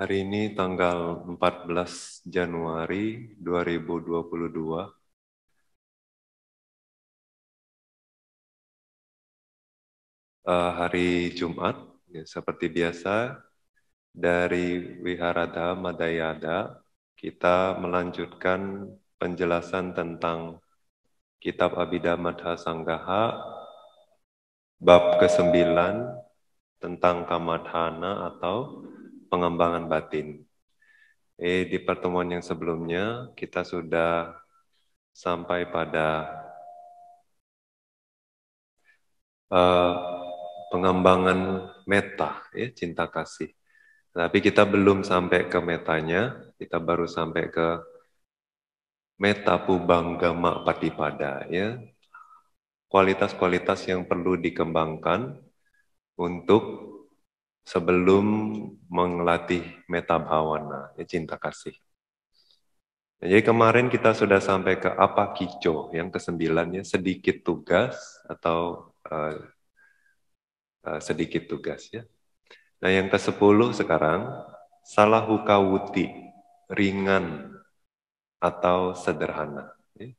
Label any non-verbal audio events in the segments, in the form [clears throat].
Hari ini tanggal 14 Januari 2022. Uh, eh, hari Jumat, ya, seperti biasa, dari Wiharada Madayada, kita melanjutkan penjelasan tentang Kitab Abhidhammadha Sanggaha, bab ke-9 tentang kamadhana atau pengembangan batin. Eh, di pertemuan yang sebelumnya kita sudah sampai pada uh, pengembangan meta, ya, cinta kasih. Tapi kita belum sampai ke metanya, kita baru sampai ke meta pubanggama patipada, ya. Kualitas-kualitas yang perlu dikembangkan untuk sebelum melatih meta bhavana, ya cinta kasih. Nah, jadi kemarin kita sudah sampai ke apa kico yang kesembilannya sedikit tugas atau uh, uh, sedikit tugas ya. Nah yang ke sepuluh sekarang salah hukawuti ringan atau sederhana ya.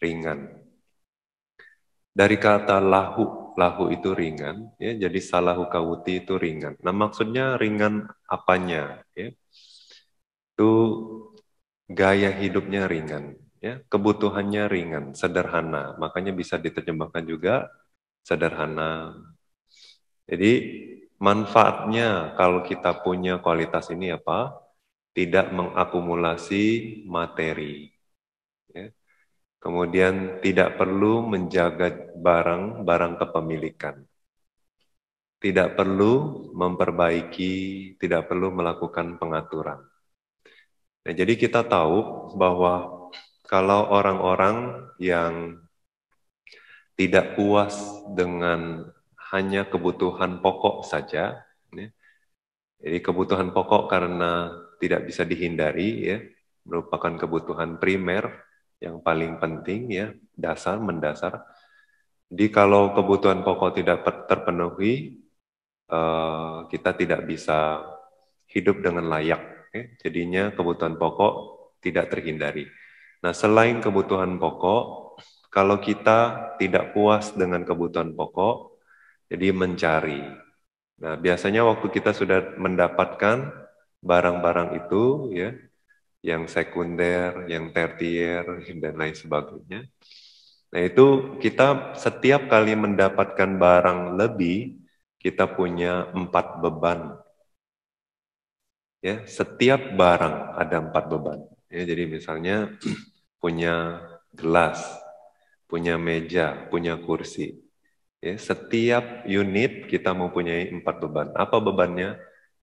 ringan dari kata lahuk lahu itu ringan, ya, jadi salahu kawuti itu ringan. Nah maksudnya ringan apanya? Ya? Itu gaya hidupnya ringan, ya, kebutuhannya ringan, sederhana. Makanya bisa diterjemahkan juga sederhana. Jadi manfaatnya kalau kita punya kualitas ini apa? Tidak mengakumulasi materi, Kemudian tidak perlu menjaga barang-barang kepemilikan. Tidak perlu memperbaiki, tidak perlu melakukan pengaturan. Nah, jadi kita tahu bahwa kalau orang-orang yang tidak puas dengan hanya kebutuhan pokok saja, ya, jadi kebutuhan pokok karena tidak bisa dihindari, ya, merupakan kebutuhan primer yang paling penting ya dasar mendasar. Di kalau kebutuhan pokok tidak terpenuhi, eh, kita tidak bisa hidup dengan layak. Ya. Jadinya kebutuhan pokok tidak terhindari. Nah selain kebutuhan pokok, kalau kita tidak puas dengan kebutuhan pokok, jadi mencari. Nah biasanya waktu kita sudah mendapatkan barang-barang itu, ya yang sekunder, yang tertier, dan lain sebagainya. Nah itu kita setiap kali mendapatkan barang lebih, kita punya empat beban. Ya, setiap barang ada empat beban. Ya, jadi misalnya [clears throat] punya gelas, punya meja, punya kursi. Ya, setiap unit kita mempunyai empat beban. Apa bebannya?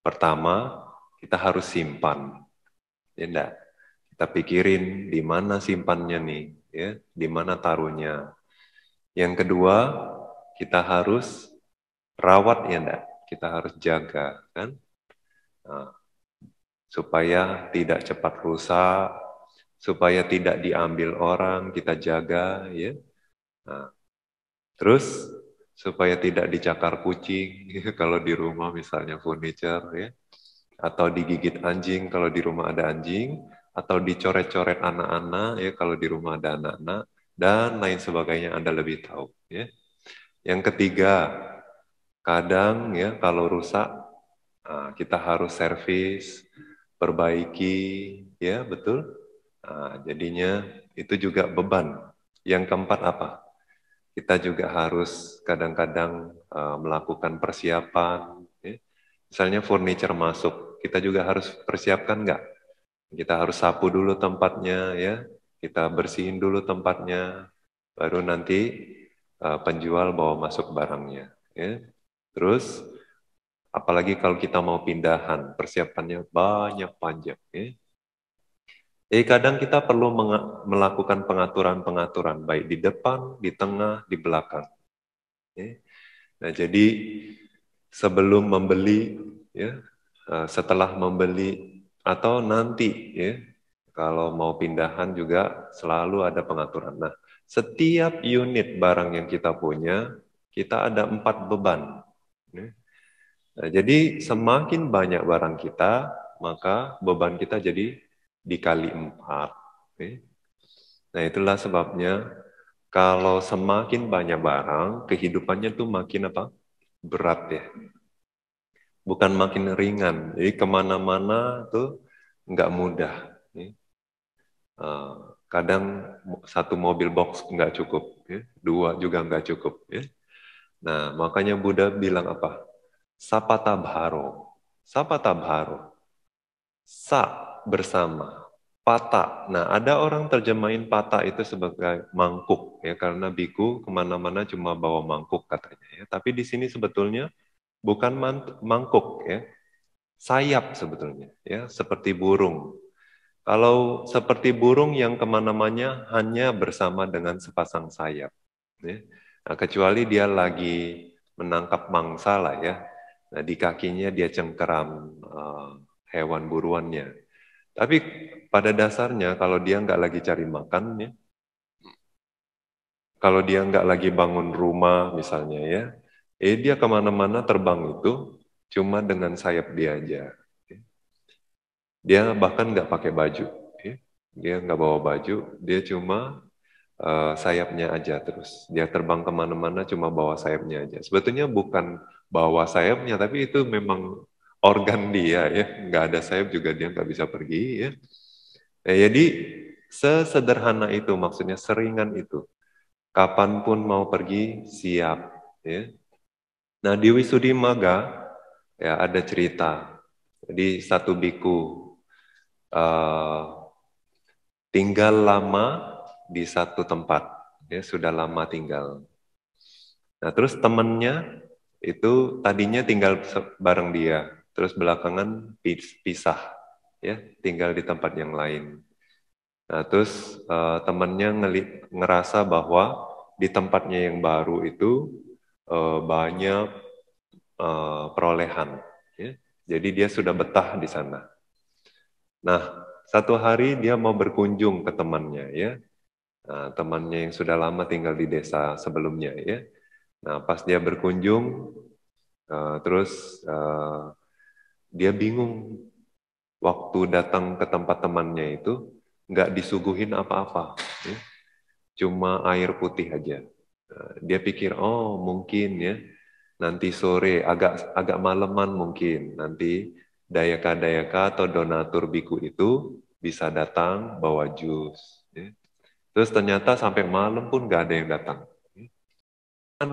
Pertama, kita harus simpan Ya enggak. kita pikirin di mana simpannya nih ya di mana taruhnya yang kedua kita harus rawat ya enggak kita harus jaga kan nah, supaya tidak cepat rusak supaya tidak diambil orang kita jaga ya nah, terus supaya tidak dicakar kucing [laughs] kalau di rumah misalnya furniture ya atau digigit anjing kalau di rumah ada anjing, atau dicoret-coret anak-anak ya kalau di rumah ada anak-anak dan lain sebagainya Anda lebih tahu ya. Yang ketiga, kadang ya kalau rusak nah, kita harus servis, perbaiki ya betul. Nah, jadinya itu juga beban. Yang keempat apa? Kita juga harus kadang-kadang uh, melakukan persiapan. Ya. Misalnya furniture masuk, kita juga harus persiapkan nggak? Kita harus sapu dulu tempatnya ya, kita bersihin dulu tempatnya, baru nanti uh, penjual bawa masuk barangnya. Ya. Terus apalagi kalau kita mau pindahan, persiapannya banyak panjang. Ya. Eh, kadang kita perlu melakukan pengaturan-pengaturan baik di depan, di tengah, di belakang. Ya. Nah jadi sebelum membeli, ya Eh, setelah membeli atau nanti ya kalau mau pindahan juga selalu ada pengaturan. Nah, setiap unit barang yang kita punya kita ada empat beban. Nah, jadi semakin banyak barang kita maka beban kita jadi dikali empat. Ya. Nah itulah sebabnya kalau semakin banyak barang kehidupannya tuh makin apa berat ya bukan makin ringan. Jadi kemana-mana tuh nggak mudah. Eh, kadang satu mobil box nggak cukup, ya. dua juga nggak cukup. Ya. Nah, makanya Buddha bilang apa? Sapata bharo. Sapata bharo. Sa bersama. Pata. Nah, ada orang terjemahin pata itu sebagai mangkuk ya karena biku kemana-mana cuma bawa mangkuk katanya ya. Tapi di sini sebetulnya bukan mangkuk ya. Sayap sebetulnya ya, seperti burung. Kalau seperti burung yang kemana-mana hanya bersama dengan sepasang sayap. Ya. Nah, kecuali dia lagi menangkap mangsa lah ya. Nah, di kakinya dia cengkeram uh, hewan buruannya. Tapi pada dasarnya kalau dia nggak lagi cari makan ya, kalau dia nggak lagi bangun rumah misalnya ya, Eh dia kemana-mana terbang itu cuma dengan sayap dia aja. Dia bahkan nggak pakai baju. Dia nggak bawa baju, dia cuma eh, sayapnya aja terus. Dia terbang kemana-mana cuma bawa sayapnya aja. Sebetulnya bukan bawa sayapnya, tapi itu memang organ dia ya. Nggak ada sayap juga dia nggak bisa pergi ya. Nah, jadi sesederhana itu maksudnya seringan itu. Kapanpun mau pergi siap ya Nah di Wisudi Maga ya ada cerita. Jadi satu biku uh, tinggal lama di satu tempat. ya sudah lama tinggal. Nah terus temannya itu tadinya tinggal bareng dia. Terus belakangan pis pisah ya tinggal di tempat yang lain. Nah terus uh, temennya ngerasa bahwa di tempatnya yang baru itu uh, banyak uh, perolehan. Ya. Jadi dia sudah betah di sana. Nah, satu hari dia mau berkunjung ke temannya ya. Nah, temannya yang sudah lama tinggal di desa sebelumnya ya. Nah, pas dia berkunjung uh, terus uh, dia bingung waktu datang ke tempat temannya itu nggak disuguhin apa-apa. Ya. Cuma air putih aja. Eh, dia pikir, oh mungkin ya, nanti sore, agak agak maleman mungkin, nanti dayaka-dayaka atau donatur biku itu bisa datang bawa jus. Ya. Terus ternyata sampai malam pun nggak ada yang datang. Kan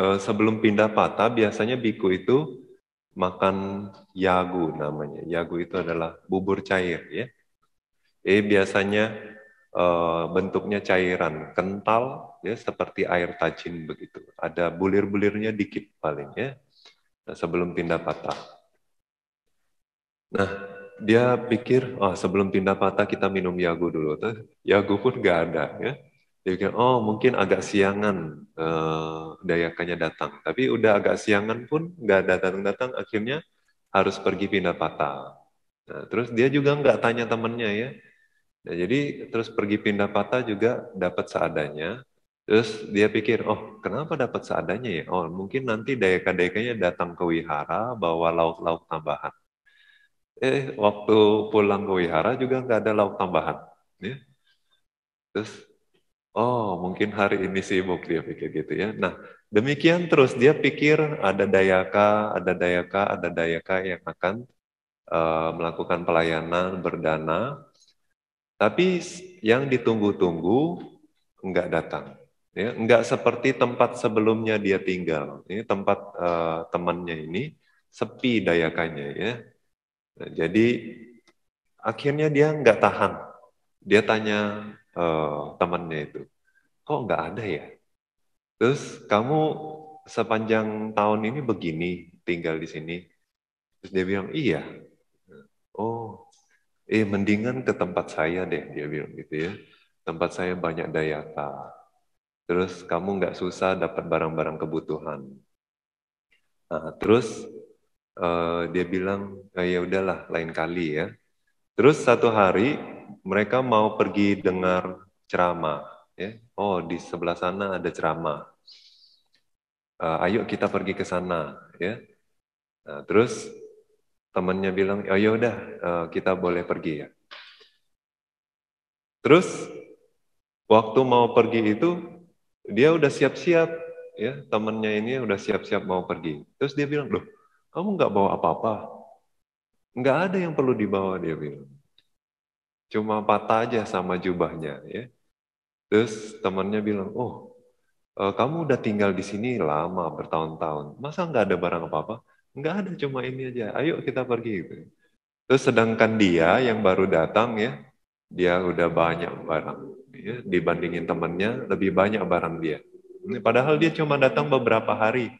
eh, sebelum pindah patah, biasanya biku itu makan yagu namanya. Yagu itu adalah bubur cair ya. Eh biasanya Eh, bentuknya cairan kental ya seperti air tajin begitu. Ada bulir-bulirnya dikit paling ya. Nah, sebelum pindah patah. Nah, dia pikir, oh sebelum pindah patah kita minum yagu dulu. Tuh, yagu pun gak ada ya. Dia pikir, oh mungkin agak siangan uh, eh, dayakannya datang. Tapi udah agak siangan pun nggak datang-datang akhirnya harus pergi pindah patah. Nah, terus dia juga nggak tanya temennya ya, Nah, jadi terus pergi pindah patah juga dapat seadanya. Terus dia pikir, oh kenapa dapat seadanya ya? Oh mungkin nanti dayaka-dayakanya datang ke wihara bawa lauk-lauk tambahan. Eh waktu pulang ke wihara juga nggak ada lauk tambahan. Ya. Terus, oh mungkin hari ini sibuk dia pikir gitu ya. Nah demikian terus dia pikir ada dayaka, ada dayaka, ada dayaka yang akan eh, melakukan pelayanan berdana tapi yang ditunggu-tunggu enggak datang. Ya, enggak seperti tempat sebelumnya dia tinggal. Ini tempat uh, temannya ini sepi dayakannya ya. Nah, jadi akhirnya dia enggak tahan. Dia tanya uh, temannya itu, kok enggak ada ya? Terus kamu sepanjang tahun ini begini tinggal di sini. Terus dia bilang, iya. Nah, oh, eh mendingan ke tempat saya deh dia bilang gitu ya tempat saya banyak dayata terus kamu nggak susah dapat barang-barang kebutuhan nah, terus uh, dia bilang eh, ya udahlah lain kali ya terus satu hari mereka mau pergi dengar ceramah ya oh di sebelah sana ada ceramah uh, ayo kita pergi ke sana ya nah, terus temannya bilang, oh ya udah eh, kita boleh pergi ya. Terus waktu mau pergi itu dia udah siap-siap ya temennya ini udah siap-siap mau pergi. Terus dia bilang, loh kamu nggak bawa apa-apa? Nggak ada yang perlu dibawa dia bilang. Cuma patah aja sama jubahnya ya. Terus temannya bilang, oh eh, kamu udah tinggal di sini lama bertahun-tahun, masa nggak ada barang apa-apa? nggak ada cuma ini aja ayo kita pergi gitu terus sedangkan dia yang baru datang ya dia udah banyak barang ya, dibandingin temannya lebih banyak barang dia padahal dia cuma datang beberapa hari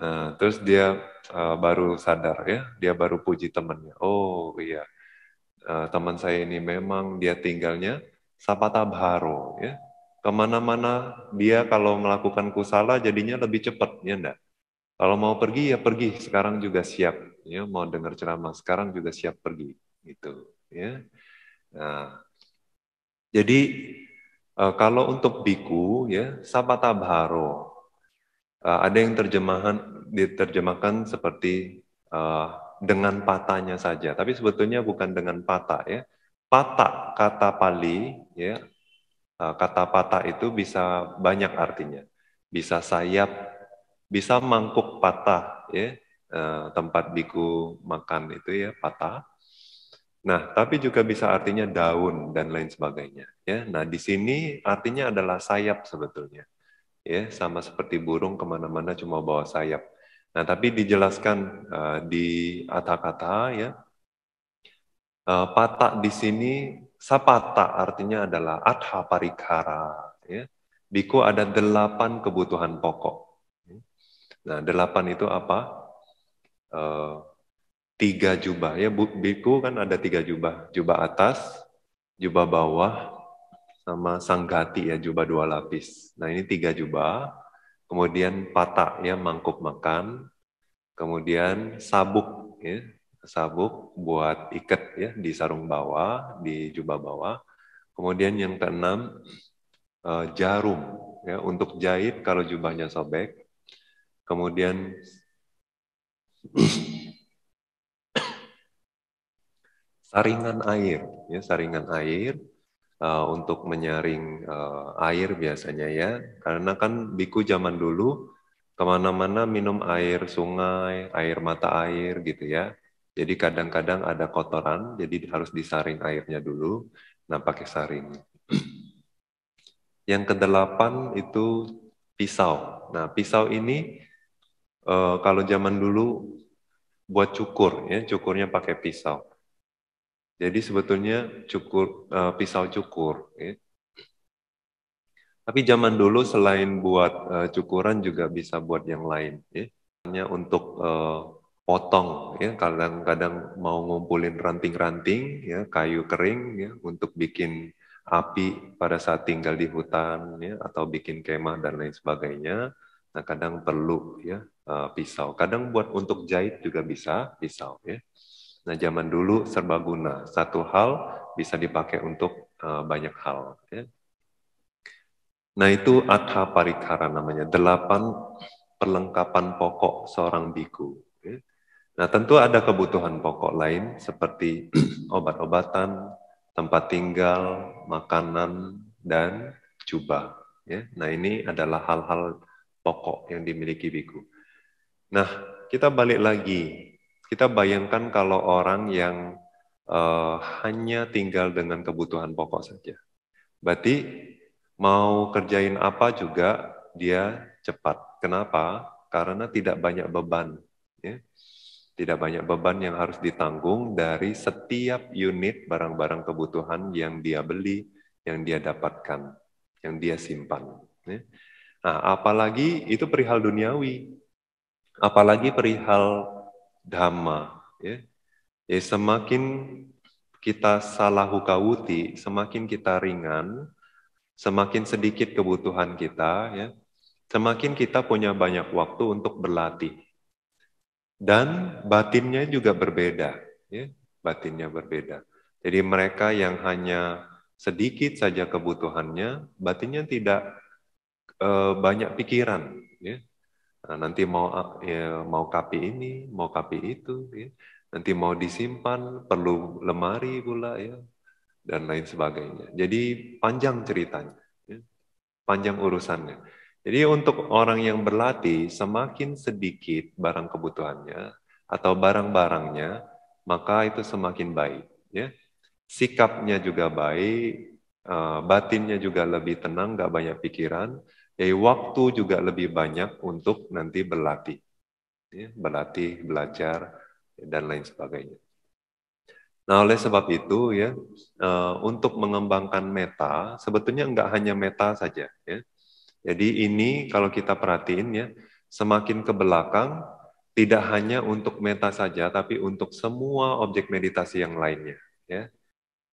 nah, terus dia uh, baru sadar ya dia baru puji temennya oh iya uh, teman saya ini memang dia tinggalnya sapata baru ya kemana-mana dia kalau melakukan kusala jadinya lebih cepat ya enggak kalau mau pergi ya pergi, sekarang juga siap. Ya, mau dengar ceramah sekarang juga siap pergi gitu, ya. Nah, jadi eh, kalau untuk biku ya sabata bharo. Eh, ada yang terjemahan diterjemahkan seperti uh, dengan patanya saja, tapi sebetulnya bukan dengan pata ya. Pata kata Pali ya. Kata pata itu bisa banyak artinya. Bisa sayap, bisa mangkuk patah ya eh, tempat biku makan itu ya patah nah tapi juga bisa artinya daun dan lain sebagainya ya nah di sini artinya adalah sayap sebetulnya ya sama seperti burung kemana-mana cuma bawa sayap nah tapi dijelaskan uh, di kata-kata ya uh, eh, patah di sini sapata artinya adalah adha parikara. ya biku ada delapan kebutuhan pokok Nah, delapan itu apa? E, tiga jubah. Ya, biku kan ada tiga jubah. Jubah atas, jubah bawah, sama sanggati ya, jubah dua lapis. Nah, ini tiga jubah. Kemudian patak ya, mangkuk makan. Kemudian sabuk ya, sabuk buat ikat ya di sarung bawah, di jubah bawah. Kemudian yang keenam eh, jarum ya untuk jahit kalau jubahnya sobek Kemudian saringan air, ya saringan air uh, untuk menyaring uh, air biasanya ya, karena kan biku zaman dulu kemana-mana minum air sungai, air mata air gitu ya. Jadi kadang-kadang ada kotoran, jadi harus disaring airnya dulu. Nah pakai saring. Yang kedelapan itu pisau. Nah, pisau ini uh, kalau zaman dulu buat cukur ya cukurnya pakai pisau jadi sebetulnya cukur uh, pisau cukur ya. tapi zaman dulu selain buat uh, cukuran juga bisa buat yang lain ya hanya untuk uh, potong ya kadang-kadang mau ngumpulin ranting-ranting ya kayu kering ya untuk bikin api pada saat tinggal di hutan ya atau bikin kemah dan lain sebagainya nah kadang perlu ya Eh, pisau. Kadang buat untuk jahit juga bisa pisau ya. Nah, zaman dulu serbaguna. Satu hal bisa dipakai untuk uh, banyak hal ya. Nah, itu adha parikara namanya, delapan perlengkapan pokok seorang biku ya. Nah, tentu ada kebutuhan pokok lain seperti [clears throat] obat-obatan, tempat tinggal, makanan dan jubah ya. Nah, ini adalah hal-hal pokok yang dimiliki biku. Nah, kita balik lagi. Kita bayangkan kalau orang yang uh, hanya tinggal dengan kebutuhan pokok saja. Berarti mau kerjain apa juga dia cepat. Kenapa? Karena tidak banyak beban. Ya. Tidak banyak beban yang harus ditanggung dari setiap unit barang-barang kebutuhan yang dia beli, yang dia dapatkan, yang dia simpan. Ya. Nah, apalagi itu perihal duniawi apalagi perihal dhamma. Ya. ya semakin kita salah hukawuti, semakin kita ringan, semakin sedikit kebutuhan kita, ya, semakin kita punya banyak waktu untuk berlatih. Dan batinnya juga berbeda, ya, batinnya berbeda. Jadi mereka yang hanya sedikit saja kebutuhannya, batinnya tidak e, banyak pikiran, ya. Nah, nanti mau eh, ya, mau kopi ini, mau kopi itu, ya. nanti mau disimpan, perlu lemari pula ya, dan lain sebagainya. Jadi panjang ceritanya, ya. panjang urusannya. Jadi untuk orang yang berlatih, semakin sedikit barang kebutuhannya atau barang-barangnya, maka itu semakin baik. Ya. Sikapnya juga baik, eh, batinnya juga lebih tenang, gak banyak pikiran, jadi waktu juga lebih banyak untuk nanti berlatih, ya, berlatih, belajar dan lain sebagainya. Nah oleh sebab itu ya eh, untuk mengembangkan meta sebetulnya nggak hanya meta saja ya. Jadi ini kalau kita perhatiin ya, semakin ke belakang tidak hanya untuk meta saja tapi untuk semua objek meditasi yang lainnya ya.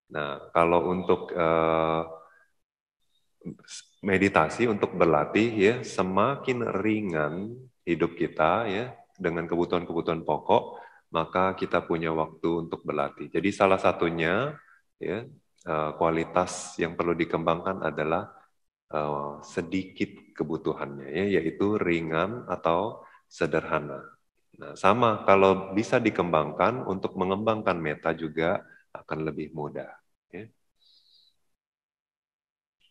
Nah, kalau untuk uh, meditasi untuk berlatih ya semakin ringan hidup kita ya dengan kebutuhan-kebutuhan pokok maka kita punya waktu untuk berlatih. Jadi salah satunya ya eh, kualitas yang perlu dikembangkan adalah eh, sedikit kebutuhannya ya yaitu ringan atau sederhana. Nah, sama kalau bisa dikembangkan untuk mengembangkan meta juga akan lebih mudah ya.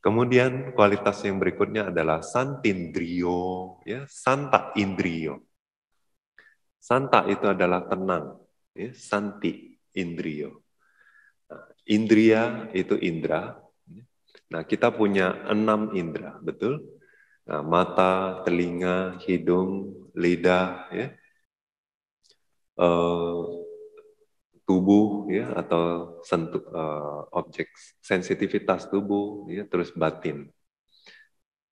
Kemudian kualitas yang berikutnya adalah santindrio, ya, santa indrio. Santa itu adalah tenang, ya, santi indrio. Nah, indria itu indra. Ya. Nah, kita punya enam indra, betul? Nah, mata, telinga, hidung, lidah, ya. Uh, tubuh ya atau sentuh eh, uh, objek sensitivitas tubuh ya terus batin.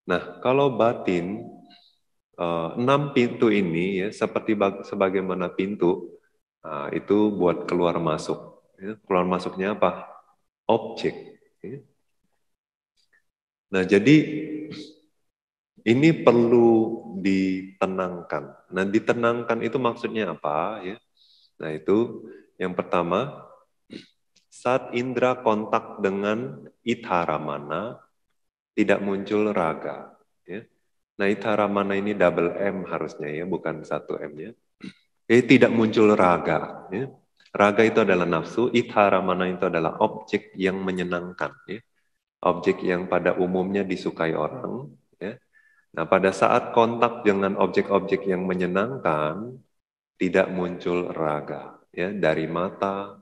Nah, kalau batin uh, enam pintu ini ya seperti sebagaimana pintu uh, itu buat keluar masuk. Ya, keluar masuknya apa? Objek. Ya. Nah, jadi ini perlu ditenangkan. Nah, ditenangkan itu maksudnya apa? Ya, nah itu yang pertama, saat indera kontak dengan ithara mana, tidak muncul raga. Ya. Nah, ithara mana ini double M harusnya ya, bukan satu M-nya. eh, tidak muncul raga. Ya. Raga itu adalah nafsu, ithara mana itu adalah objek yang menyenangkan. Ya. Objek yang pada umumnya disukai orang. Ya. Nah, pada saat kontak dengan objek-objek yang menyenangkan, tidak muncul raga ya dari mata.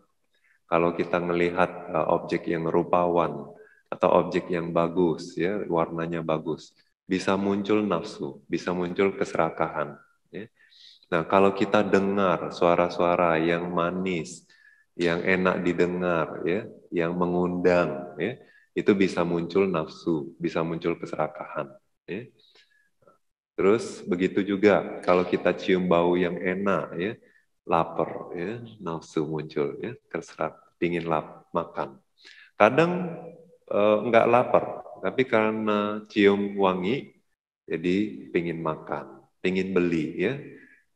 Kalau kita melihat uh, objek yang rupawan atau objek yang bagus, ya warnanya bagus, bisa muncul nafsu, bisa muncul keserakahan. Ya. Nah, kalau kita dengar suara-suara yang manis, yang enak didengar, ya, yang mengundang, ya, itu bisa muncul nafsu, bisa muncul keserakahan. Ya. Terus begitu juga kalau kita cium bau yang enak, ya, lapar, ya, nafsu muncul, ya, terserap, dingin lap, makan. Kadang eh, nggak lapar, tapi karena cium wangi, jadi pingin makan, pingin beli, ya.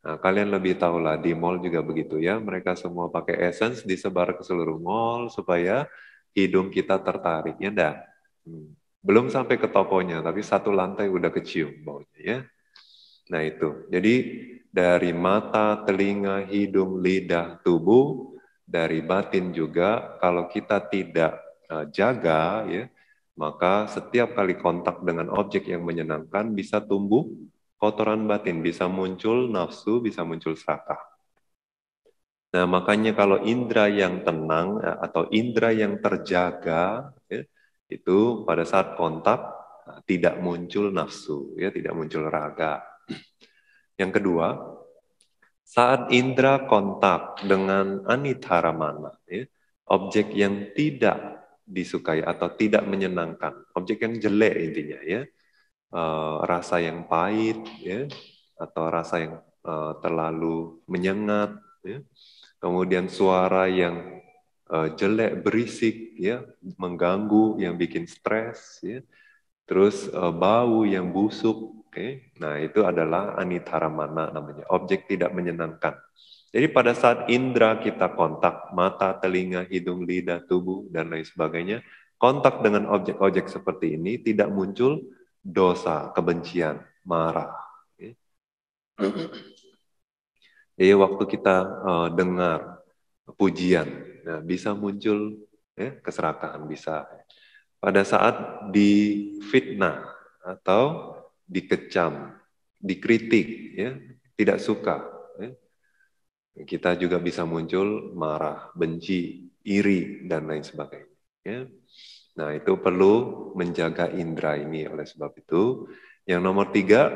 Nah, kalian lebih tahu lah di mall juga begitu ya. Mereka semua pakai essence disebar ke seluruh mall supaya hidung kita tertarik, ya dah. Hmm. Belum sampai ke tokonya, tapi satu lantai udah kecium baunya ya. Nah itu, jadi dari mata, telinga, hidung, lidah, tubuh, dari batin juga kalau kita tidak uh, jaga ya maka setiap kali kontak dengan objek yang menyenangkan bisa tumbuh kotoran batin bisa muncul nafsu bisa muncul saka. nah makanya kalau indera yang tenang eh, atau indera yang terjaga ya, itu pada saat kontak eh, tidak muncul nafsu ya tidak muncul raga yang kedua, saat indera kontak dengan mana, ya, objek yang tidak disukai atau tidak menyenangkan, objek yang jelek intinya ya, uh, rasa yang pahit ya, atau rasa yang uh, terlalu menyengat, ya. kemudian suara yang uh, jelek, berisik, ya, mengganggu, yang bikin stres, ya, terus uh, bau yang busuk, Oke, nah itu adalah anitaramana namanya, objek tidak menyenangkan. Jadi pada saat indera kita kontak, mata, telinga, hidung, lidah, tubuh, dan lain sebagainya, kontak dengan objek-objek seperti ini tidak muncul dosa, kebencian, marah. Jadi waktu kita uh, dengar pujian, nah, bisa muncul ya, keserakahan, bisa. Pada saat difitnah atau dikecam, dikritik, ya, tidak suka. Ya. Kita juga bisa muncul marah, benci, iri, dan lain sebagainya. Ya. Nah, itu perlu menjaga indera ini. Oleh sebab itu, yang nomor tiga,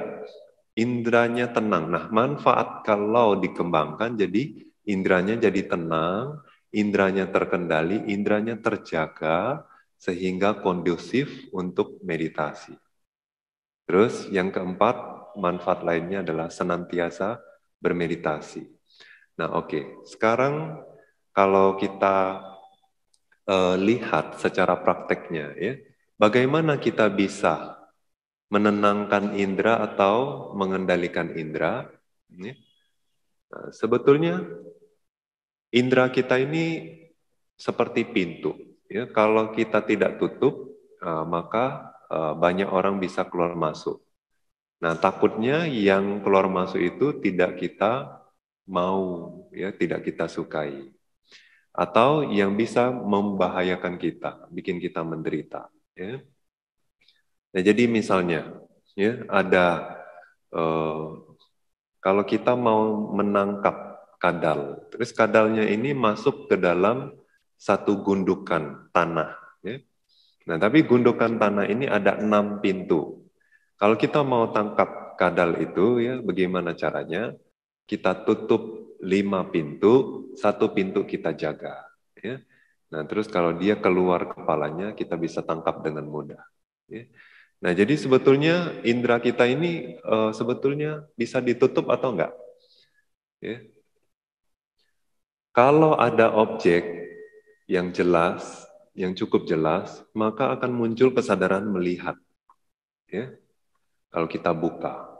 indranya tenang. Nah, manfaat kalau dikembangkan jadi indranya jadi tenang, indranya terkendali, indranya terjaga, sehingga kondusif untuk meditasi. Terus yang keempat, manfaat lainnya adalah senantiasa bermeditasi. Nah, oke. Okay. Sekarang kalau kita uh, lihat secara prakteknya ya, bagaimana kita bisa menenangkan indera atau mengendalikan indera? Ya. Nah, sebetulnya indera kita ini seperti pintu. Ya, kalau kita tidak tutup, uh, maka Eh, banyak orang bisa keluar masuk. Nah, takutnya yang keluar masuk itu tidak kita mau, ya, tidak kita sukai. Atau yang bisa membahayakan kita, bikin kita menderita, ya. Nah, jadi misalnya, ya, ada eh, kalau kita mau menangkap kadal, terus kadalnya ini masuk ke dalam satu gundukan tanah Nah, tapi gundukan tanah ini ada enam pintu. Kalau kita mau tangkap kadal itu, ya bagaimana caranya? Kita tutup lima pintu, satu pintu kita jaga. Ya. Nah, terus kalau dia keluar kepalanya, kita bisa tangkap dengan mudah. Ya. Nah, jadi sebetulnya indera kita ini uh, sebetulnya bisa ditutup atau enggak? Ya. Kalau ada objek yang jelas yang cukup jelas, maka akan muncul kesadaran melihat. Ya, kalau kita buka.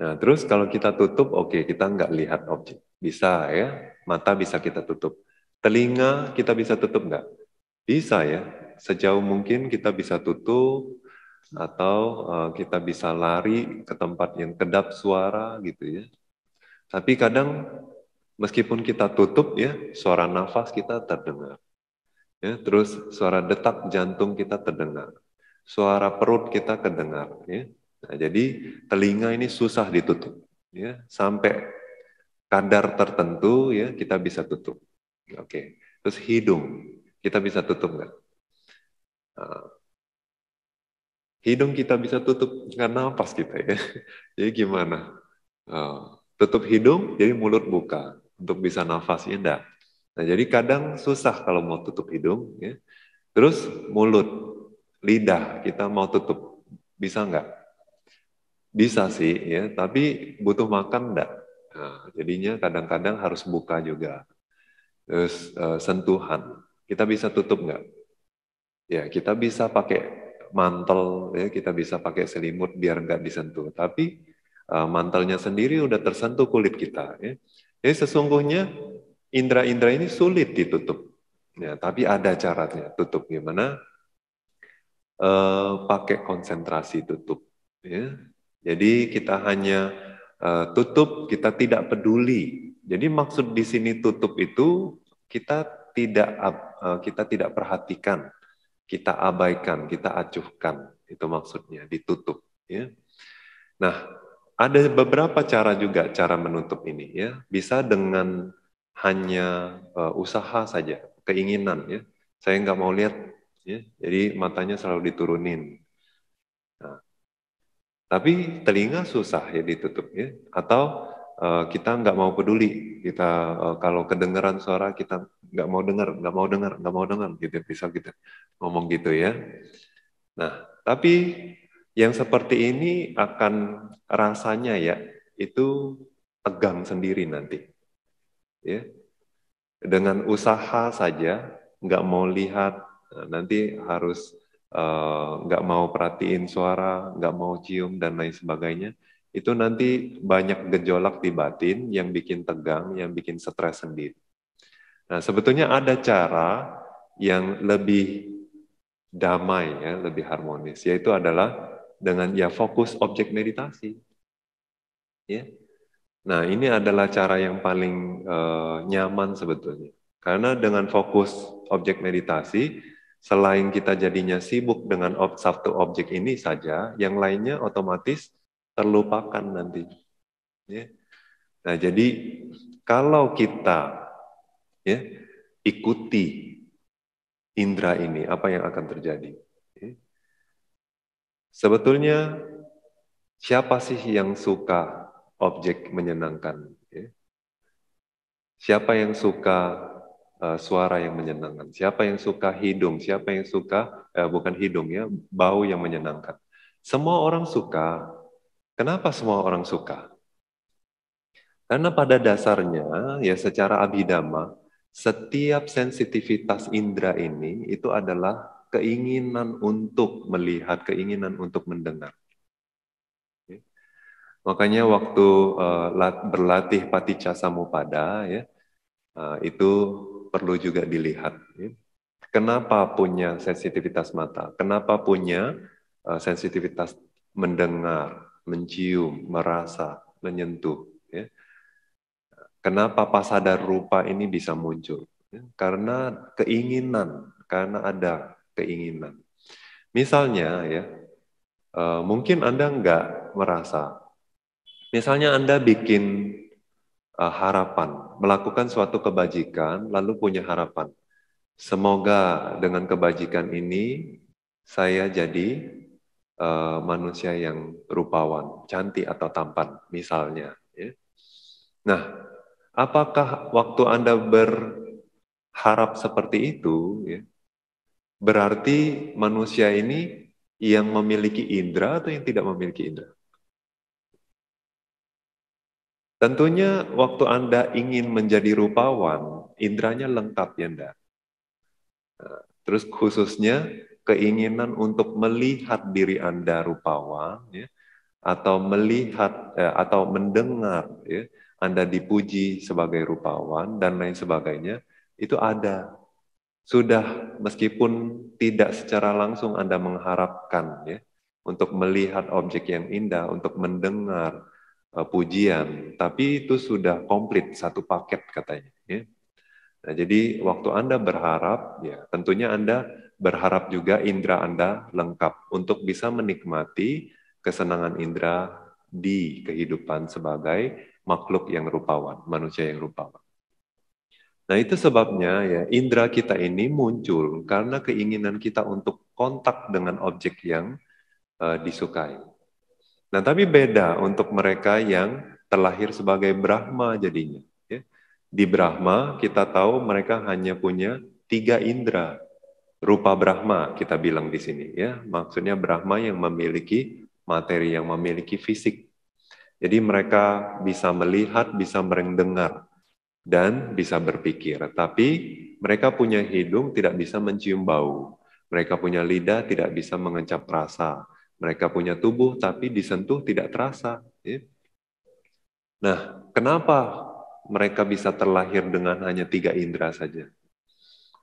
Nah, terus kalau kita tutup, oke, okay, kita nggak lihat objek. Bisa ya, mata bisa kita tutup. Telinga kita bisa tutup nggak? Bisa ya, sejauh mungkin kita bisa tutup atau uh, kita bisa lari ke tempat yang kedap suara gitu ya. Tapi kadang meskipun kita tutup ya, suara nafas kita terdengar. Ya, terus suara detak jantung kita terdengar, suara perut kita terdengar. Ya. Nah, jadi telinga ini susah ditutup, ya sampai kadar tertentu ya kita bisa tutup. Oke, terus hidung kita bisa tutup nggak? Nah, hidung kita bisa tutup karena napas kita ya. [laughs] Jadi gimana? Nah, tutup hidung, jadi mulut buka untuk bisa ya, enggak. Nah, jadi kadang susah kalau mau tutup hidung, ya. Terus mulut, lidah kita mau tutup, bisa nggak? Bisa sih, ya. Tapi butuh makan nggak? Nah, jadinya kadang-kadang harus buka juga. Terus uh, sentuhan, kita bisa tutup nggak? Ya, kita bisa pakai mantel, ya. Kita bisa pakai selimut biar nggak disentuh. Tapi uh, mantelnya sendiri udah tersentuh kulit kita. Ya. Jadi sesungguhnya Indra-indra ini sulit ditutup. Ya, tapi ada caranya tutup gimana? E, pakai konsentrasi tutup. Ya. Jadi kita hanya e, tutup, kita tidak peduli. Jadi maksud di sini tutup itu kita tidak e, kita tidak perhatikan, kita abaikan, kita acuhkan. Itu maksudnya ditutup. Ya. Nah, ada beberapa cara juga cara menutup ini ya. Bisa dengan hanya uh, usaha saja, keinginan ya. Saya nggak mau lihat, ya. jadi matanya selalu diturunin. Nah, tapi telinga susah ya ditutup ya, atau uh, kita nggak mau peduli, kita uh, kalau kedengeran suara kita nggak mau dengar, nggak mau dengar, nggak mau dengar gitu, bisa kita ngomong gitu ya. Nah, tapi yang seperti ini akan rasanya ya itu tegang sendiri nanti ya dengan usaha saja nggak mau lihat eh, nanti harus eh, nggak uh, mau perhatiin suara nggak mau cium dan lain sebagainya itu nanti banyak gejolak di batin yang bikin tegang yang bikin stres sendiri nah sebetulnya ada cara yang lebih damai ya lebih harmonis yaitu adalah dengan ya fokus objek meditasi ya Nah, ini adalah cara yang paling uh, nyaman sebetulnya. Karena dengan fokus objek meditasi, selain kita jadinya sibuk dengan ob satu objek ini saja, yang lainnya otomatis terlupakan nanti. Ya. Nah, jadi kalau kita ya, ikuti indera ini, apa yang akan terjadi? Ya. Sebetulnya siapa sih yang suka objek menyenangkan. Ya. Siapa yang suka uh, suara yang menyenangkan? Siapa yang suka hidung? Siapa yang suka uh, bukan hidung ya, bau yang menyenangkan? Semua orang suka. Kenapa semua orang suka? Karena pada dasarnya ya secara abidama setiap sensitivitas indera ini itu adalah keinginan untuk melihat, keinginan untuk mendengar. Makanya waktu uh, berlatih paticca samupada ya uh, itu perlu juga dilihat. Ya. Kenapa punya sensitivitas mata? Kenapa punya uh, sensitivitas mendengar, mencium, merasa, menyentuh? Ya. Kenapa pasadar rupa ini bisa muncul? Ya. Karena keinginan, karena ada keinginan. Misalnya ya, uh, mungkin Anda nggak merasa Misalnya Anda bikin uh, harapan, melakukan suatu kebajikan lalu punya harapan. Semoga dengan kebajikan ini saya jadi uh, manusia yang rupawan, cantik atau tampan misalnya. Ya. Nah, apakah waktu Anda berharap seperti itu, ya, berarti manusia ini yang memiliki indera atau yang tidak memiliki indera? Tentunya waktu Anda ingin menjadi rupawan, indranya lengkap ya Anda. Eh, terus khususnya keinginan untuk melihat diri Anda rupawan, ya, atau melihat eh, atau mendengar ya, Anda dipuji sebagai rupawan dan lain sebagainya, itu ada. Sudah meskipun tidak secara langsung Anda mengharapkan ya, untuk melihat objek yang indah, untuk mendengar uh, pujian, tapi itu sudah komplit satu paket katanya. Ya. Nah, jadi waktu Anda berharap, ya tentunya Anda berharap juga indera Anda lengkap untuk bisa menikmati kesenangan indera di kehidupan sebagai makhluk yang rupawan, manusia yang rupawan. Nah, itu sebabnya ya indera kita ini muncul karena keinginan kita untuk kontak dengan objek yang uh, disukai. Nah, tapi beda untuk mereka yang terlahir sebagai Brahma jadinya. Ya. Di Brahma kita tahu mereka hanya punya tiga indera. Rupa Brahma kita bilang di sini ya. Maksudnya Brahma yang memiliki materi, yang memiliki fisik. Jadi mereka bisa melihat, bisa mendengar, dan bisa berpikir. Tapi mereka punya hidung tidak bisa mencium bau. Mereka punya lidah tidak bisa mengecap rasa mereka punya tubuh, tapi disentuh tidak terasa. Ya. Nah, kenapa mereka bisa terlahir dengan hanya tiga indera saja?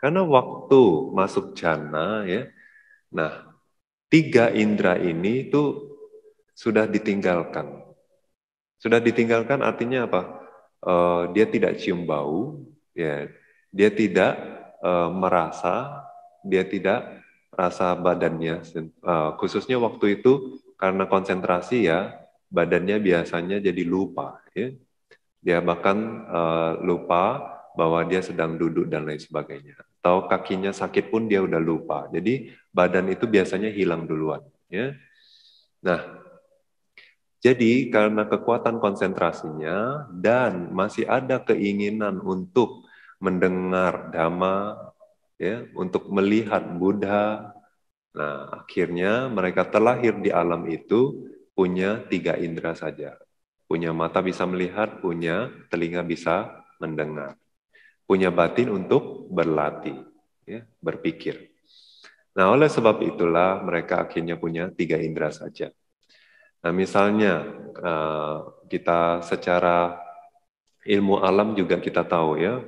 Karena waktu masuk jana, ya, nah, tiga indera ini itu sudah ditinggalkan. Sudah ditinggalkan artinya apa? Uh, dia tidak cium bau, ya, dia tidak uh, merasa, dia tidak rasa badannya. Eh, khususnya waktu itu karena konsentrasi ya, badannya biasanya jadi lupa. Ya. Dia bahkan uh, lupa bahwa dia sedang duduk dan lain sebagainya. Atau kakinya sakit pun dia udah lupa. Jadi badan itu biasanya hilang duluan. Ya. Nah, jadi karena kekuatan konsentrasinya dan masih ada keinginan untuk mendengar dhamma ya untuk melihat Buddha. Nah, akhirnya mereka terlahir di alam itu punya tiga indera saja. Punya mata bisa melihat, punya telinga bisa mendengar. Punya batin untuk berlatih, ya, berpikir. Nah, oleh sebab itulah mereka akhirnya punya tiga indera saja. Nah, misalnya eh, kita secara ilmu alam juga kita tahu ya,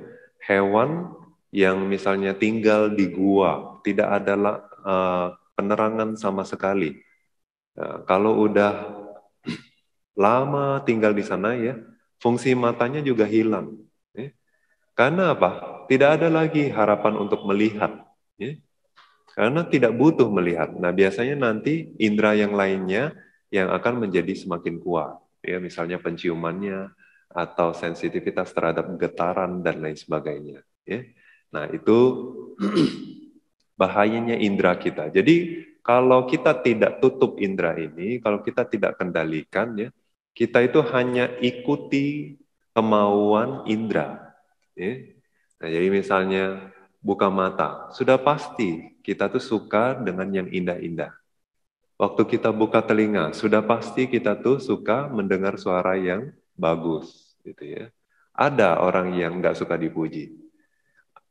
hewan yang misalnya tinggal di gua, tidak ada uh, penerangan sama sekali. Uh, kalau udah lama tinggal di sana ya, fungsi matanya juga hilang. Ya. Karena apa? Tidak ada lagi harapan untuk melihat. Ya. Karena tidak butuh melihat. Nah biasanya nanti indera yang lainnya yang akan menjadi semakin kuat. Ya, misalnya penciumannya atau sensitivitas terhadap getaran dan lain sebagainya. Ya. Nah, itu [clears throat] bahayanya indera kita. Jadi kalau kita tidak tutup indera ini, kalau kita tidak kendalikan ya, kita itu hanya ikuti kemauan indera. Ya. Nah, jadi misalnya buka mata, sudah pasti kita tuh suka dengan yang indah-indah. Waktu kita buka telinga, sudah pasti kita tuh suka mendengar suara yang bagus, gitu ya. Ada orang yang nggak suka dipuji,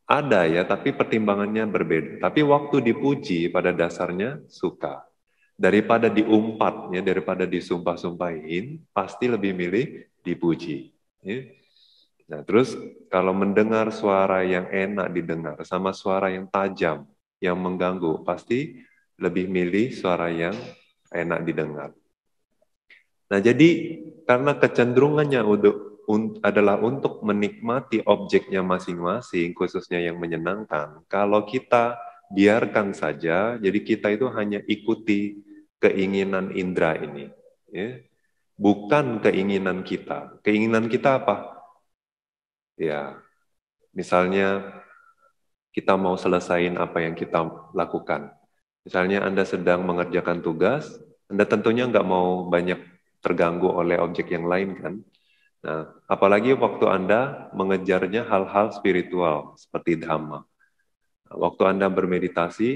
ada ya, tapi pertimbangannya berbeda. Tapi waktu dipuji pada dasarnya suka. Daripada diumpatnya, daripada disumpah-sumpahin, pasti lebih milih dipuji. Ya. Nah terus kalau mendengar suara yang enak didengar sama suara yang tajam, yang mengganggu, pasti lebih milih suara yang enak didengar. Nah jadi karena kecenderungannya untuk un, adalah untuk menikmati objeknya masing-masing, khususnya yang menyenangkan. Kalau kita biarkan saja, jadi kita itu hanya ikuti keinginan indera ini, ya. bukan keinginan kita. Keinginan kita apa? Ya, misalnya kita mau selesain apa yang kita lakukan. Misalnya Anda sedang mengerjakan tugas, Anda tentunya nggak mau banyak terganggu oleh objek yang lain kan? Nah, apalagi waktu Anda mengejarnya hal-hal spiritual seperti dhamma. Nah, waktu Anda bermeditasi,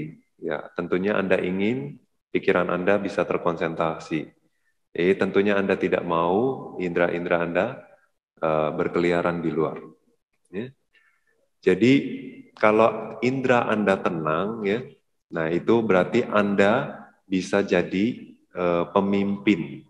ya tentunya Anda ingin pikiran Anda bisa terkonsentrasi. eh tentunya Anda tidak mau indera-indera Anda uh, berkeliaran di luar. Ya. Jadi kalau indera Anda tenang, ya, nah itu berarti Anda bisa jadi uh, pemimpin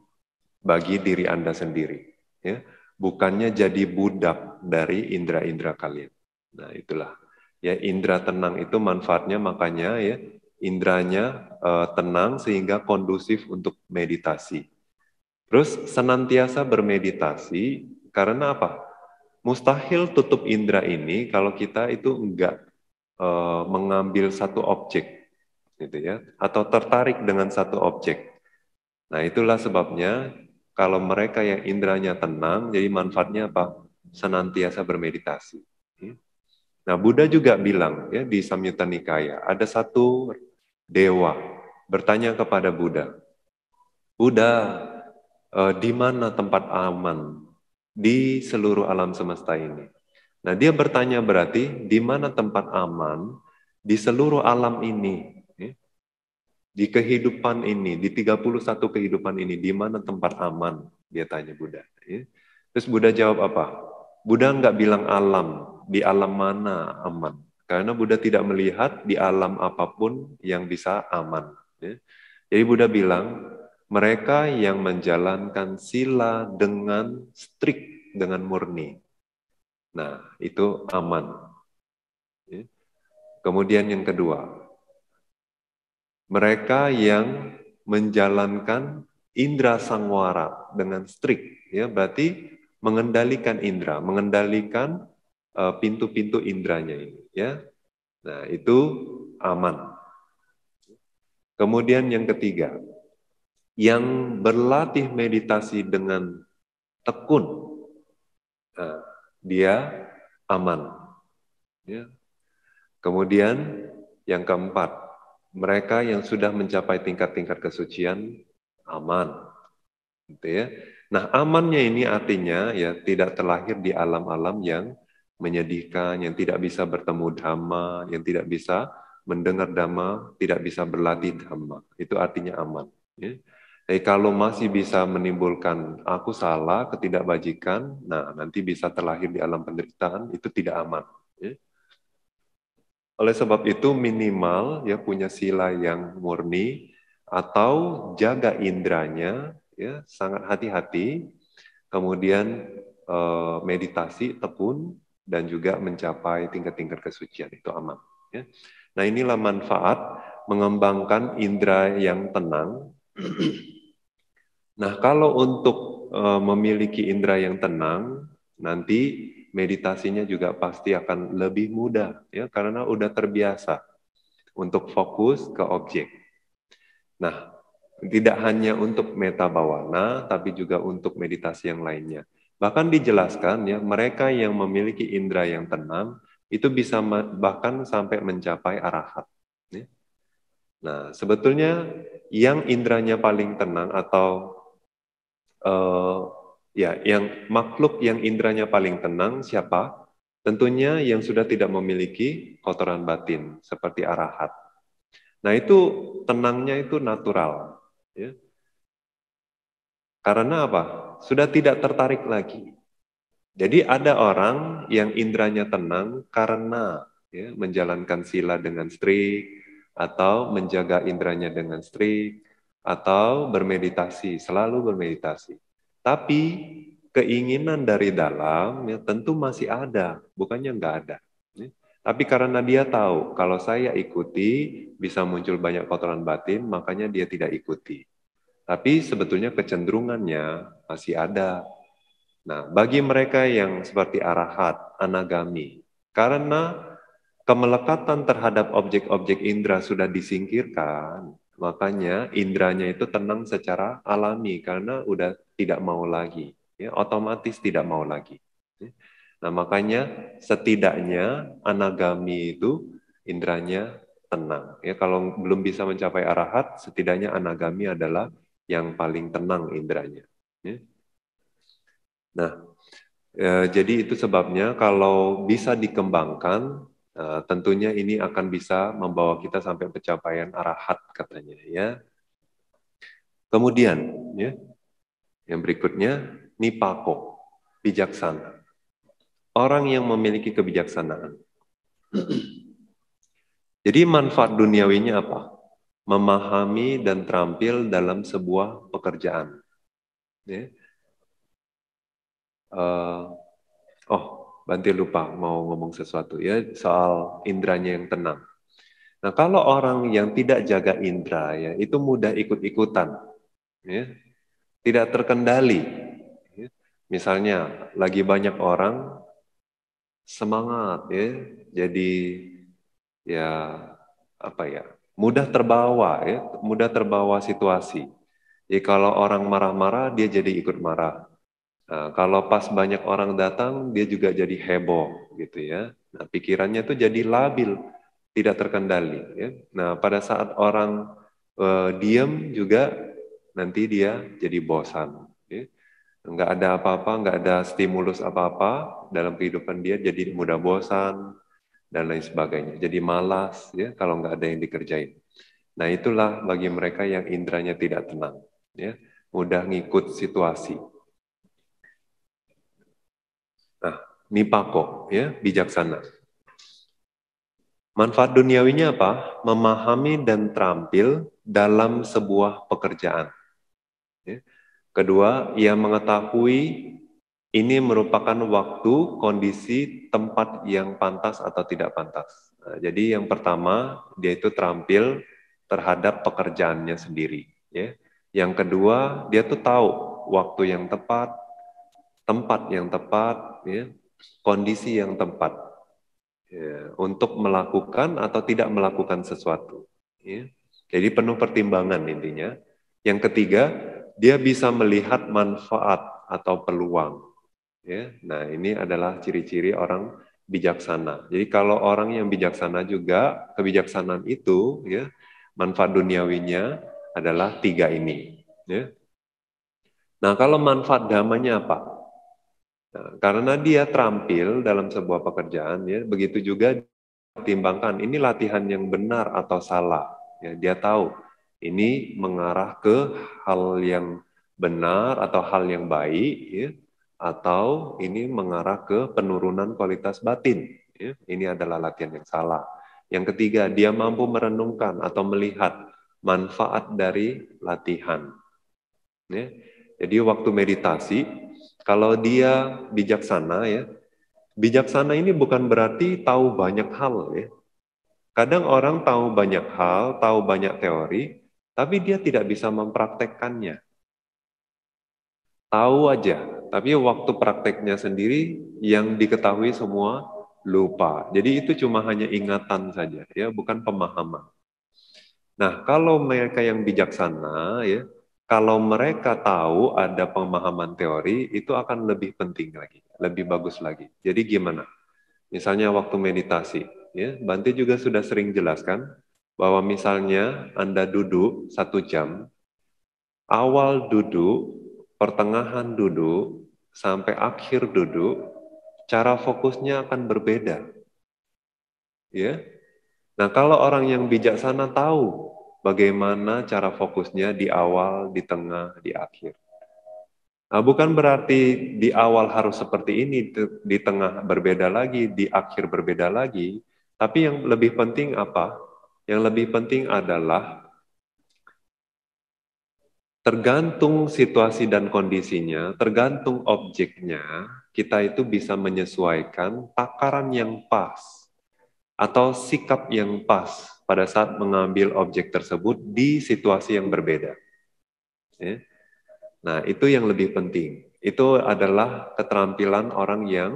bagi diri Anda sendiri. Ya bukannya jadi budak dari indera-indera kalian. Nah, itulah ya indera tenang itu manfaatnya makanya ya indranya uh, eh, tenang sehingga kondusif untuk meditasi. Terus senantiasa bermeditasi karena apa? Mustahil tutup indera ini kalau kita itu enggak uh, mengambil satu objek gitu ya atau tertarik dengan satu objek. Nah, itulah sebabnya kalau mereka yang indranya tenang, jadi manfaatnya apa? Senantiasa bermeditasi. Hmm. Nah, Buddha juga bilang ya di Samyutta Nikaya, ada satu dewa bertanya kepada Buddha, Buddha, eh, di mana tempat aman di seluruh alam semesta ini? Nah, dia bertanya berarti di mana tempat aman di seluruh alam ini? Di kehidupan ini, di 31 kehidupan ini, di mana tempat aman? Dia tanya Buddha. Ya. Terus Buddha jawab apa? Buddha nggak bilang alam, di alam mana aman. Karena Buddha tidak melihat di alam apapun yang bisa aman. Ya. Jadi Buddha bilang, mereka yang menjalankan sila dengan strict, dengan murni. Nah, itu aman. Ya. Kemudian yang kedua, mereka yang menjalankan indra sangwara dengan strict ya berarti mengendalikan indra mengendalikan eh, pintu-pintu indranya ini ya nah itu aman kemudian yang ketiga yang berlatih meditasi dengan tekun nah, dia aman ya kemudian yang keempat mereka yang sudah mencapai tingkat-tingkat kesucian aman. Gitu ya. Nah, amannya ini artinya ya tidak terlahir di alam-alam yang menyedihkan, yang tidak bisa bertemu dhamma, yang tidak bisa mendengar dhamma, tidak bisa berlatih dhamma. Itu artinya aman. Ya. Jadi kalau masih bisa menimbulkan aku salah, ketidakbajikan, nah nanti bisa terlahir di alam penderitaan, itu tidak aman. Oleh sebab itu minimal ya punya sila yang murni atau jaga indranya ya sangat hati-hati. Kemudian eh, meditasi tekun dan juga mencapai tingkat-tingkat kesucian itu aman. Ya. Nah inilah manfaat mengembangkan indera yang tenang. [clears throat] nah kalau untuk e, memiliki indera yang tenang, nanti meditasinya juga pasti akan lebih mudah ya karena udah terbiasa untuk fokus ke objek. Nah, tidak hanya untuk meta bawana tapi juga untuk meditasi yang lainnya. Bahkan dijelaskan ya mereka yang memiliki indera yang tenang itu bisa bahkan sampai mencapai arahat. Ya. Nah, sebetulnya yang indranya paling tenang atau uh, Ya, yang makhluk yang indranya paling tenang siapa? Tentunya yang sudah tidak memiliki kotoran batin seperti arahat. Nah, itu tenangnya itu natural, ya. Karena apa? Sudah tidak tertarik lagi. Jadi ada orang yang indranya tenang karena ya, menjalankan sila dengan strik atau menjaga indranya dengan strik atau bermeditasi, selalu bermeditasi. Tapi keinginan dari dalam ya tentu masih ada, bukannya nggak ada. Ya. Tapi karena dia tahu kalau saya ikuti bisa muncul banyak kotoran batin, makanya dia tidak ikuti. Tapi sebetulnya kecenderungannya masih ada. Nah, bagi mereka yang seperti arahat, anagami, karena kemelekatan terhadap objek-objek indera sudah disingkirkan, makanya indranya itu tenang secara alami karena udah tidak mau lagi, ya, otomatis tidak mau lagi. Ya. Nah makanya setidaknya anagami itu indranya tenang. Ya kalau belum bisa mencapai arahat, setidaknya anagami adalah yang paling tenang indranya. Ya. Nah e, jadi itu sebabnya kalau bisa dikembangkan e, tentunya ini akan bisa membawa kita sampai pencapaian arahat katanya ya. Kemudian ya, yang berikutnya, nipako, bijaksana. Orang yang memiliki kebijaksanaan. [clears throat] Jadi manfaat duniawinya apa? Memahami dan terampil dalam sebuah pekerjaan. Ya. Uh, oh, Banti lupa mau ngomong sesuatu ya soal indranya yang tenang. Nah kalau orang yang tidak jaga indra ya itu mudah ikut-ikutan, ya tidak terkendali. Iya. Misalnya lagi banyak orang semangat ya, jadi ya apa ya mudah terbawa ya, mudah terbawa situasi. Jadi kalau orang marah-marah dia jadi ikut marah. Nah, kalau pas banyak orang datang dia juga jadi heboh gitu ya. Nah pikirannya itu jadi labil, tidak terkendali. Ya. Nah pada saat orang diem eh, diem juga nanti dia jadi bosan. Enggak ya. ada apa-apa, nggak ada stimulus apa-apa dalam kehidupan dia jadi mudah bosan dan lain sebagainya. Jadi malas ya kalau enggak ada yang dikerjain. Nah itulah bagi mereka yang indranya tidak tenang. Ya. Mudah ngikut situasi. Nah, nipako, ya, bijaksana. Manfaat duniawinya apa? Memahami dan terampil dalam sebuah pekerjaan. Kedua, ia mengetahui ini merupakan waktu, kondisi, tempat yang pantas atau tidak pantas. Nah, jadi yang pertama, dia itu terampil terhadap pekerjaannya sendiri. Ya. Yang kedua, dia tuh tahu waktu yang tepat, tempat yang tepat, ya, kondisi yang tepat ya, untuk melakukan atau tidak melakukan sesuatu. Ya. Jadi penuh pertimbangan intinya. Yang ketiga, dia bisa melihat manfaat atau peluang. Ya, nah ini adalah ciri-ciri orang bijaksana. Jadi kalau orang yang bijaksana juga kebijaksanaan itu, ya manfaat duniawinya adalah tiga ini. Ya. Nah kalau manfaat damanya apa? Nah, karena dia terampil dalam sebuah pekerjaan, ya begitu juga timbangkan ini latihan yang benar atau salah. Ya, dia tahu ini mengarah ke hal yang benar atau hal yang baik, ya, atau ini mengarah ke penurunan kualitas batin. Ya. Ini adalah latihan yang salah. Yang ketiga, dia mampu merenungkan atau melihat manfaat dari latihan. Ya. Jadi waktu meditasi, kalau dia bijaksana ya, bijaksana ini bukan berarti tahu banyak hal ya. Kadang orang tahu banyak hal, tahu banyak teori, tapi dia tidak bisa mempraktekkannya. Tahu aja, tapi waktu prakteknya sendiri yang diketahui semua lupa. Jadi itu cuma hanya ingatan saja, ya, bukan pemahaman. Nah, kalau mereka yang bijaksana, ya, kalau mereka tahu ada pemahaman teori, itu akan lebih penting lagi, lebih bagus lagi. Jadi gimana? Misalnya waktu meditasi, ya, Bante juga sudah sering jelaskan bahwa misalnya Anda duduk satu jam, awal duduk, pertengahan duduk, sampai akhir duduk, cara fokusnya akan berbeda. Ya. Nah, kalau orang yang bijaksana tahu bagaimana cara fokusnya di awal, di tengah, di akhir. Nah, bukan berarti di awal harus seperti ini, di tengah berbeda lagi, di akhir berbeda lagi, tapi yang lebih penting apa? Yang lebih penting adalah tergantung situasi dan kondisinya, tergantung objeknya, kita itu bisa menyesuaikan takaran yang pas atau sikap yang pas pada saat mengambil objek tersebut di situasi yang berbeda. Ya. Nah, itu yang lebih penting. Itu adalah keterampilan orang yang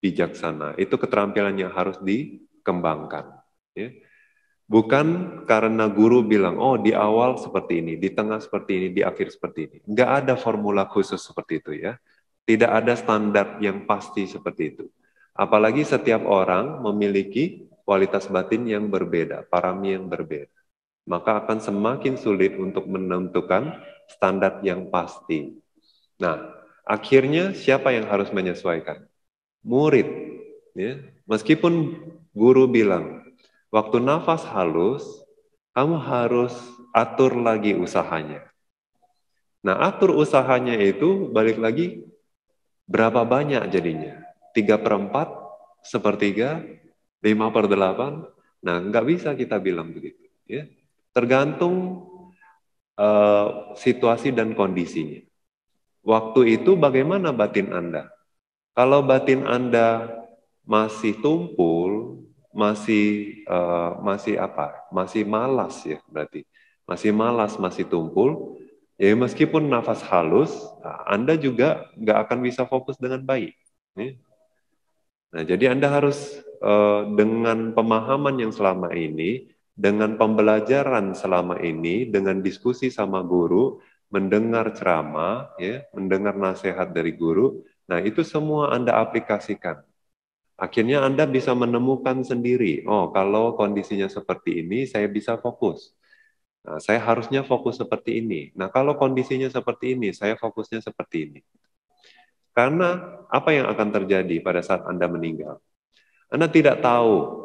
bijaksana. Itu keterampilan yang harus dikembangkan. Ya. Bukan karena guru bilang, oh di awal seperti ini, di tengah seperti ini, di akhir seperti ini. Nggak ada formula khusus seperti itu ya. Tidak ada standar yang pasti seperti itu. Apalagi setiap orang memiliki kualitas batin yang berbeda, parami yang berbeda. Maka akan semakin sulit untuk menentukan standar yang pasti. Nah, akhirnya siapa yang harus menyesuaikan? Murid. Ya. Meskipun guru bilang, Waktu nafas halus, kamu harus atur lagi usahanya. Nah, atur usahanya itu balik lagi berapa banyak jadinya? 3 per 4, sepertiga, 5 per 8. Nah, nggak bisa kita bilang begitu. Ya. Tergantung uh, situasi dan kondisinya. Waktu itu bagaimana batin Anda? Kalau batin Anda masih tumpul, masih uh, masih apa? Masih malas ya berarti. Masih malas, masih tumpul. Ya meskipun nafas halus, Anda juga nggak akan bisa fokus dengan baik. Ya. Nah, jadi Anda harus uh, dengan pemahaman yang selama ini, dengan pembelajaran selama ini, dengan diskusi sama guru, mendengar ceramah, ya, mendengar nasihat dari guru. Nah, itu semua Anda aplikasikan Akhirnya Anda bisa menemukan sendiri, oh kalau kondisinya seperti ini, saya bisa fokus. Nah, saya harusnya fokus seperti ini. Nah kalau kondisinya seperti ini, saya fokusnya seperti ini. Karena apa yang akan terjadi pada saat Anda meninggal? Anda tidak tahu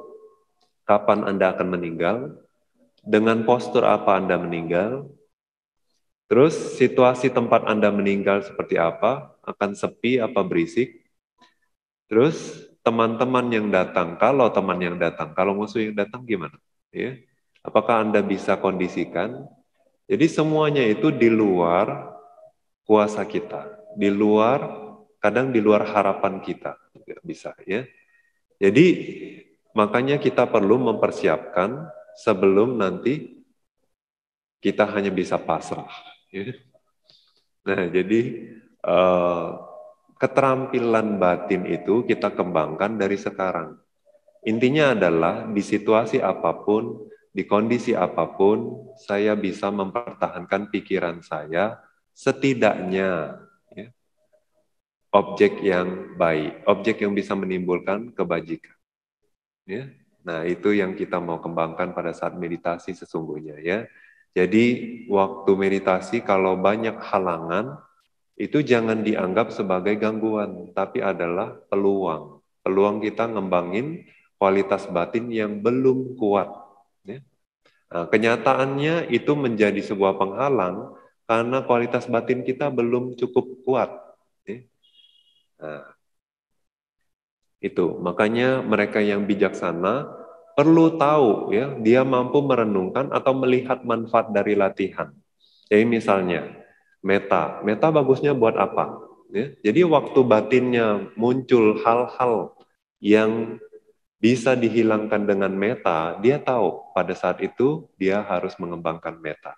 kapan Anda akan meninggal, dengan postur apa Anda meninggal, terus situasi tempat Anda meninggal seperti apa, akan sepi apa berisik, terus teman-teman yang datang, kalau teman yang datang, kalau musuh yang datang gimana? Ya. Apakah Anda bisa kondisikan? Jadi semuanya itu di luar kuasa kita, di luar kadang di luar harapan kita, tidak bisa ya. Jadi makanya kita perlu mempersiapkan sebelum nanti kita hanya bisa pasrah. Ya. Nah, jadi uh, keterampilan batin itu kita kembangkan dari sekarang. Intinya adalah di situasi apapun, di kondisi apapun, saya bisa mempertahankan pikiran saya setidaknya ya, objek yang baik, objek yang bisa menimbulkan kebajikan. Ya. Nah, itu yang kita mau kembangkan pada saat meditasi sesungguhnya ya. Jadi waktu meditasi kalau banyak halangan, itu jangan dianggap sebagai gangguan, tapi adalah peluang. Peluang kita ngembangin kualitas batin yang belum kuat. Ya. Nah, kenyataannya itu menjadi sebuah penghalang karena kualitas batin kita belum cukup kuat. Ya. Nah, itu makanya mereka yang bijaksana perlu tahu ya dia mampu merenungkan atau melihat manfaat dari latihan. Jadi misalnya meta. Meta bagusnya buat apa? Ya, jadi waktu batinnya muncul hal-hal yang bisa dihilangkan dengan meta, dia tahu pada saat itu dia harus mengembangkan meta.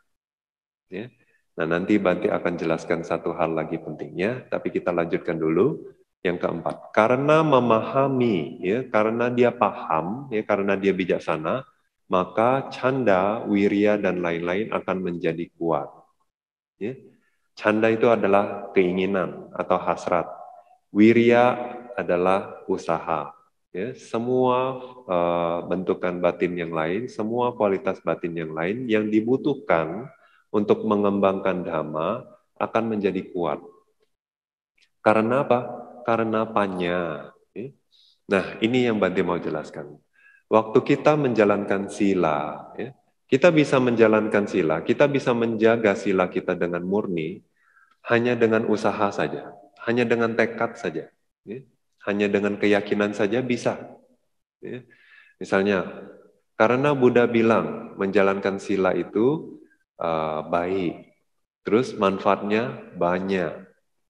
Ya. Nah nanti Banti akan jelaskan satu hal lagi pentingnya, tapi kita lanjutkan dulu. Yang keempat, karena memahami, ya, karena dia paham, ya, karena dia bijaksana, maka canda, wirya, dan lain-lain akan menjadi kuat. Ya. Canda itu adalah keinginan atau hasrat. Wirya adalah usaha. Ya, semua uh, bentukan batin yang lain, semua kualitas batin yang lain yang dibutuhkan untuk mengembangkan dhamma akan menjadi kuat. Karena apa? Karena panya. Ya. Nah, ini yang Bante mau jelaskan. Waktu kita menjalankan sila, ya, kita bisa menjalankan sila, kita bisa menjaga sila kita dengan murni hanya dengan usaha saja, hanya dengan tekad saja, ya. hanya dengan keyakinan saja bisa. Ya. Misalnya, karena Buddha bilang menjalankan sila itu uh, baik, terus manfaatnya banyak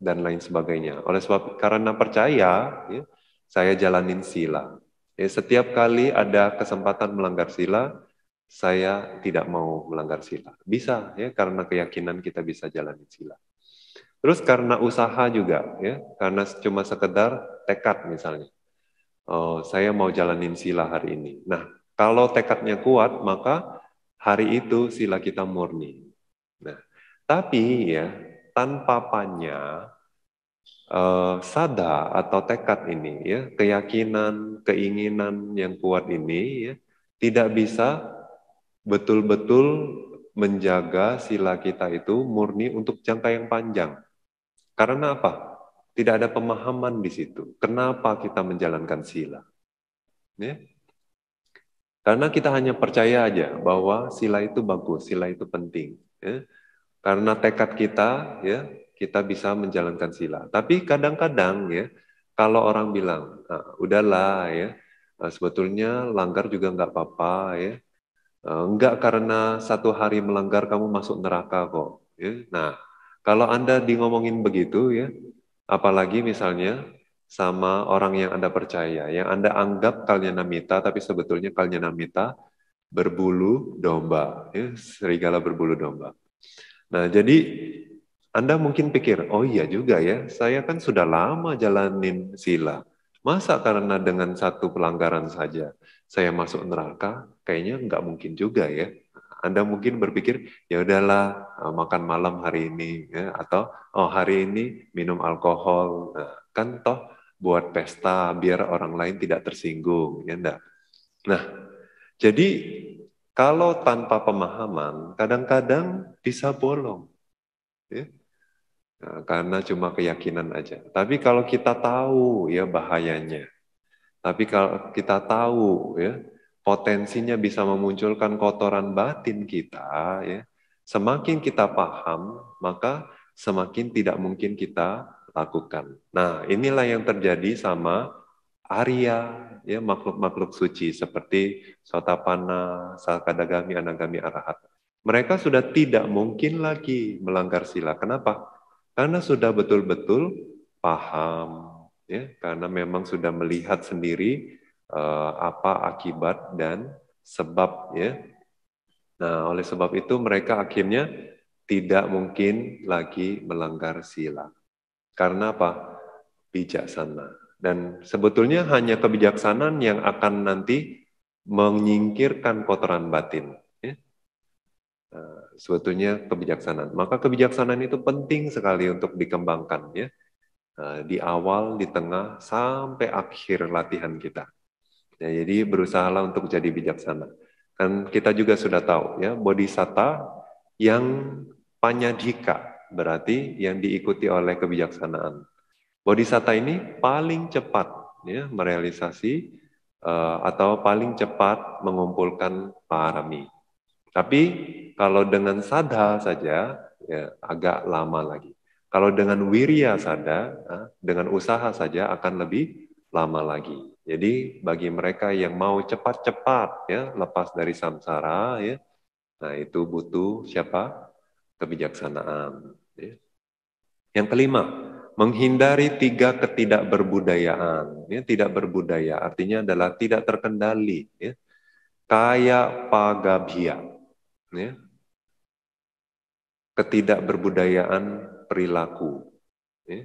dan lain sebagainya. Oleh sebab karena percaya, ya, saya jalanin sila. Ya, setiap kali ada kesempatan melanggar sila, saya tidak mau melanggar sila. Bisa ya karena keyakinan kita bisa jalanin sila. Terus karena usaha juga ya, karena cuma sekedar tekad misalnya. Oh, saya mau jalanin sila hari ini. Nah, kalau tekadnya kuat maka hari itu sila kita murni. Nah, tapi ya tanpa panya eh, sada atau tekad ini ya, keyakinan, keinginan yang kuat ini ya tidak bisa betul-betul menjaga sila kita itu murni untuk jangka yang panjang. Karena apa? Tidak ada pemahaman di situ. Kenapa kita menjalankan sila? Ya? Karena kita hanya percaya aja bahwa sila itu bagus, sila itu penting. Ya? Karena tekad kita, ya kita bisa menjalankan sila. Tapi kadang-kadang ya, kalau orang bilang, ah, udahlah ya, ah, sebetulnya langgar juga nggak apa-apa ya, Eh, enggak karena satu hari melanggar kamu masuk neraka kok. Ya. Nah, kalau Anda di ngomongin begitu ya, apalagi misalnya sama orang yang Anda percaya, yang Anda anggap kalnyanamita, tapi sebetulnya kalnyanamita berbulu domba, ya, serigala berbulu domba. Nah, jadi Anda mungkin pikir, oh iya juga ya, saya kan sudah lama jalanin sila. Masa karena dengan satu pelanggaran saja saya masuk neraka? kayaknya nggak mungkin juga ya. Anda mungkin berpikir ya udahlah eh, makan malam hari ini ya, atau oh hari ini minum alkohol nah, kan toh buat pesta biar orang lain tidak tersinggung ya enggak. Nah, jadi kalau tanpa pemahaman kadang-kadang bisa bolong. Ya. Nah, karena cuma keyakinan aja. Tapi kalau kita tahu ya bahayanya. Tapi kalau kita tahu ya potensinya bisa memunculkan kotoran batin kita ya semakin kita paham maka semakin tidak mungkin kita lakukan nah inilah yang terjadi sama Arya ya makhluk-makhluk suci seperti Sotapana, Salkadagami, Anagami, Arahat. Mereka sudah tidak mungkin lagi melanggar sila. Kenapa? Karena sudah betul-betul paham ya, karena memang sudah melihat sendiri uh, apa akibat dan sebab ya. Nah, oleh sebab itu mereka akhirnya tidak mungkin lagi melanggar sila. Karena apa? Bijaksana. Dan sebetulnya hanya kebijaksanaan yang akan nanti menyingkirkan kotoran batin. Ya. Nah, sebetulnya kebijaksanaan. Maka kebijaksanaan itu penting sekali untuk dikembangkan ya. Eh, di awal, di tengah, sampai akhir latihan kita. Ya, jadi berusahalah untuk jadi bijaksana. Kan kita juga sudah tahu ya, bodhisatta yang panyadhika berarti yang diikuti oleh kebijaksanaan. Bodhisatta ini paling cepat ya merealisasi uh, atau paling cepat mengumpulkan parami. Tapi kalau dengan sadha saja ya agak lama lagi. Kalau dengan wirya sadha, eh, dengan usaha saja akan lebih lama lagi. Jadi bagi mereka yang mau cepat-cepat ya lepas dari samsara ya, nah itu butuh siapa? Kebijaksanaan. Ya. Yang kelima, menghindari tiga ketidakberbudayaan. Ya, tidak berbudaya artinya adalah tidak terkendali. Ya. Kaya pagabia. Ya. Ketidakberbudayaan perilaku. Ya.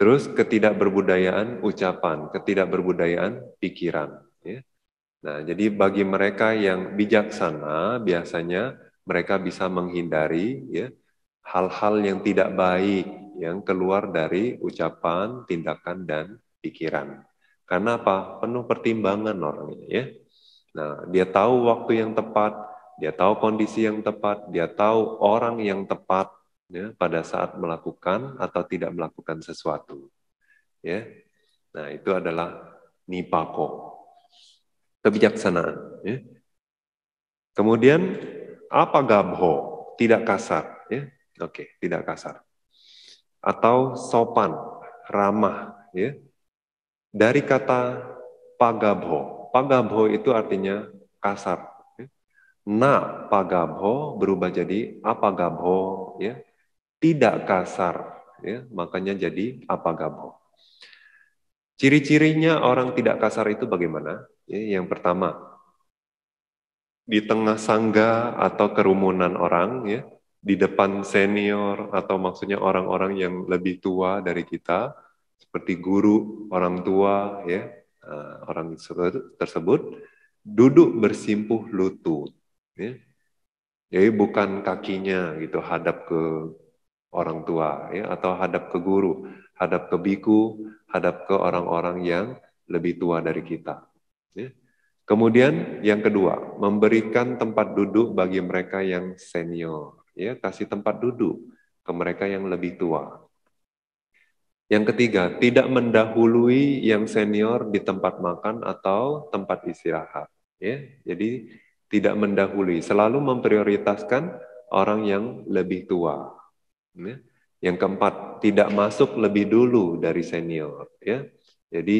Terus ketidakberbudayaan ucapan, ketidakberbudayaan pikiran. Ya. Nah, jadi bagi mereka yang bijaksana biasanya mereka bisa menghindari ya hal-hal yang tidak baik yang keluar dari ucapan, tindakan dan pikiran. Karena apa? Penuh pertimbangan orangnya ya. Nah, dia tahu waktu yang tepat, dia tahu kondisi yang tepat, dia tahu orang yang tepat ya, pada saat melakukan atau tidak melakukan sesuatu. Ya. Nah, itu adalah nipako. Kebijaksanaan, ya. Kemudian apa gabho? Tidak kasar, ya. Oke, tidak kasar. Atau sopan, ramah, ya. Dari kata pagabho. Pagabho itu artinya kasar. Ya. Na pagabho berubah jadi apagabho, ya tidak kasar, ya, makanya jadi apa gabau. Ciri-cirinya orang tidak kasar itu bagaimana? Ya, yang pertama, di tengah sangga atau kerumunan orang, ya, di depan senior atau maksudnya orang-orang yang lebih tua dari kita, seperti guru, orang tua, ya, eh, orang tersebut duduk bersimpuh lutut, ya. jadi bukan kakinya gitu hadap ke orang tua ya atau hadap ke guru, hadap ke biku, hadap ke orang-orang yang lebih tua dari kita. Ya. Kemudian yang kedua, memberikan tempat duduk bagi mereka yang senior, ya kasih tempat duduk ke mereka yang lebih tua. Yang ketiga, tidak mendahului yang senior di tempat makan atau tempat istirahat, ya. Jadi tidak mendahului, selalu memprioritaskan orang yang lebih tua Ya. Yang keempat, tidak masuk lebih dulu dari senior. Ya, jadi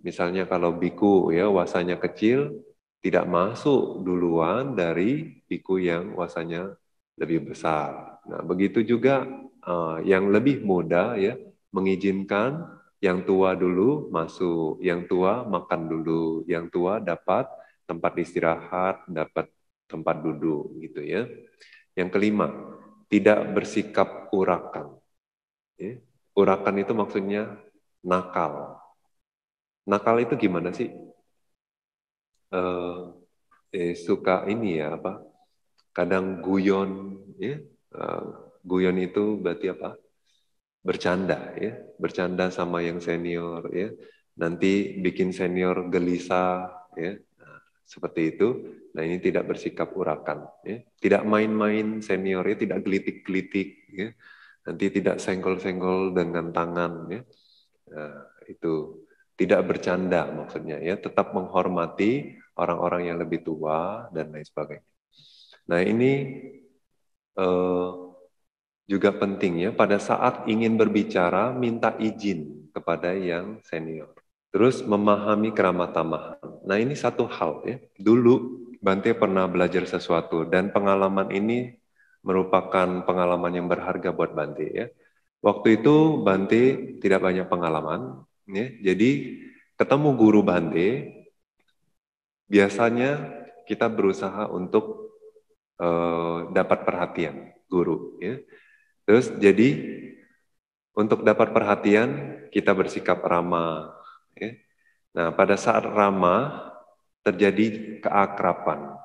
misalnya kalau biku ya wasanya kecil, tidak masuk duluan dari biku yang wasanya lebih besar. Nah, begitu juga uh, yang lebih muda ya mengizinkan yang tua dulu masuk, yang tua makan dulu, yang tua dapat tempat istirahat, dapat tempat duduk gitu ya. Yang kelima, tidak bersikap urakan. Ya. Urakan itu maksudnya nakal. Nakal itu gimana sih? Uh, eh, suka ini ya apa? Kadang guyon, ya. uh, guyon itu berarti apa? Bercanda, ya. Bercanda sama yang senior, ya. Nanti bikin senior gelisah, ya seperti itu. Nah ini tidak bersikap urakan, ya. tidak main-main senior, ya. tidak gelitik-gelitik, ya. nanti tidak senggol-senggol dengan tangan, ya. nah, itu tidak bercanda maksudnya, ya tetap menghormati orang-orang yang lebih tua dan lain sebagainya. Nah ini eh, juga penting ya pada saat ingin berbicara minta izin kepada yang senior. Terus memahami keramah-tamahan. Nah ini satu hal ya. Dulu Bante pernah belajar sesuatu dan pengalaman ini merupakan pengalaman yang berharga buat Bante ya. Waktu itu Bante tidak banyak pengalaman, ya. jadi ketemu guru Bante, biasanya kita berusaha untuk uh, dapat perhatian guru. Ya. Terus jadi untuk dapat perhatian kita bersikap ramah, Ya. Nah, pada saat ramah terjadi keakrapan.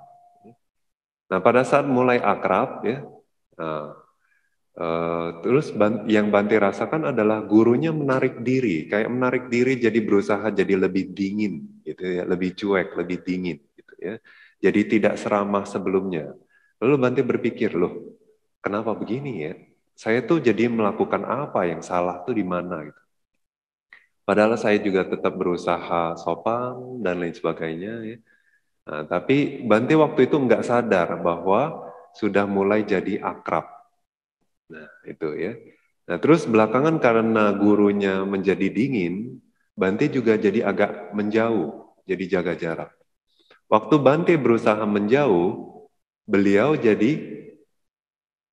Nah, pada saat mulai akrab, ya, nah, uh, terus yang Banti rasakan adalah gurunya menarik diri, kayak menarik diri jadi berusaha jadi lebih dingin, gitu ya, lebih cuek, lebih dingin, gitu ya. Jadi tidak seramah sebelumnya. Lalu Banti berpikir, loh, kenapa begini ya? Saya tuh jadi melakukan apa yang salah tuh di mana gitu. Padahal saya juga tetap berusaha sopan dan lain sebagainya. Ya. Nah, tapi Bante waktu itu nggak sadar bahwa sudah mulai jadi akrab. Nah, itu ya. Nah, terus belakangan karena gurunya menjadi dingin, Bante juga jadi agak menjauh, jadi jaga jarak. Waktu Bante berusaha menjauh, beliau jadi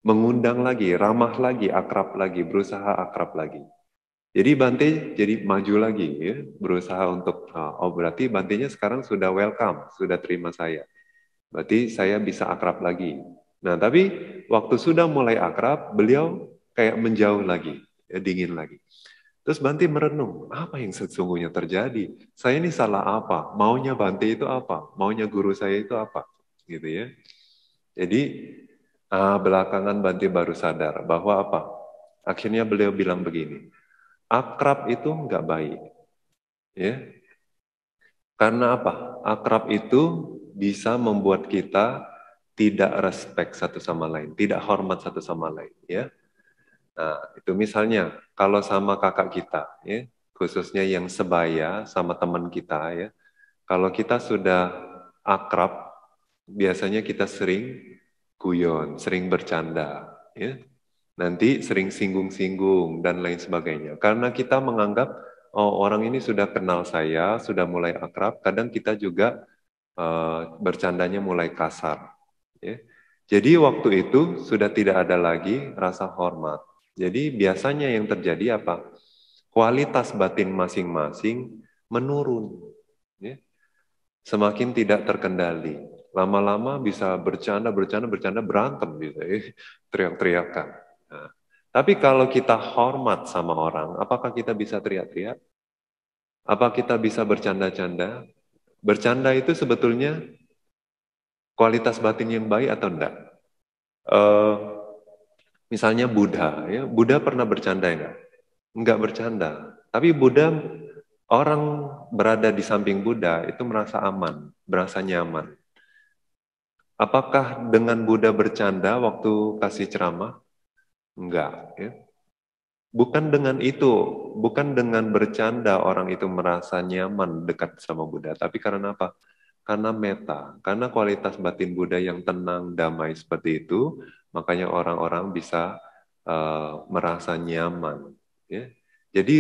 mengundang lagi, ramah lagi, akrab lagi, berusaha akrab lagi. Jadi Bante jadi maju lagi, ya, berusaha untuk eh, oh berarti Bantenya sekarang sudah welcome, sudah terima saya. Berarti saya bisa akrab lagi. Nah tapi waktu sudah mulai akrab, beliau kayak menjauh lagi, ya, dingin lagi. Terus Bante merenung, apa yang sesungguhnya terjadi? Saya ini salah apa? Maunya Bante itu apa? Maunya guru saya itu apa? Gitu ya. Jadi eh, belakangan Bante baru sadar bahwa apa? Akhirnya beliau bilang begini, Akrab itu enggak baik. Ya. Karena apa? Akrab itu bisa membuat kita tidak respect satu sama lain, tidak hormat satu sama lain, ya. Nah, itu misalnya kalau sama kakak kita, ya, khususnya yang sebaya sama teman kita, ya. Kalau kita sudah akrab, biasanya kita sering guyon, sering bercanda, ya nanti sering singgung-singgung dan lain sebagainya. Karena kita menganggap oh, orang ini sudah kenal saya, sudah mulai akrab, kadang kita juga uh, bercandanya mulai kasar. Ya. Jadi waktu itu sudah tidak ada lagi rasa hormat. Jadi biasanya yang terjadi apa? Kualitas batin masing-masing menurun. Ya. Semakin tidak terkendali. Lama-lama bisa bercanda, bercanda, bercanda, berantem gitu ya. [laughs] Teriak-teriakan tapi kalau kita hormat sama orang, apakah kita bisa teriak-teriak? Apa kita bisa bercanda-canda? Bercanda itu sebetulnya kualitas batin yang baik atau enggak? Uh, misalnya Buddha, ya Buddha pernah bercanda enggak? Enggak bercanda. Tapi Buddha orang berada di samping Buddha itu merasa aman, merasa nyaman. Apakah dengan Buddha bercanda waktu kasih ceramah? Enggak. Ya. Bukan dengan itu, bukan dengan bercanda orang itu merasa nyaman dekat sama Buddha, tapi karena apa? Karena meta, karena kualitas batin Buddha yang tenang, damai seperti itu, makanya orang-orang bisa uh, merasa nyaman. Ya. Jadi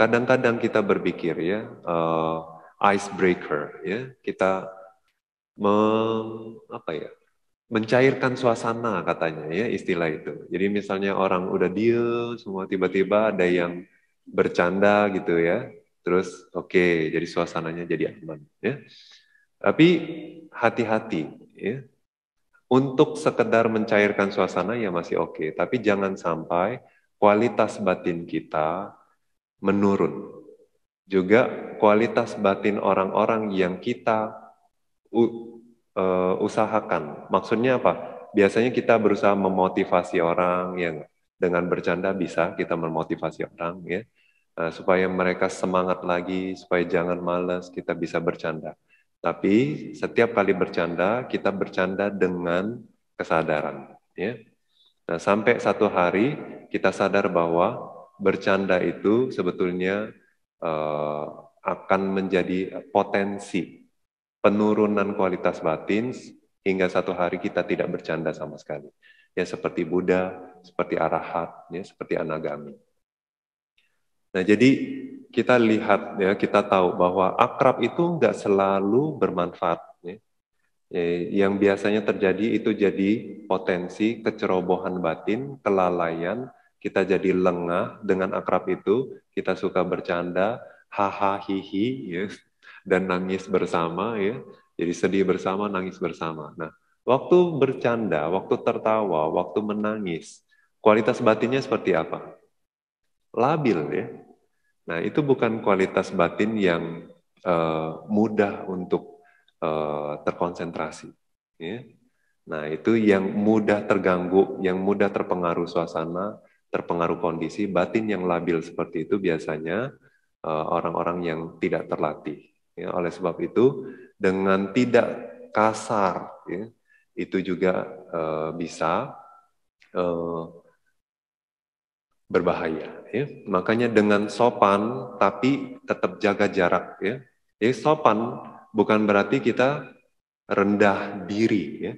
kadang-kadang kita berpikir ya, uh, icebreaker ya, kita me, apa ya, mencairkan suasana katanya ya istilah itu. Jadi misalnya orang udah deal semua tiba-tiba ada yang bercanda gitu ya. Terus oke, okay, jadi suasananya jadi aman ya. Tapi hati-hati ya. Untuk sekedar mencairkan suasana ya masih oke, okay. tapi jangan sampai kualitas batin kita menurun. Juga kualitas batin orang-orang yang kita uh, usahakan. Maksudnya apa? Biasanya kita berusaha memotivasi orang yang dengan bercanda bisa kita memotivasi orang ya uh, supaya mereka semangat lagi, supaya jangan malas, kita bisa bercanda. Tapi setiap kali bercanda kita bercanda dengan kesadaran ya. Nah, sampai satu hari kita sadar bahwa bercanda itu sebetulnya uh, akan menjadi potensi penurunan kualitas batin hingga satu hari kita tidak bercanda sama sekali. Ya seperti Buddha, seperti Arahat, ya seperti Anagami. Nah, jadi kita lihat ya, kita tahu bahwa akrab itu nggak selalu bermanfaat. Ya. ya yang biasanya terjadi itu jadi potensi kecerobohan batin, kelalaian, kita jadi lengah dengan akrab itu, kita suka bercanda, haha hihi, ya dan nangis bersama ya. Jadi sedih bersama, nangis bersama. Nah, waktu bercanda, waktu tertawa, waktu menangis, kualitas batinnya seperti apa? Labil ya. Nah, itu bukan kualitas batin yang uh, mudah untuk uh, terkonsentrasi. Ya. Nah, itu yang mudah terganggu, yang mudah terpengaruh suasana, terpengaruh kondisi, batin yang labil seperti itu biasanya eh, orang-orang uh, orang -orang yang tidak terlatih. Ya, oleh sebab itu dengan tidak kasar ya, itu juga uh, bisa uh, berbahaya. Ya. Makanya dengan sopan tapi tetap jaga jarak. Ya. Jadi sopan bukan berarti kita rendah diri. Ya.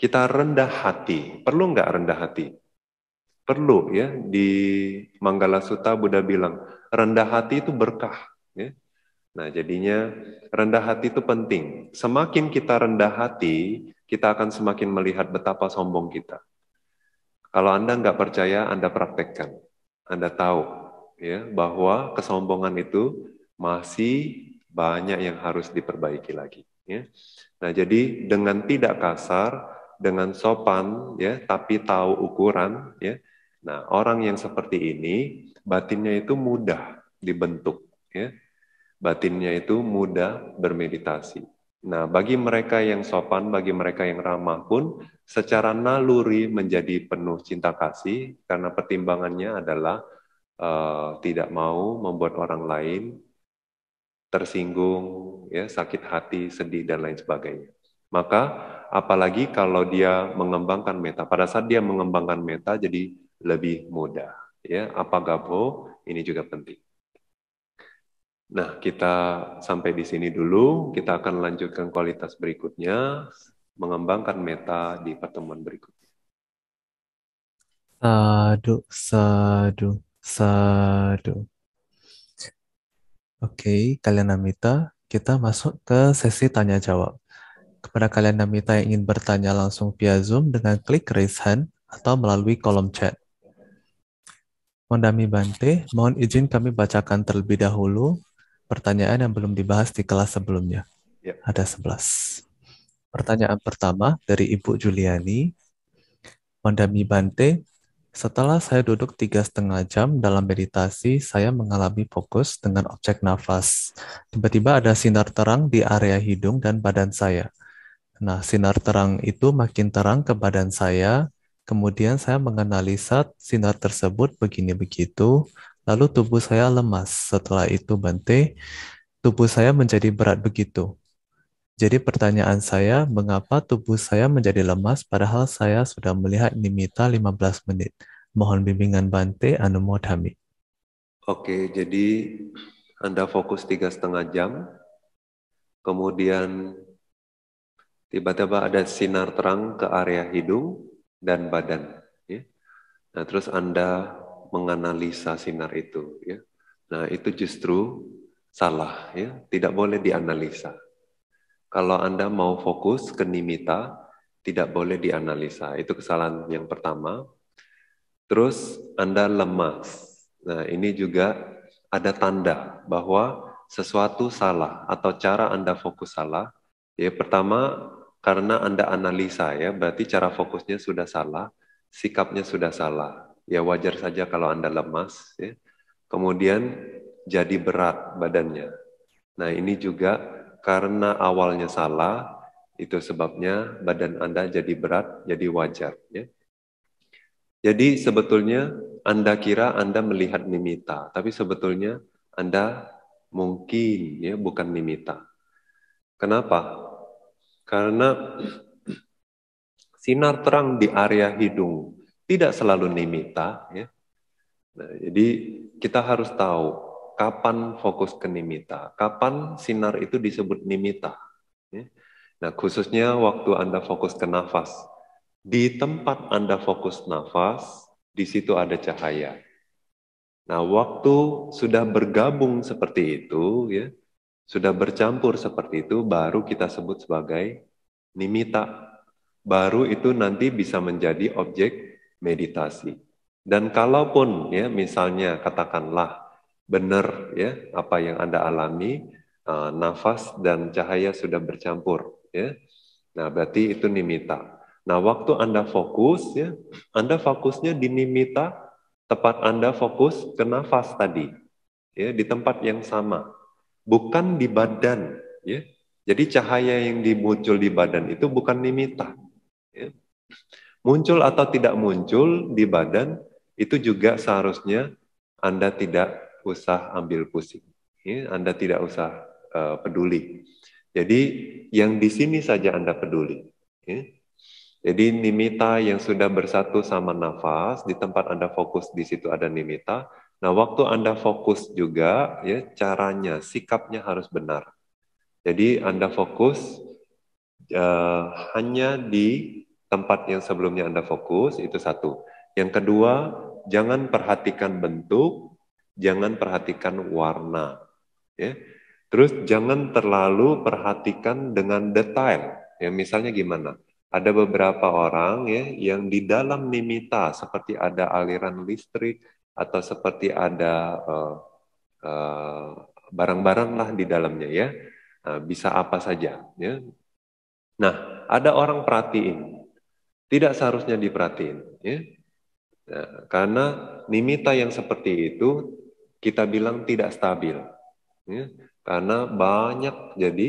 Kita rendah hati. Perlu nggak rendah hati? Perlu ya. Di Manggala Sutta Buddha bilang rendah hati itu berkah. Ya. Nah, jadinya rendah hati itu penting. Semakin kita rendah hati, kita akan semakin melihat betapa sombong kita. Kalau Anda nggak percaya, Anda praktekkan. Anda tahu ya bahwa kesombongan itu masih banyak yang harus diperbaiki lagi. Ya. Nah, jadi dengan tidak kasar, dengan sopan, ya, tapi tahu ukuran, ya. Nah, orang yang seperti ini batinnya itu mudah dibentuk, ya batinnya itu mudah bermeditasi. Nah, bagi mereka yang sopan, bagi mereka yang ramah pun secara naluri menjadi penuh cinta kasih karena pertimbangannya adalah uh, tidak mau membuat orang lain tersinggung, ya sakit hati, sedih dan lain sebagainya. Maka apalagi kalau dia mengembangkan meta, pada saat dia mengembangkan meta jadi lebih mudah. Ya, apa gabo ini juga penting. Nah, kita sampai di sini dulu. Kita akan lanjutkan kualitas berikutnya, mengembangkan meta di pertemuan berikutnya. Sadu, sadu, sadu. Oke, kalian Namita, kita masuk ke sesi tanya jawab. Kepada kalian Namita yang ingin bertanya langsung via Zoom dengan klik raise hand atau melalui kolom chat. Mondami Bante, mohon izin kami bacakan terlebih dahulu pertanyaan yang belum dibahas di kelas sebelumnya. Yep. Ya. Ada 11. Pertanyaan pertama dari Ibu Juliani. Mandami Bante, setelah saya duduk tiga setengah jam dalam meditasi, saya mengalami fokus dengan objek nafas. Tiba-tiba ada sinar terang di area hidung dan badan saya. Nah, sinar terang itu makin terang ke badan saya, kemudian saya menganalisa sinar tersebut begini begitu, Lalu tubuh saya lemas. Setelah itu Bante, tubuh saya menjadi berat begitu. Jadi pertanyaan saya, mengapa tubuh saya menjadi lemas padahal saya sudah melihat Nimita 15 menit? Mohon bimbingan Bante Anumodhami. Oke, jadi Anda fokus tiga setengah jam, kemudian tiba-tiba ada sinar terang ke area hidung dan badan. Ya. Nah, terus Anda menganalisa sinar itu ya. Nah, itu justru salah ya, tidak boleh dianalisa. Kalau Anda mau fokus ke nimita, tidak boleh dianalisa. Itu kesalahan yang pertama. Terus Anda lemas. Nah, ini juga ada tanda bahwa sesuatu salah atau cara Anda fokus salah. Ya, pertama karena Anda analisa ya, berarti cara fokusnya sudah salah, sikapnya sudah salah ya wajar saja kalau Anda lemas. Ya. Kemudian jadi berat badannya. Nah ini juga karena awalnya salah, itu sebabnya badan Anda jadi berat, jadi wajar. Ya. Jadi sebetulnya Anda kira Anda melihat mimita, tapi sebetulnya Anda mungkin ya bukan mimita. Kenapa? Karena sinar terang di area hidung tidak selalu nimita ya. Nah, jadi kita harus tahu kapan fokus ke nimita, kapan sinar itu disebut nimita. Ya. Nah, khususnya waktu Anda fokus ke nafas. Di tempat Anda fokus nafas, di situ ada cahaya. Nah, waktu sudah bergabung seperti itu ya, sudah bercampur seperti itu baru kita sebut sebagai nimita. Baru itu nanti bisa menjadi objek meditasi. Dan kalaupun ya misalnya katakanlah benar ya apa yang Anda alami uh, nafas dan cahaya sudah bercampur ya. Nah, berarti itu nimita. Nah, waktu Anda fokus ya, Anda fokusnya di nimita tepat Anda fokus ke nafas tadi. Ya, di tempat yang sama. Bukan di badan ya. Jadi cahaya yang dimuncul di badan itu bukan nimita. Ya. Muncul atau tidak muncul di badan itu juga seharusnya Anda tidak usah ambil pusing. Anda tidak usah eh, peduli. Jadi yang di sini saja Anda peduli. Jadi nimita yang sudah bersatu sama nafas, di tempat Anda fokus di situ ada nimita, Nah, waktu Anda fokus juga, ya, caranya, sikapnya harus benar. Jadi, Anda fokus uh, hanya di tempat yang sebelumnya Anda fokus, itu satu. Yang kedua, jangan perhatikan bentuk, jangan perhatikan warna. Ya. Terus jangan terlalu perhatikan dengan detail. Ya, misalnya gimana? Ada beberapa orang ya yang di dalam nimita seperti ada aliran listrik atau seperti ada uh, uh, barang-barang lah di dalamnya ya. Nah, bisa apa saja ya. Nah, ada orang perhatiin tidak seharusnya diperhatiin. Ya. Nah, karena nimita yang seperti itu kita bilang tidak stabil. Ya. Karena banyak jadi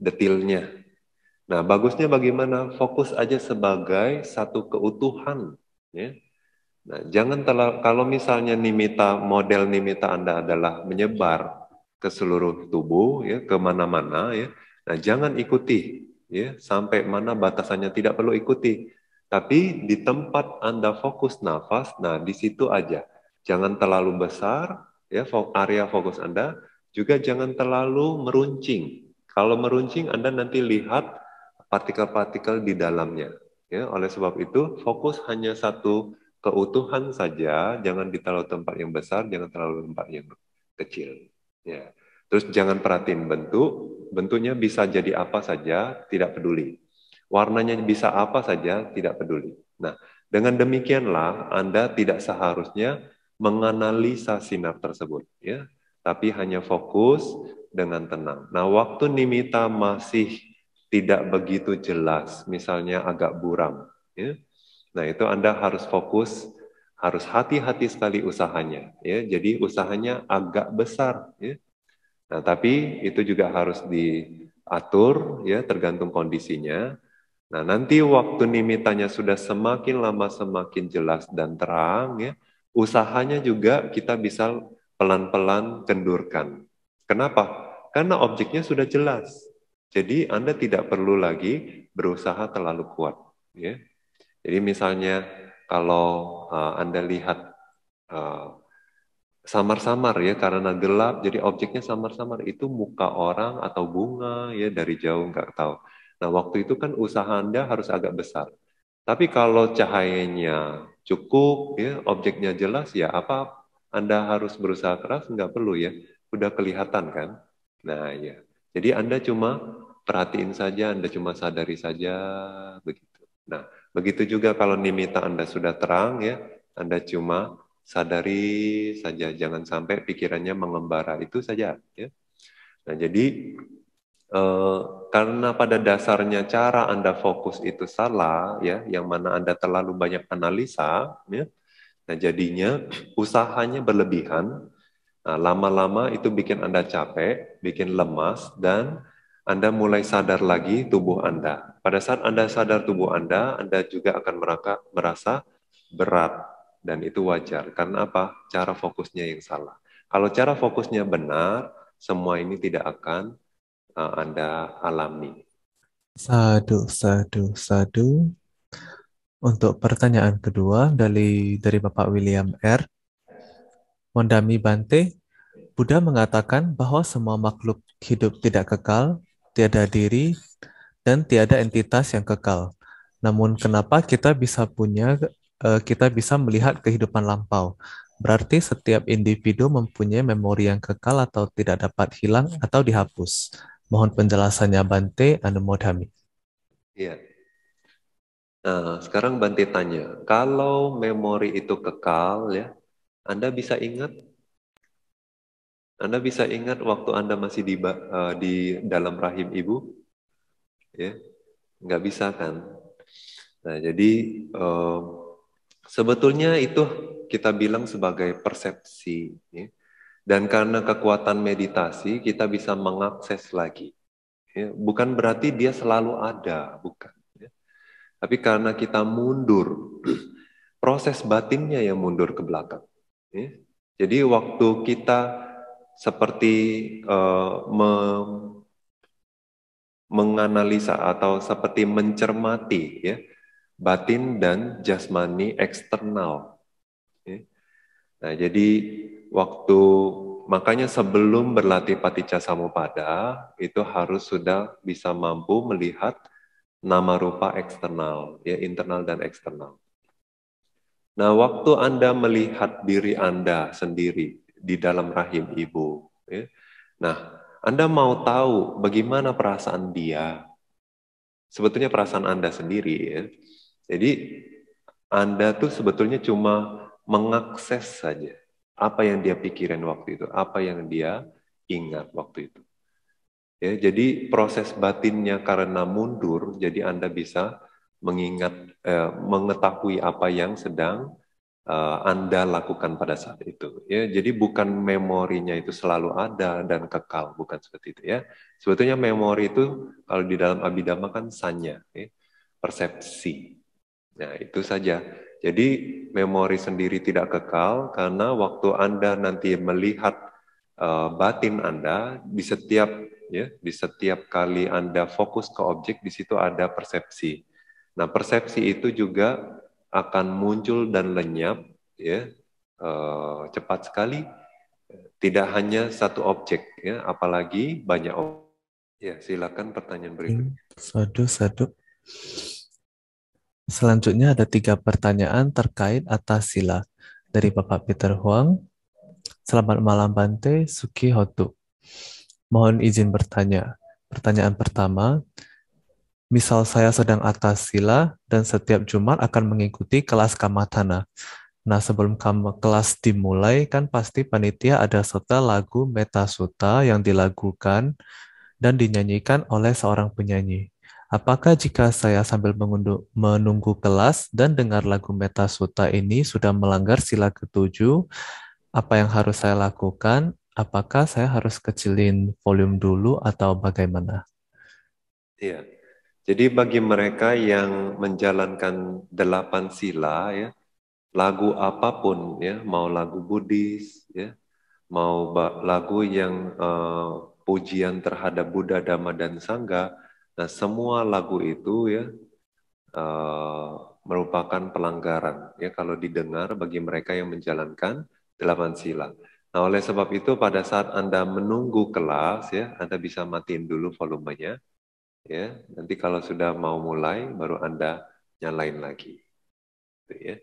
detilnya. Nah, bagusnya bagaimana? Fokus aja sebagai satu keutuhan. Ya. Nah, jangan telah, kalau misalnya nimita model nimita Anda adalah menyebar ke seluruh tubuh ya kemana-mana ya. Nah, jangan ikuti ya sampai mana batasannya tidak perlu ikuti. Tapi di tempat Anda fokus nafas, nah di situ aja. Jangan terlalu besar ya area fokus Anda, juga jangan terlalu meruncing. Kalau meruncing Anda nanti lihat partikel-partikel di dalamnya. Ya, oleh sebab itu fokus hanya satu keutuhan saja, jangan di terlalu tempat yang besar, jangan terlalu tempat yang kecil. Ya. Terus jangan perhatiin bentuk, bentuknya bisa jadi apa saja, tidak peduli. Warnanya bisa apa saja, tidak peduli. Nah, dengan demikianlah Anda tidak seharusnya menganalisa sinar tersebut, ya, tapi hanya fokus dengan tenang. Nah, waktu nimita masih tidak begitu jelas, misalnya agak buram, ya. Nah, itu Anda harus fokus, harus hati-hati sekali usahanya, ya. Jadi usahanya agak besar, ya. Nah, tapi itu juga harus diatur ya tergantung kondisinya. Nah, nanti waktu nimitanya sudah semakin lama semakin jelas dan terang ya, usahanya juga kita bisa pelan-pelan kendurkan. Kenapa? Karena objeknya sudah jelas. Jadi Anda tidak perlu lagi berusaha terlalu kuat ya. Jadi misalnya kalau uh, Anda lihat uh, samar-samar ya karena gelap jadi objeknya samar-samar itu muka orang atau bunga ya dari jauh nggak tahu Nah, waktu itu kan usaha Anda harus agak besar. Tapi kalau cahayanya cukup, ya objeknya jelas, ya apa Anda harus berusaha keras, nggak perlu ya. Udah kelihatan kan? Nah, ya. Jadi Anda cuma perhatiin saja, Anda cuma sadari saja, begitu. Nah, begitu juga kalau nimita Anda sudah terang ya, Anda cuma sadari saja, jangan sampai pikirannya mengembara, itu saja. Ya. Nah, jadi Eh, karena pada dasarnya cara Anda fokus itu salah ya yang mana Anda terlalu banyak analisa ya nah jadinya usahanya berlebihan lama nah, lama-lama itu bikin Anda capek bikin lemas dan Anda mulai sadar lagi tubuh Anda pada saat Anda sadar tubuh Anda Anda juga akan meraka, merasa berat dan itu wajar karena apa cara fokusnya yang salah kalau cara fokusnya benar semua ini tidak akan Eh, Anda alami. Sadu, sadu, sadu. Untuk pertanyaan kedua dari dari Bapak William R. Mondami Bante, Buddha mengatakan bahwa semua makhluk hidup tidak kekal, tiada diri, dan tiada entitas yang kekal. Namun kenapa kita bisa punya eh, kita bisa melihat kehidupan lampau? Berarti setiap individu mempunyai memori yang kekal atau tidak dapat hilang atau dihapus. Mohon penjelasannya Bante Anumodhami. Iya. Nah, sekarang Bante tanya, kalau memori itu kekal ya, Anda bisa ingat Anda bisa ingat waktu Anda masih di uh, di dalam rahim ibu? Ya. Nggak bisa kan? Nah, jadi uh, sebetulnya itu kita bilang sebagai persepsi ya. Dan karena kekuatan meditasi, kita bisa mengakses lagi. Ya, bukan berarti dia selalu ada, bukan. Ya. Tapi karena kita mundur, [clears throat] proses batinnya yang mundur ke belakang. Ya. Jadi waktu kita seperti eh, menganalisa atau seperti mencermati batin dan jasmani eksternal. Nah, jadi waktu makanya sebelum berlatih paticca samupada itu harus sudah bisa mampu melihat nama rupa eksternal, ya internal dan eksternal. Nah, waktu Anda melihat diri Anda sendiri di dalam rahim ibu, ya, nah Anda mau tahu bagaimana perasaan dia. Sebetulnya perasaan Anda sendiri, ya. Jadi Anda tuh sebetulnya cuma mengakses saja apa yang dia pikirin waktu itu, apa yang dia ingat waktu itu. Ya, jadi proses batinnya karena mundur, jadi Anda bisa mengingat, eh, mengetahui apa yang sedang eh, Anda lakukan pada saat itu. Ya, jadi bukan memorinya itu selalu ada dan kekal, bukan seperti itu ya. Sebetulnya memori itu kalau di dalam abidama kan sanya, ya, persepsi. Nah itu saja jadi memori sendiri tidak kekal karena waktu Anda nanti melihat uh, batin Anda di setiap ya, di setiap kali Anda fokus ke objek di situ ada persepsi. Nah, persepsi itu juga akan muncul dan lenyap ya uh, cepat sekali tidak hanya satu objek ya apalagi banyak objek. ya silakan pertanyaan berikutnya sadu sadu Selanjutnya ada tiga pertanyaan terkait atas sila dari Bapak Peter Huang. Selamat malam Bante Suki Hotu. Mohon izin bertanya. Pertanyaan pertama, misal saya sedang atas sila dan setiap Jumat akan mengikuti kelas kamatana. Nah, sebelum kelas dimulai, kan pasti panitia ada sota lagu Meta sota yang dilagukan dan dinyanyikan oleh seorang penyanyi. Apakah jika saya sambil mengunduh, menunggu kelas dan dengar lagu Meta Suta ini sudah melanggar sila ketujuh, apa yang harus saya lakukan? Apakah saya harus kecilin volume dulu atau bagaimana? Iya. Jadi bagi mereka yang menjalankan delapan sila ya, lagu apapun ya, mau lagu Buddhis ya, mau lagu yang uh, pujian terhadap Buddha, Dhamma dan Sangha, Nah, semua lagu itu ya uh, merupakan pelanggaran ya kalau didengar bagi mereka yang menjalankan delapan sila. Nah, oleh sebab itu pada saat Anda menunggu kelas ya, Anda bisa matiin dulu volumenya ya. Nanti kalau sudah mau mulai baru Anda nyalain lagi. Gitu ya.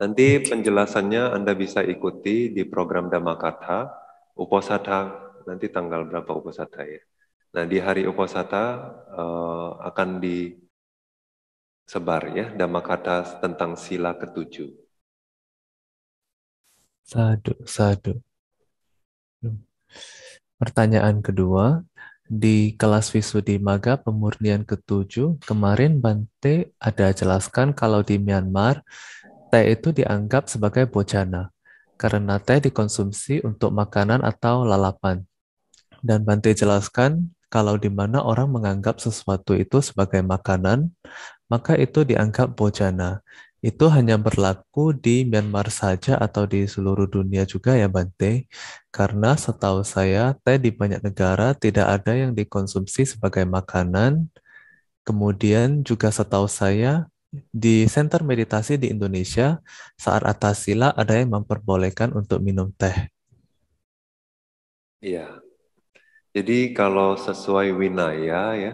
Nanti penjelasannya Anda bisa ikuti di program Dhammakarta, Uposatha nanti tanggal berapa uposata ya. Nah di hari uposata uh, akan disebar ya dhamma kata tentang sila ketujuh. Sadu, sadu. Pertanyaan kedua, di kelas Visudi Maga pemurnian ketujuh, kemarin Bante ada jelaskan kalau di Myanmar, teh itu dianggap sebagai bojana, karena teh dikonsumsi untuk makanan atau lalapan. Dan Bante jelaskan, kalau di mana orang menganggap sesuatu itu sebagai makanan, maka itu dianggap bojana. Itu hanya berlaku di Myanmar saja atau di seluruh dunia juga ya Bante, karena setahu saya teh di banyak negara tidak ada yang dikonsumsi sebagai makanan. Kemudian juga setahu saya di center meditasi di Indonesia saat atasila ada yang memperbolehkan untuk minum teh. Iya, jadi kalau sesuai winaya ya,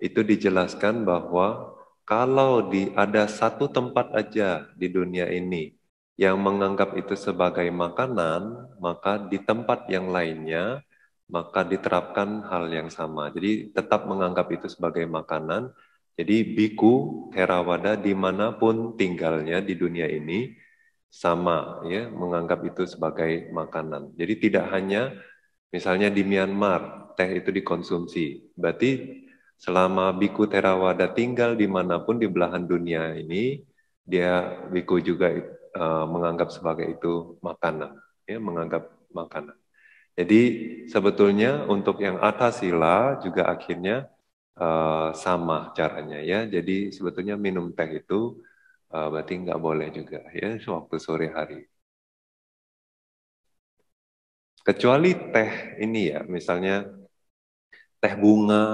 itu dijelaskan bahwa kalau di ada satu tempat aja di dunia ini yang menganggap itu sebagai makanan, maka di tempat yang lainnya maka diterapkan hal yang sama. Jadi tetap menganggap itu sebagai makanan. Jadi biku herawada dimanapun tinggalnya di dunia ini sama ya menganggap itu sebagai makanan. Jadi tidak hanya Misalnya di Myanmar, teh itu dikonsumsi. Berarti selama Biku Terawada tinggal dimanapun di belahan dunia ini, dia Biku juga uh, menganggap sebagai itu makanan. Ya, menganggap makanan. Jadi sebetulnya untuk yang atas sila juga akhirnya uh, sama caranya ya. Jadi sebetulnya minum teh itu uh, berarti nggak boleh juga ya waktu sore hari. Kecuali teh ini ya, misalnya teh bunga,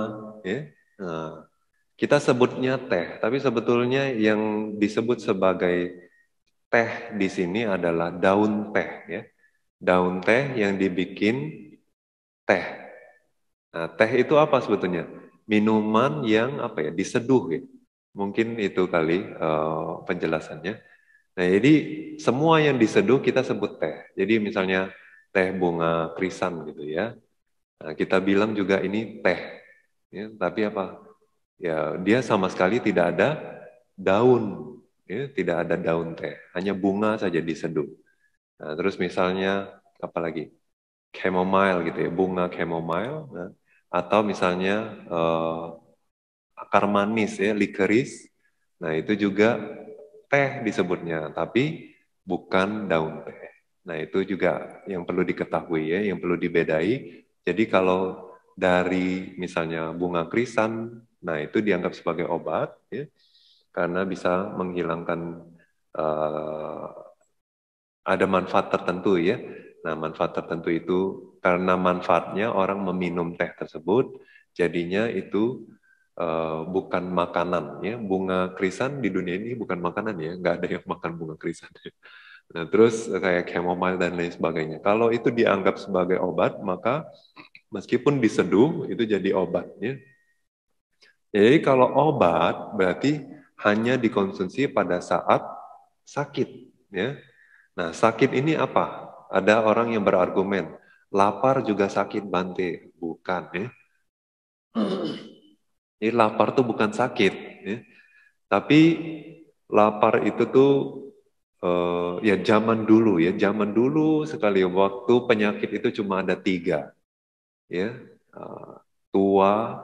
ya. Nah, kita sebutnya teh, tapi sebetulnya yang disebut sebagai teh di sini adalah daun teh ya. Daun teh yang dibikin teh. Nah, teh itu apa sebetulnya? Minuman yang apa ya? Diseduh ya. Mungkin itu kali uh, penjelasannya. Nah, jadi semua yang diseduh kita sebut teh. Jadi misalnya teh bunga krisan gitu ya. Nah, kita bilang juga ini teh, ya, tapi apa? Ya dia sama sekali tidak ada daun, ya, tidak ada daun teh, hanya bunga saja diseduh. Nah, terus misalnya apa lagi? Chamomile gitu ya, bunga chamomile. Ya. atau misalnya uh, akar manis ya, likeris. Nah itu juga teh disebutnya, tapi bukan daun teh. Nah, itu juga yang perlu diketahui ya, yang perlu dibedai. Jadi kalau dari misalnya bunga krisan, nah itu dianggap sebagai obat ya, karena bisa menghilangkan uh, ada manfaat tertentu ya. Nah, manfaat tertentu itu karena manfaatnya orang meminum teh tersebut, jadinya itu uh, bukan makanan ya. Bunga krisan di dunia ini bukan makanan ya, nggak ada yang makan bunga krisan. Ya. Nah, terus kayak chamomile dan lain sebagainya. Kalau itu dianggap sebagai obat, maka meskipun diseduh, itu jadi obat ya Jadi kalau obat berarti hanya dikonsumsi pada saat sakit. ya. Nah, sakit ini apa? Ada orang yang berargumen, lapar juga sakit Bante. Bukan. ya. Jadi lapar itu bukan sakit. ya. Tapi lapar itu tuh uh, ya zaman dulu ya zaman dulu sekali waktu penyakit itu cuma ada tiga ya uh, tua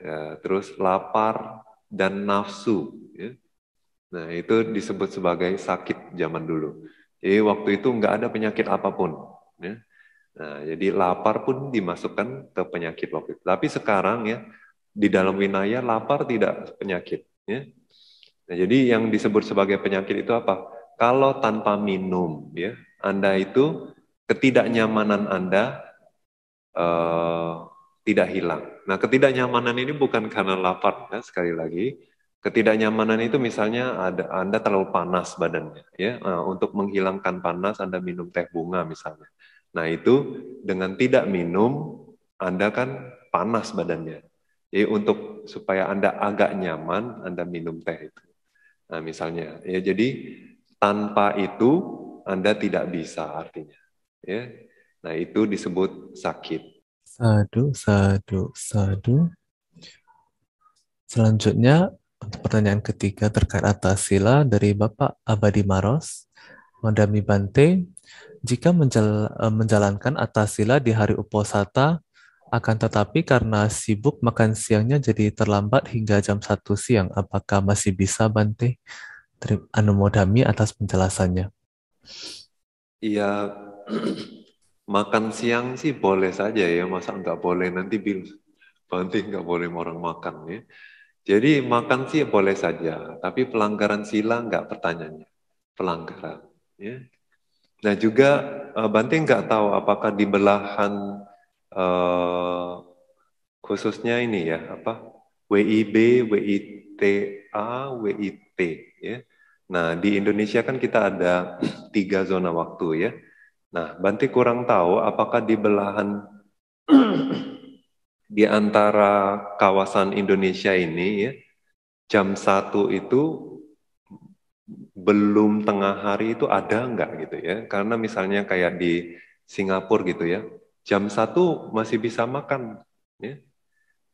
ya, terus lapar dan nafsu ya. nah itu disebut sebagai sakit zaman dulu jadi waktu itu nggak ada penyakit apapun ya. nah jadi lapar pun dimasukkan ke penyakit waktu itu tapi sekarang ya di dalam winaya lapar tidak penyakit ya. Nah, jadi yang disebut sebagai penyakit itu apa? kalau tanpa minum ya Anda itu ketidaknyamanan Anda uh, tidak hilang. Nah, ketidaknyamanan ini bukan karena lapar ya sekali lagi. Ketidaknyamanan itu misalnya ada Anda terlalu panas badannya ya. Nah, untuk menghilangkan panas Anda minum teh bunga misalnya. Nah, itu dengan tidak minum Anda kan panas badannya. Jadi untuk supaya Anda agak nyaman Anda minum teh itu. Nah, misalnya ya jadi tanpa itu Anda tidak bisa artinya. Ya. Nah, itu disebut sakit. Sadu, sadu, sadu. Selanjutnya, untuk pertanyaan ketiga terkait atas sila dari Bapak Abadi Maros, Madami Bante, jika menjal eh, menjalankan atas sila di hari uposata, akan tetapi karena sibuk makan siangnya jadi terlambat hingga jam satu siang, apakah masih bisa Bante? Anumodami atas penjelasannya. Iya, [clears throat] makan siang sih boleh saja ya, masa nggak boleh nanti bil nanti nggak boleh orang makan ya. Jadi makan sih boleh saja, tapi pelanggaran sila nggak pertanyaannya, pelanggaran. Ya. Nah juga eh, Banting nggak tahu apakah di belahan eh, khususnya ini ya apa WIB, WITA, WIT ya. Nah, di Indonesia kan kita ada tiga zona waktu ya. Nah, Banti kurang tahu apakah di belahan di antara kawasan Indonesia ini ya, jam satu itu belum tengah hari itu ada enggak gitu ya. Karena misalnya kayak di Singapura gitu ya, jam satu masih bisa makan ya.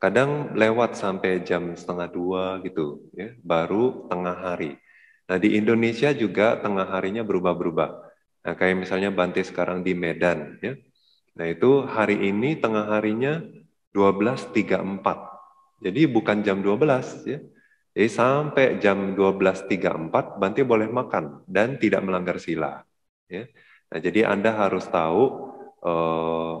Kadang lewat sampai jam setengah dua gitu ya, baru tengah hari. Nah, di Indonesia juga tengah harinya berubah-berubah. Nah, kayak misalnya Bante sekarang di Medan, ya. Nah, itu hari ini tengah harinya 12.34. Jadi bukan jam 12, ya. Jadi sampai jam 12.34 Bante boleh makan dan tidak melanggar sila, ya. Nah, jadi Anda harus tahu eh,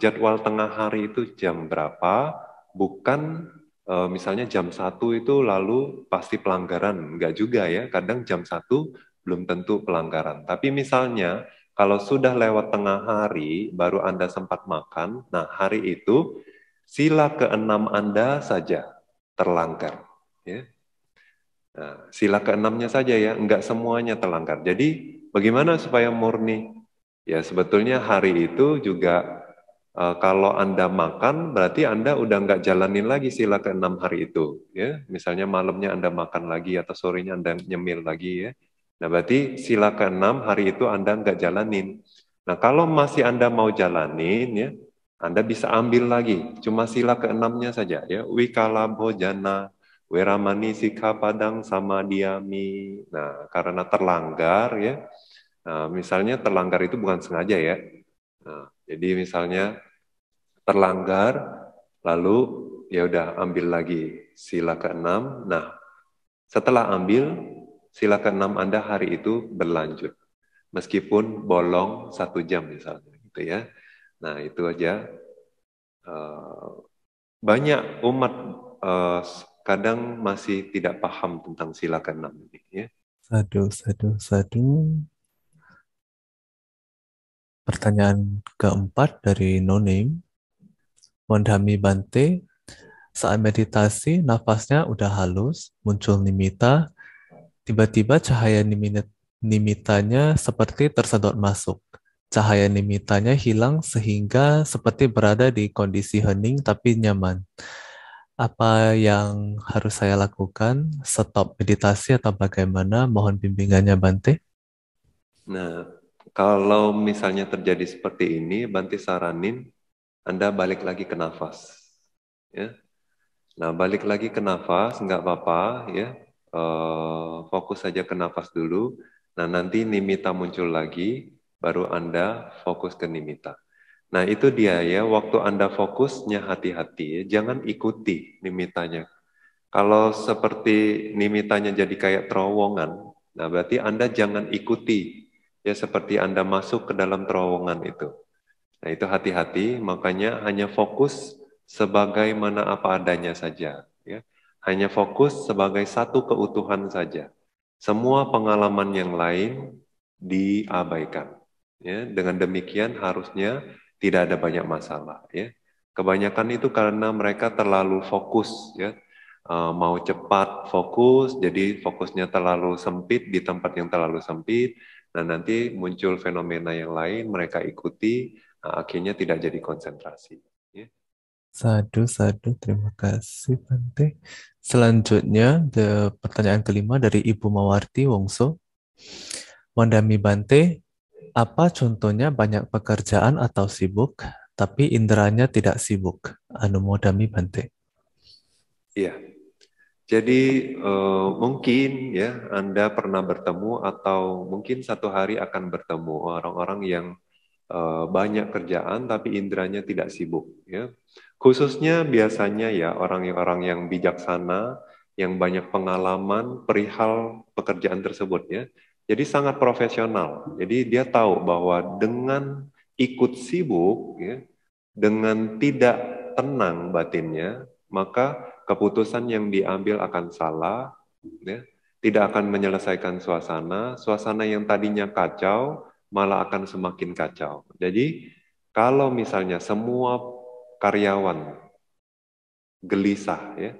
jadwal tengah hari itu jam berapa, bukan Eh, misalnya jam satu itu lalu pasti pelanggaran, enggak juga ya. Kadang jam satu belum tentu pelanggaran. Tapi misalnya kalau sudah lewat tengah hari baru Anda sempat makan, nah hari itu sila keenam Anda saja terlanggar. Ya. Nah, sila keenamnya saja ya, enggak semuanya terlanggar. Jadi bagaimana supaya murni? Ya sebetulnya hari itu juga Eh, kalau Anda makan, berarti Anda udah nggak jalanin lagi sila ke enam hari itu. ya Misalnya malamnya Anda makan lagi atau sorenya Anda nyemil lagi. ya Nah, berarti sila ke enam hari itu Anda nggak jalanin. Nah, kalau masih Anda mau jalanin, ya Anda bisa ambil lagi. Cuma sila ke enamnya saja. ya Wikala bojana, weramani sikha padang sama diami. Nah, karena terlanggar ya. Nah, misalnya terlanggar itu bukan sengaja ya. Nah, jadi misalnya terlanggar, lalu ya udah ambil lagi sila keenam. Nah, setelah ambil sila keenam Anda hari itu berlanjut, meskipun bolong satu jam misalnya, gitu ya. Nah itu aja. Eh, banyak umat eh, kadang masih tidak paham tentang sila keenam ini. Ya. sadu sadu. satu. Pertanyaan keempat dari No Name. Bante, saat meditasi nafasnya udah halus, muncul nimita, tiba-tiba cahaya nimitanya seperti tersedot masuk. Cahaya nimitanya hilang sehingga seperti berada di kondisi hening tapi nyaman. Apa yang harus saya lakukan? Stop meditasi atau bagaimana? Mohon bimbingannya Bante. Nah, kalau misalnya terjadi seperti ini, Banti saranin Anda balik lagi ke nafas. Ya. Nah, balik lagi ke nafas, nggak apa-apa ya. Uh, fokus saja ke nafas dulu. Nah, nanti nimita muncul lagi, baru Anda fokus ke nimita. Nah, itu dia ya, waktu Anda fokusnya hati-hati, ya. jangan ikuti nimitanya. Kalau seperti nimitanya jadi kayak terowongan, nah berarti Anda jangan ikuti ya seperti Anda masuk ke dalam terowongan itu. Nah, itu hati-hati, makanya hanya fokus sebagaimana apa adanya saja, ya. Hanya fokus sebagai satu keutuhan saja. Semua pengalaman yang lain diabaikan, ya. Dengan demikian harusnya tidak ada banyak masalah, ya. Kebanyakan itu karena mereka terlalu fokus, ya. Uh, mau cepat fokus, jadi fokusnya terlalu sempit di tempat yang terlalu sempit, Nah, nanti muncul fenomena yang lain, mereka ikuti, nah, akhirnya tidak jadi konsentrasi. Ya. Sadu, sadu, terima kasih Bante. Selanjutnya, the pertanyaan kelima dari Ibu Mawarti Wongso. Wandami Bante, apa contohnya banyak pekerjaan atau sibuk, tapi inderanya tidak sibuk? Anu Anumodami Bante. Iya, jadi eh, mungkin ya Anda pernah bertemu atau mungkin satu hari akan bertemu orang-orang yang uh, banyak kerjaan tapi indranya tidak sibuk ya. Khususnya biasanya ya orang-orang yang bijaksana, yang banyak pengalaman perihal pekerjaan tersebut ya. Jadi sangat profesional. Jadi dia tahu bahwa dengan ikut sibuk ya, dengan tidak tenang batinnya, maka keputusan yang diambil akan salah, ya, tidak akan menyelesaikan suasana, suasana yang tadinya kacau malah akan semakin kacau. Jadi kalau misalnya semua karyawan gelisah ya,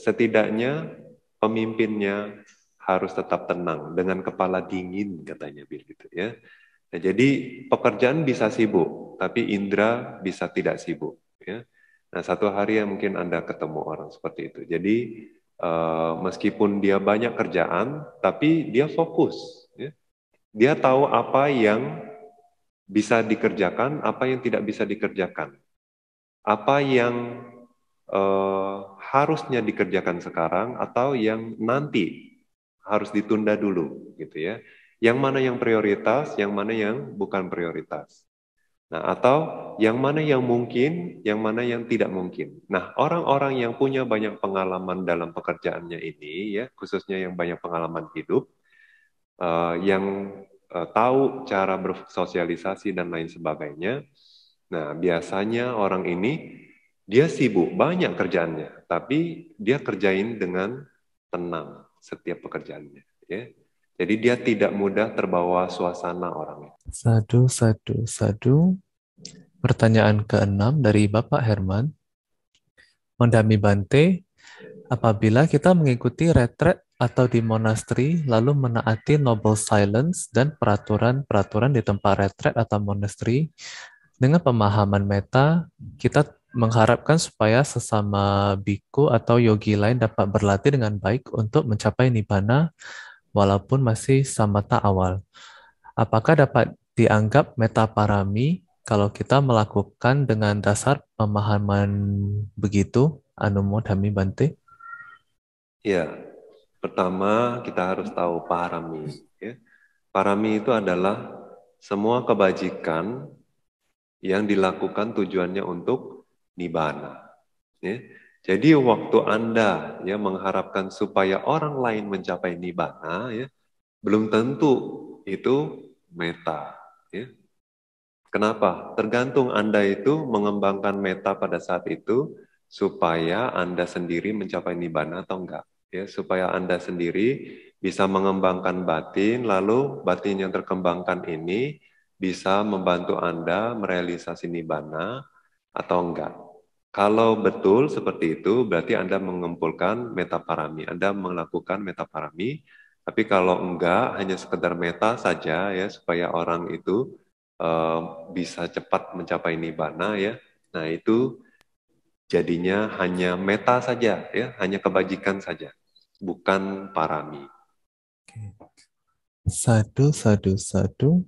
setidaknya pemimpinnya harus tetap tenang dengan kepala dingin katanya begitu ya. Nah, jadi pekerjaan bisa sibuk, tapi indera bisa tidak sibuk ya. Nah, satu hari yang mungkin Anda ketemu orang seperti itu. Jadi, uh, meskipun dia banyak kerjaan, tapi dia fokus. Ya. Dia tahu apa yang bisa dikerjakan, apa yang tidak bisa dikerjakan. Apa yang uh, harusnya dikerjakan sekarang atau yang nanti harus ditunda dulu gitu ya. Yang mana yang prioritas, yang mana yang bukan prioritas. Nah, atau yang mana yang mungkin, yang mana yang tidak mungkin. Nah, orang-orang yang punya banyak pengalaman dalam pekerjaannya ini, ya, khususnya yang banyak pengalaman hidup, uh, yang uh, tahu cara bersosialisasi dan lain sebagainya. Nah, biasanya orang ini dia sibuk banyak kerjaannya, tapi dia kerjain dengan tenang setiap pekerjaannya, ya. Jadi dia tidak mudah terbawa suasana orang. Sadu, sadu, sadu. Pertanyaan keenam dari Bapak Herman. Mendami Bante, apabila kita mengikuti retret atau di monastery lalu menaati noble silence dan peraturan-peraturan di tempat retret atau monastery dengan pemahaman meta, kita mengharapkan supaya sesama biku atau yogi lain dapat berlatih dengan baik untuk mencapai nibbana walaupun masih samata awal. Apakah dapat dianggap metaparami kalau kita melakukan dengan dasar pemahaman begitu, Anumodhami Bante? Ya, pertama kita harus tahu parami. Ya. Parami itu adalah semua kebajikan yang dilakukan tujuannya untuk nibana. Ya. Jadi waktu Anda ya mengharapkan supaya orang lain mencapai nibana ya, belum tentu itu meta ya. Kenapa? Tergantung Anda itu mengembangkan meta pada saat itu supaya Anda sendiri mencapai nibana atau enggak ya supaya Anda sendiri bisa mengembangkan batin lalu batin yang terkembangkan ini bisa membantu Anda merealisasi nibana atau enggak kalau betul seperti itu, berarti Anda mengumpulkan metaparami. Anda melakukan metaparami, tapi kalau enggak, hanya sekedar meta saja ya, supaya orang itu uh, bisa cepat mencapai nibana ya. Nah itu jadinya hanya meta saja ya, hanya kebajikan saja, bukan parami. Satu, satu, satu.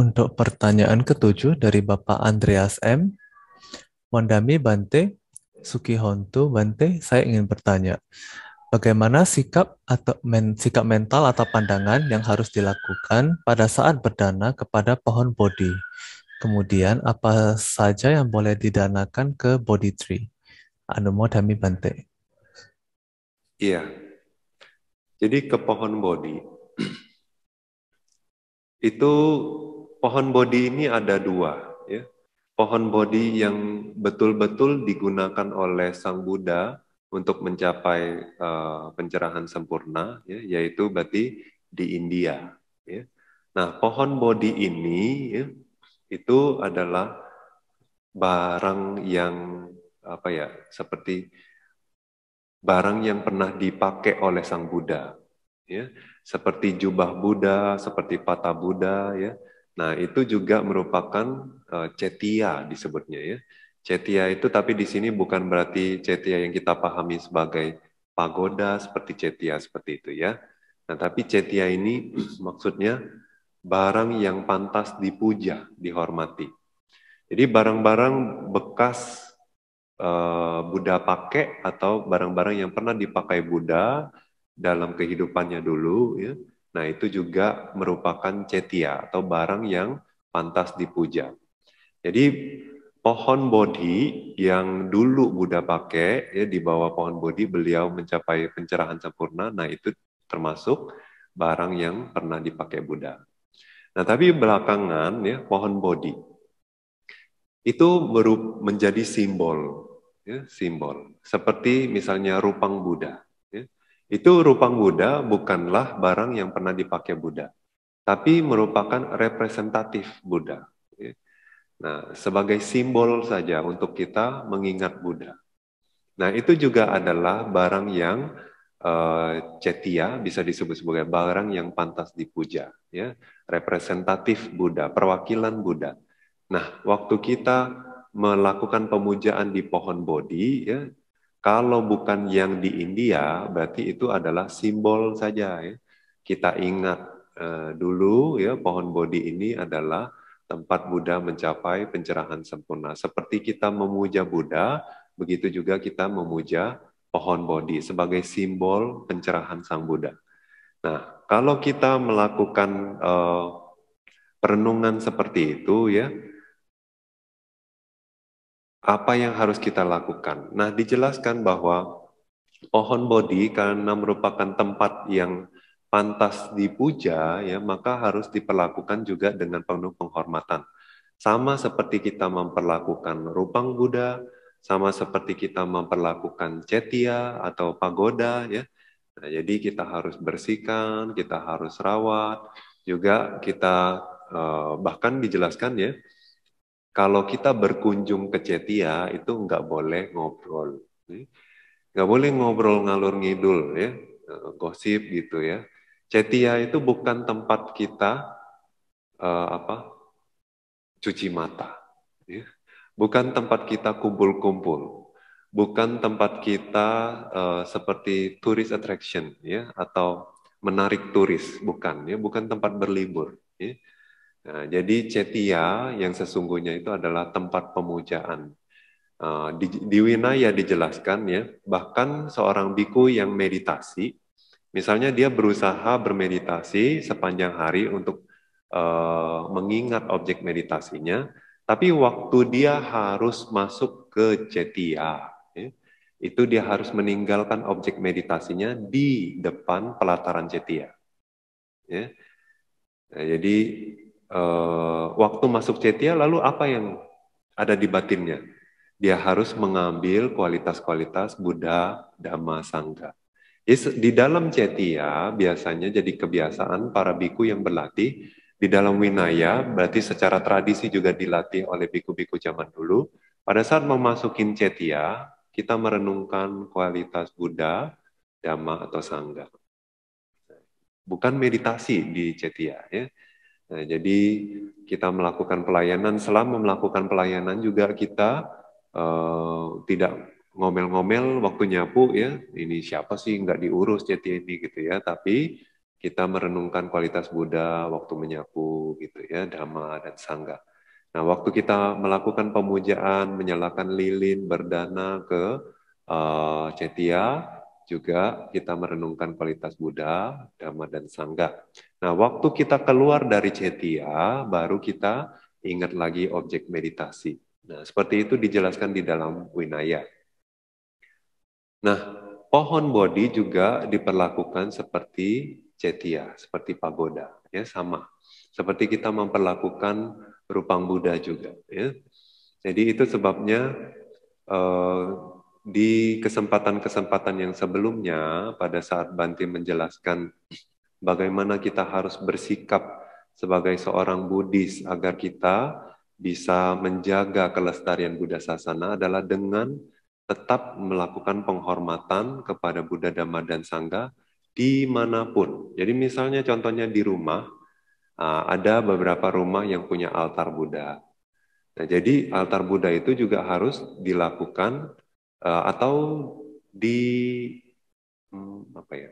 Untuk pertanyaan ketujuh dari Bapak Andreas M. Wandami Bante, Suki Hontu Bante, saya ingin bertanya, bagaimana sikap atau men, sikap mental atau pandangan yang harus dilakukan pada saat berdana kepada pohon bodi? Kemudian apa saja yang boleh didanakan ke body tree? Anu Dami Bante. Iya. Jadi ke pohon body [clears throat] itu pohon bodi ini ada dua. Ya. Pohon bodi yang betul-betul digunakan oleh Sang Buddha untuk mencapai uh, pencerahan sempurna, ya, yaitu berarti di India. Ya. Nah, pohon bodi ini ya, itu adalah barang yang apa ya, seperti barang yang pernah dipakai oleh Sang Buddha, ya, seperti jubah Buddha, seperti patah Buddha, ya, Nah, itu juga merupakan uh, cetia disebutnya ya. Cetia itu tapi di sini bukan berarti cetia yang kita pahami sebagai pagoda seperti cetia seperti itu ya. Nah, tapi cetia ini [clears throat] maksudnya barang yang pantas dipuja, dihormati. Jadi barang-barang bekas uh, Buddha pakai atau barang-barang yang pernah dipakai Buddha dalam kehidupannya dulu ya Nah, itu juga merupakan cetia atau barang yang pantas dipuja. Jadi pohon bodhi yang dulu Buddha pakai ya di bawah pohon bodhi beliau mencapai pencerahan sempurna. Nah, itu termasuk barang yang pernah dipakai Buddha. Nah, tapi belakangan ya pohon bodhi itu menjadi simbol ya, simbol seperti misalnya rupang Buddha itu rupang Buddha bukanlah barang yang pernah dipakai Buddha, tapi merupakan representatif Buddha. Nah, sebagai simbol saja untuk kita mengingat Buddha. Nah, itu juga adalah barang yang uh, cetia, bisa disebut sebagai barang yang pantas dipuja, ya, representatif Buddha, perwakilan Buddha. Nah, waktu kita melakukan pemujaan di pohon Bodhi, ya, kalau bukan yang di India, berarti itu adalah simbol saja. Ya. Kita ingat eh, dulu ya pohon bodhi ini adalah tempat Buddha mencapai pencerahan sempurna. Seperti kita memuja Buddha, begitu juga kita memuja pohon bodhi sebagai simbol pencerahan Sang Buddha. Nah, kalau kita melakukan eh, perenungan seperti itu ya, apa yang harus kita lakukan? Nah, dijelaskan bahwa pohon bodhi karena merupakan tempat yang pantas dipuja ya, maka harus diperlakukan juga dengan penuh penghormatan. Sama seperti kita memperlakukan rupang Buddha, sama seperti kita memperlakukan cetia atau pagoda ya. Nah, jadi kita harus bersihkan, kita harus rawat, juga kita eh, bahkan dijelaskan ya kalau kita berkunjung ke Cetia itu nggak boleh ngobrol. Nggak boleh ngobrol ngalur ngidul ya, eh, gosip gitu ya. Cetia itu bukan tempat kita uh, apa cuci mata. Ya. Bukan tempat kita kumpul-kumpul. Bukan tempat kita uh, seperti tourist attraction ya atau menarik turis, bukan ya, bukan tempat berlibur ya Nah, jadi cetia yang sesungguhnya itu adalah tempat pemujaan. Eh, di, di Winaya dijelaskan ya, bahkan seorang biku yang meditasi, misalnya dia berusaha bermeditasi sepanjang hari untuk uh, mengingat objek meditasinya, tapi waktu dia harus masuk ke cetia, ya, itu dia harus meninggalkan objek meditasinya di depan pelataran cetia. Ya. Nah, jadi Eh, waktu masuk cetia lalu apa yang ada di batinnya? Dia harus mengambil kualitas-kualitas Buddha, Dhamma, Sangha. Di dalam cetia biasanya jadi kebiasaan para biku yang berlatih di dalam winaya berarti secara tradisi juga dilatih oleh biku-biku zaman dulu. Pada saat memasukin cetia, kita merenungkan kualitas Buddha, Dhamma atau Sangha. Bukan meditasi di cetia ya. Nah, jadi kita melakukan pelayanan, selama melakukan pelayanan juga kita uh, tidak ngomel-ngomel waktu nyapu ya, ini siapa sih nggak diurus jadi ini gitu ya, tapi kita merenungkan kualitas Buddha waktu menyapu gitu ya, Dhamma dan Sangga. Nah, waktu kita melakukan pemujaan, menyalakan lilin, berdana ke uh, Cetia, juga kita merenungkan kualitas Buddha, Dhamma, dan Sangga. Nah, waktu kita keluar dari cetia, baru kita ingat lagi objek meditasi. Nah, seperti itu dijelaskan di dalam winaya. Nah, pohon bodi juga diperlakukan seperti cetia, seperti pagoda, ya sama. Seperti kita memperlakukan rupang Buddha juga, ya. Jadi itu sebabnya eh, di kesempatan-kesempatan yang sebelumnya pada saat Banti menjelaskan bagaimana kita harus bersikap sebagai seorang Buddhis agar kita bisa menjaga kelestarian Buddha Sasana adalah dengan tetap melakukan penghormatan kepada Buddha Dhamma dan Sangha dimanapun. Jadi misalnya contohnya di rumah, ah, ada beberapa rumah yang punya altar Buddha. Nah, jadi altar Buddha itu juga harus dilakukan ah, atau di hmm, apa ya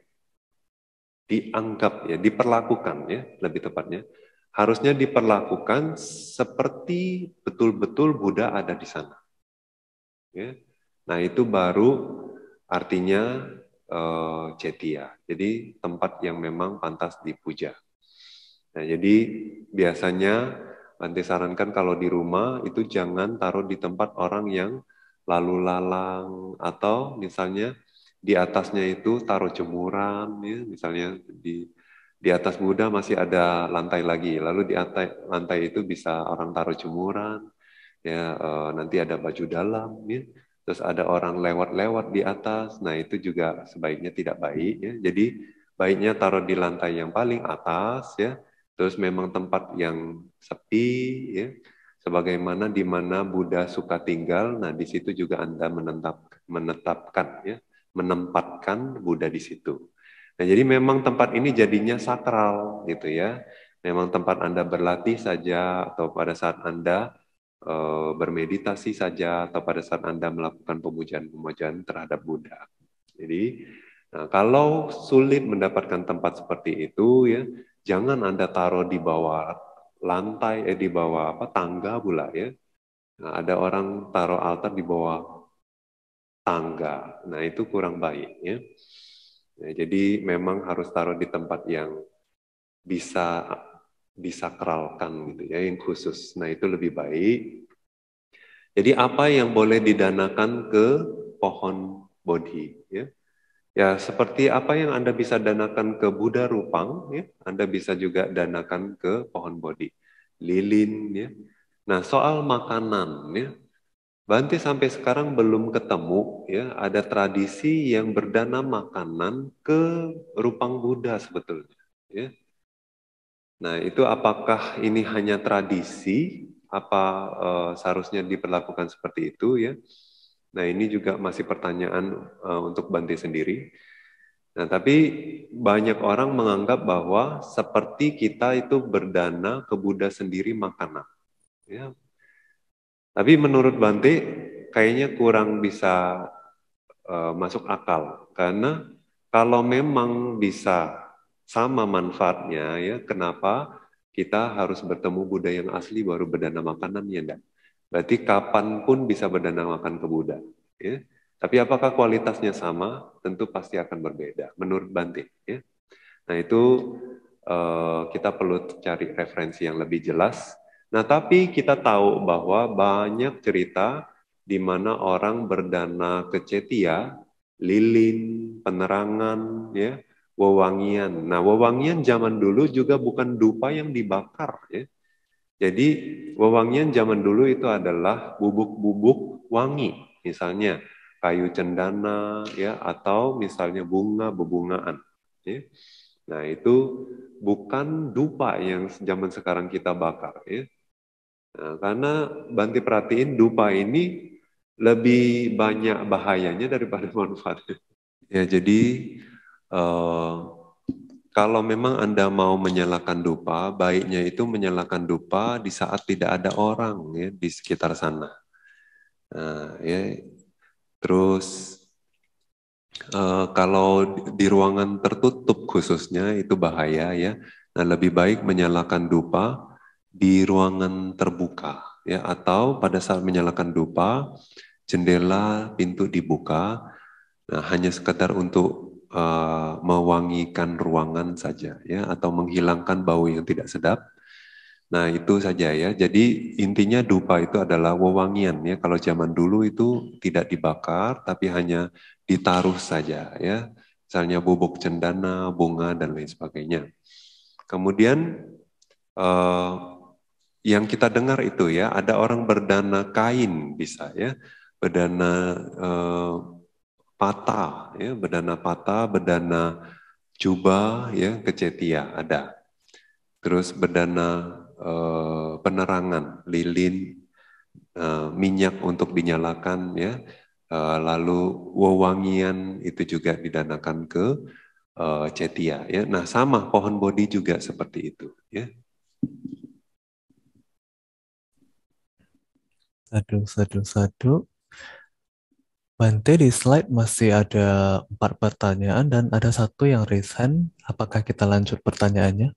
dianggap ya, diperlakukan ya, lebih tepatnya. Harusnya diperlakukan seperti betul-betul Buddha ada di sana. Ya. Nah, itu baru artinya eh, cetia. Jadi tempat yang memang pantas dipuja. Nah, jadi biasanya Nanti sarankan kalau di rumah itu jangan taruh di tempat orang yang lalu lalang atau misalnya di atasnya itu taruh jemuran ya misalnya di di atas muda masih ada lantai lagi lalu di atas lantai itu bisa orang taruh jemuran ya e, nanti ada baju dalam ya terus ada orang lewat-lewat di atas nah itu juga sebaiknya tidak baik ya jadi baiknya taruh di lantai yang paling atas ya terus memang tempat yang sepi ya sebagaimana di mana Buddha suka tinggal nah di situ juga Anda menetap menetapkan ya menempatkan Buddha di situ. Nah, jadi memang tempat ini jadinya sakral gitu ya. Memang tempat Anda berlatih saja atau pada saat Anda e, bermeditasi saja atau pada saat Anda melakukan pemujaan-pemujaan terhadap Buddha. Jadi nah, kalau sulit mendapatkan tempat seperti itu ya, jangan Anda taruh di bawah lantai eh di bawah apa tangga pula ya. Nah, ada orang taruh altar di bawah tangga. Nah, itu kurang baik ya. Nah, jadi memang harus taruh di tempat yang bisa disakralkan gitu ya, yang khusus. Nah, itu lebih baik. Jadi apa yang boleh didanakan ke pohon bodhi ya? Ya, seperti apa yang Anda bisa danakan ke Buddha Rupang, ya, Anda bisa juga danakan ke pohon bodhi, lilin, ya. Nah, soal makanan, ya, Banti sampai sekarang belum ketemu ya ada tradisi yang berdana makanan ke Rupang Buddha sebetulnya ya. Nah, itu apakah ini hanya tradisi apa uh, seharusnya diperlakukan seperti itu ya. Nah, ini juga masih pertanyaan uh, untuk Banti sendiri. Nah, tapi banyak orang menganggap bahwa seperti kita itu berdana ke Buddha sendiri makanan. Ya, tapi menurut Bante kayaknya kurang bisa uh, masuk akal karena kalau memang bisa sama manfaatnya ya kenapa kita harus bertemu Buddha yang asli baru berdana makanan ya enggak? Berarti pun bisa berdana makan ke Buddha. Ya. Tapi apakah kualitasnya sama? Tentu pasti akan berbeda menurut Bante. Ya. Nah itu eh, kita perlu cari referensi yang lebih jelas Nah, tapi kita tahu bahwa banyak cerita di mana orang berdana kecetia lilin, penerangan, ya, wewangian. Nah, wewangian zaman dulu juga bukan dupa yang dibakar, ya. Jadi, wewangian zaman dulu itu adalah bubuk-bubuk wangi, misalnya kayu cendana, ya, atau misalnya bunga bebungaan, ya. Nah, itu bukan dupa yang zaman sekarang kita bakar, ya Nah, karena Banti perhatiin dupa ini lebih banyak bahayanya daripada [laughs] manfaatnya. Ya, jadi uh, kalau memang Anda mau menyalakan dupa, baiknya itu menyalakan dupa di saat tidak ada orang ya di sekitar sana. Nah, ya. Terus uh, kalau di ruangan tertutup khususnya itu bahaya ya. Nah, lebih baik menyalakan dupa di ruangan terbuka ya atau pada saat menyalakan dupa jendela pintu dibuka nah, hanya sekedar untuk uh, mewangikan ruangan saja ya atau menghilangkan bau yang tidak sedap nah itu saja ya jadi intinya dupa itu adalah wewangian ya kalau zaman dulu itu tidak dibakar tapi hanya ditaruh saja ya misalnya bubuk cendana bunga dan lain sebagainya kemudian eh, yang kita dengar itu ya, ada orang berdana kain bisa ya, berdana eh, pata ya, berdana pata, berdana jubah ya, kecetia ada. Terus berdana eh, penerangan, lilin, eh, minyak untuk dinyalakan ya. Eh, lalu wewangian itu juga didanakan ke eh, cetia ya. Nah, sama pohon bodi juga seperti itu ya. Satu, satu, satu. Bante di slide masih ada empat pertanyaan dan ada satu yang raise Apakah kita lanjut pertanyaannya?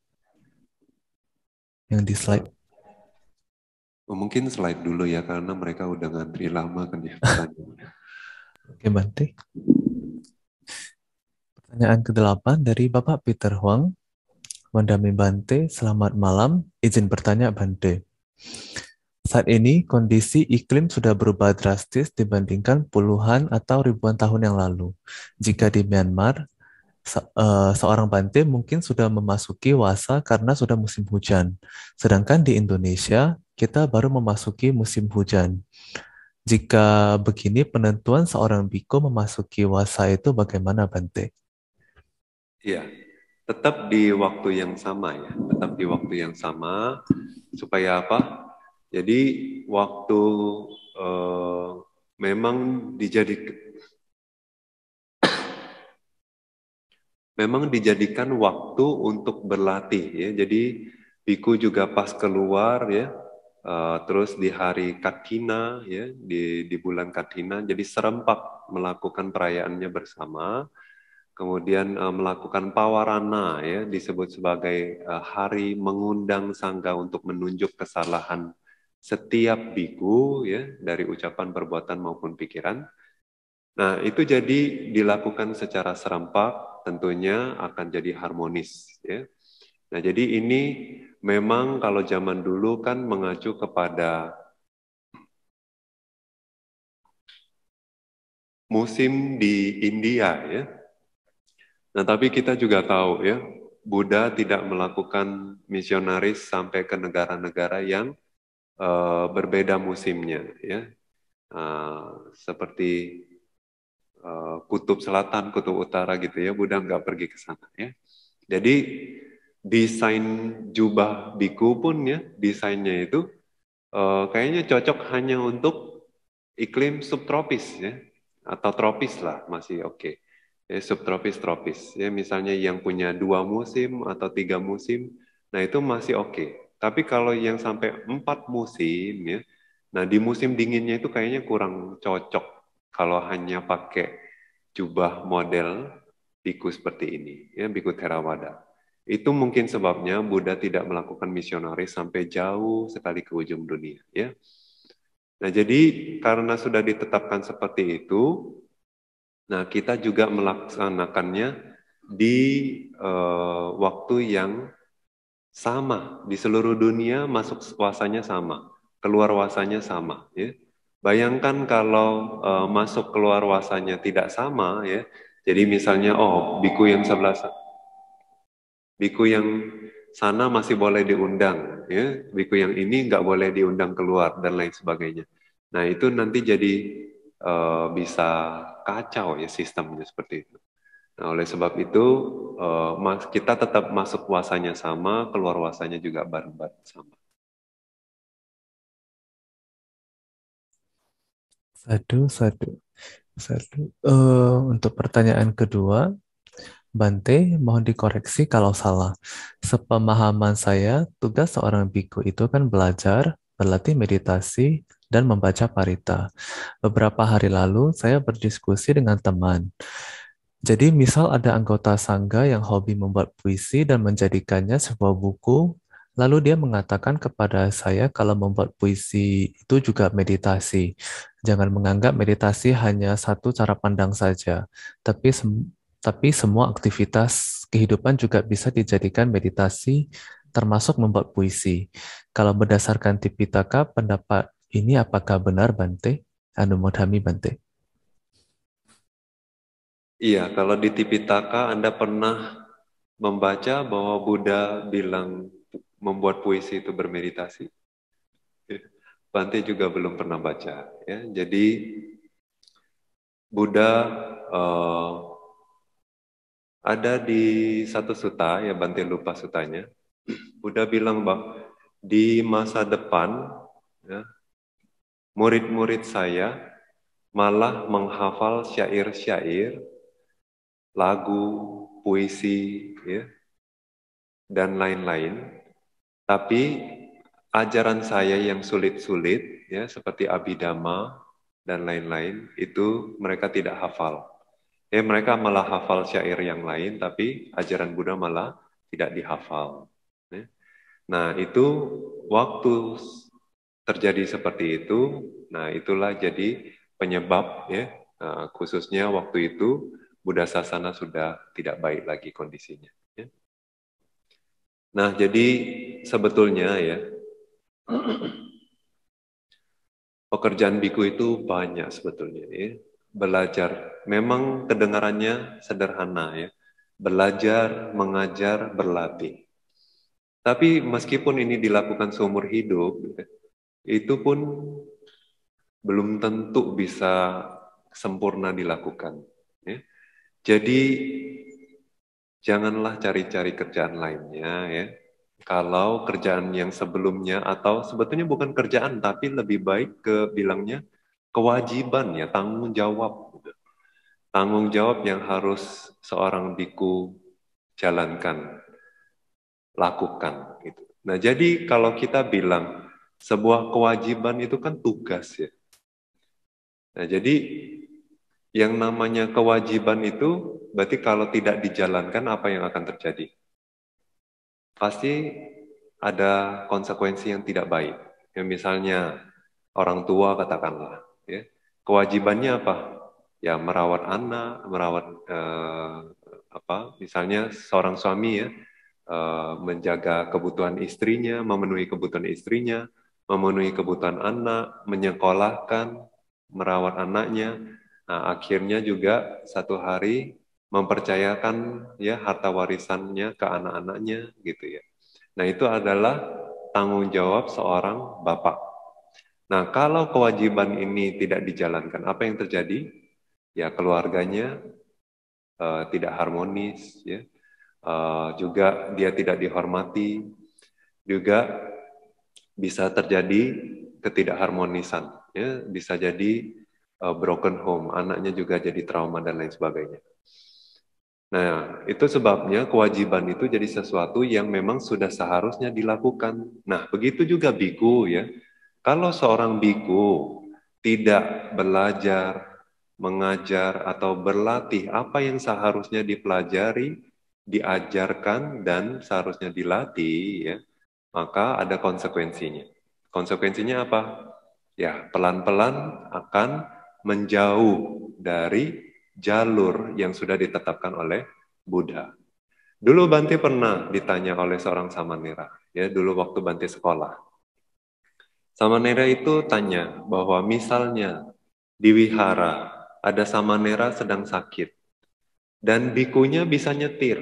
Yang di slide. Oh, mungkin slide dulu ya, karena mereka udah ngantri lama kan ya pertanyaannya. [laughs] Oke, Bante. Pertanyaan ke-8 dari Bapak Peter Huang. Wandami Bante, selamat malam. Izin bertanya Bante. Saat ini, kondisi iklim sudah berubah drastis dibandingkan puluhan atau ribuan tahun yang lalu. Jika di Myanmar, se uh, seorang bante mungkin sudah memasuki wasa karena sudah musim hujan. Sedangkan di Indonesia, kita baru memasuki musim hujan. Jika begini, penentuan seorang biko memasuki wasa itu bagaimana, Bante? Iya, tetap di waktu yang sama ya, tetap di waktu yang sama supaya apa? Jadi waktu uh, memang dijadikan memang dijadikan waktu untuk berlatih ya. Jadi biku juga pas keluar ya Uh, terus di hari Katina ya di di bulan Katina jadi serempak melakukan perayaannya bersama kemudian uh, melakukan pawarana ya disebut sebagai uh, hari mengundang sangga untuk menunjuk kesalahan setiap biku ya dari ucapan, perbuatan maupun pikiran. Nah, itu jadi dilakukan secara serempak tentunya akan jadi harmonis ya. Nah, jadi ini memang kalau zaman dulu kan mengacu kepada musim di India ya. Nah, tapi kita juga tahu ya, Buddha tidak melakukan misionaris sampai ke negara-negara yang Eh, berbeda musimnya ya uh, seperti uh, kutub selatan kutub utara gitu ya Buddha nggak pergi ke sana ya jadi desain jubah biku pun ya desainnya itu uh, kayaknya cocok hanya untuk iklim subtropis ya atau tropis lah masih oke okay. ya, subtropis tropis ya misalnya yang punya dua musim atau tiga musim nah itu masih oke okay tapi kalau yang sampai empat musim ya, nah di musim dinginnya itu kayaknya kurang cocok kalau hanya pakai jubah model biku seperti ini, ya biku terawada. Itu mungkin sebabnya Buddha tidak melakukan misionaris sampai jauh sekali ke ujung dunia, ya. Nah, jadi karena sudah ditetapkan seperti itu, nah kita juga melaksanakannya di uh, waktu yang sama, di seluruh dunia masuk puasanya sama, keluar puasanya sama. Ya. Bayangkan kalau uh, masuk keluar puasanya tidak sama, ya. jadi misalnya, oh, biku yang sebelah sana, biku yang sana masih boleh diundang, ya. biku yang ini nggak boleh diundang keluar, dan lain sebagainya. Nah, itu nanti jadi uh, bisa kacau ya sistemnya seperti itu. Nah, oleh sebab itu eh, kita tetap masuk puasanya sama, keluar puasanya juga bareng-bareng sama. Satu, satu, satu. Uh, eh, untuk pertanyaan kedua, Bante, mohon dikoreksi kalau salah. Sepemahaman saya, tugas seorang biku itu kan belajar, berlatih meditasi, dan membaca parita. Beberapa hari lalu, saya berdiskusi dengan teman. Jadi misal ada anggota sangga yang hobi membuat puisi dan menjadikannya sebuah buku, lalu dia mengatakan kepada saya kalau membuat puisi itu juga meditasi. Jangan menganggap meditasi hanya satu cara pandang saja, tapi sem tapi semua aktivitas kehidupan juga bisa dijadikan meditasi termasuk membuat puisi. Kalau berdasarkan Tipitaka, pendapat ini apakah benar Bante? Anumodhami Bante. Iya, kalau di Tipitaka Anda pernah membaca bahwa Buddha bilang membuat puisi itu bermeditasi? [laughs] Bante juga belum pernah baca, ya. Jadi Buddha uh, ada di satu suta, ya Bante lupa sutanya. Buddha bilang bahwa di masa depan, ya, murid-murid saya malah menghafal syair-syair lagu, puisi, ya, dan lain-lain. Tapi ajaran saya yang sulit-sulit, ya, seperti abidama dan lain-lain, itu mereka tidak hafal. Ya, mereka malah hafal syair yang lain, tapi ajaran Buddha malah tidak dihafal. Ya. Nah, itu waktu terjadi seperti itu, nah itulah jadi penyebab ya, eh, khususnya waktu itu Buddha Sasana sudah tidak baik lagi kondisinya. Ya. Nah, jadi sebetulnya ya, [clears throat] pekerjaan biku itu banyak sebetulnya ya. Belajar, memang kedengarannya sederhana ya. Belajar, mengajar, berlatih. Tapi meskipun ini dilakukan seumur hidup, ya, itu pun belum tentu bisa sempurna dilakukan. Jadi janganlah cari-cari kerjaan lainnya ya. Kalau kerjaan yang sebelumnya atau sebetulnya bukan kerjaan tapi lebih baik ke bilangnya kewajiban ya, tanggung jawab. Gitu. Tanggung jawab yang harus seorang biku jalankan, lakukan gitu. Nah, jadi kalau kita bilang sebuah kewajiban itu kan tugas ya. Nah, jadi yang namanya kewajiban itu berarti kalau tidak dijalankan apa yang akan terjadi? Pasti ada konsekuensi yang tidak baik. Ya, misalnya orang tua katakanlah, ya, kewajibannya apa? Ya merawat anak, merawat eh, apa? Misalnya seorang suami ya eh, menjaga kebutuhan istrinya, memenuhi kebutuhan istrinya, memenuhi kebutuhan anak, menyekolahkan, merawat anaknya, Nah, akhirnya juga satu hari mempercayakan ya harta warisannya ke anak-anaknya gitu ya. Nah, itu adalah tanggung jawab seorang bapak. Nah, kalau kewajiban ini tidak dijalankan, apa yang terjadi? Ya, keluarganya uh, tidak harmonis ya. Uh, juga dia tidak dihormati, juga bisa terjadi ketidakharmonisan ya, bisa jadi Uh, broken home, anaknya juga jadi trauma dan lain sebagainya. Nah, itu sebabnya kewajiban itu jadi sesuatu yang memang sudah seharusnya dilakukan. Nah, begitu juga biku ya. Kalau seorang biku tidak belajar, mengajar atau berlatih apa yang seharusnya dipelajari, diajarkan dan seharusnya dilatih ya, maka ada konsekuensinya. Konsekuensinya apa? Ya, pelan-pelan akan menjauh dari jalur yang sudah ditetapkan oleh Buddha. Dulu Banti pernah ditanya oleh seorang Samanera, ya dulu waktu Banti sekolah. Samanera itu tanya bahwa misalnya di wihara ada Samanera sedang sakit dan bikunya bisa nyetir.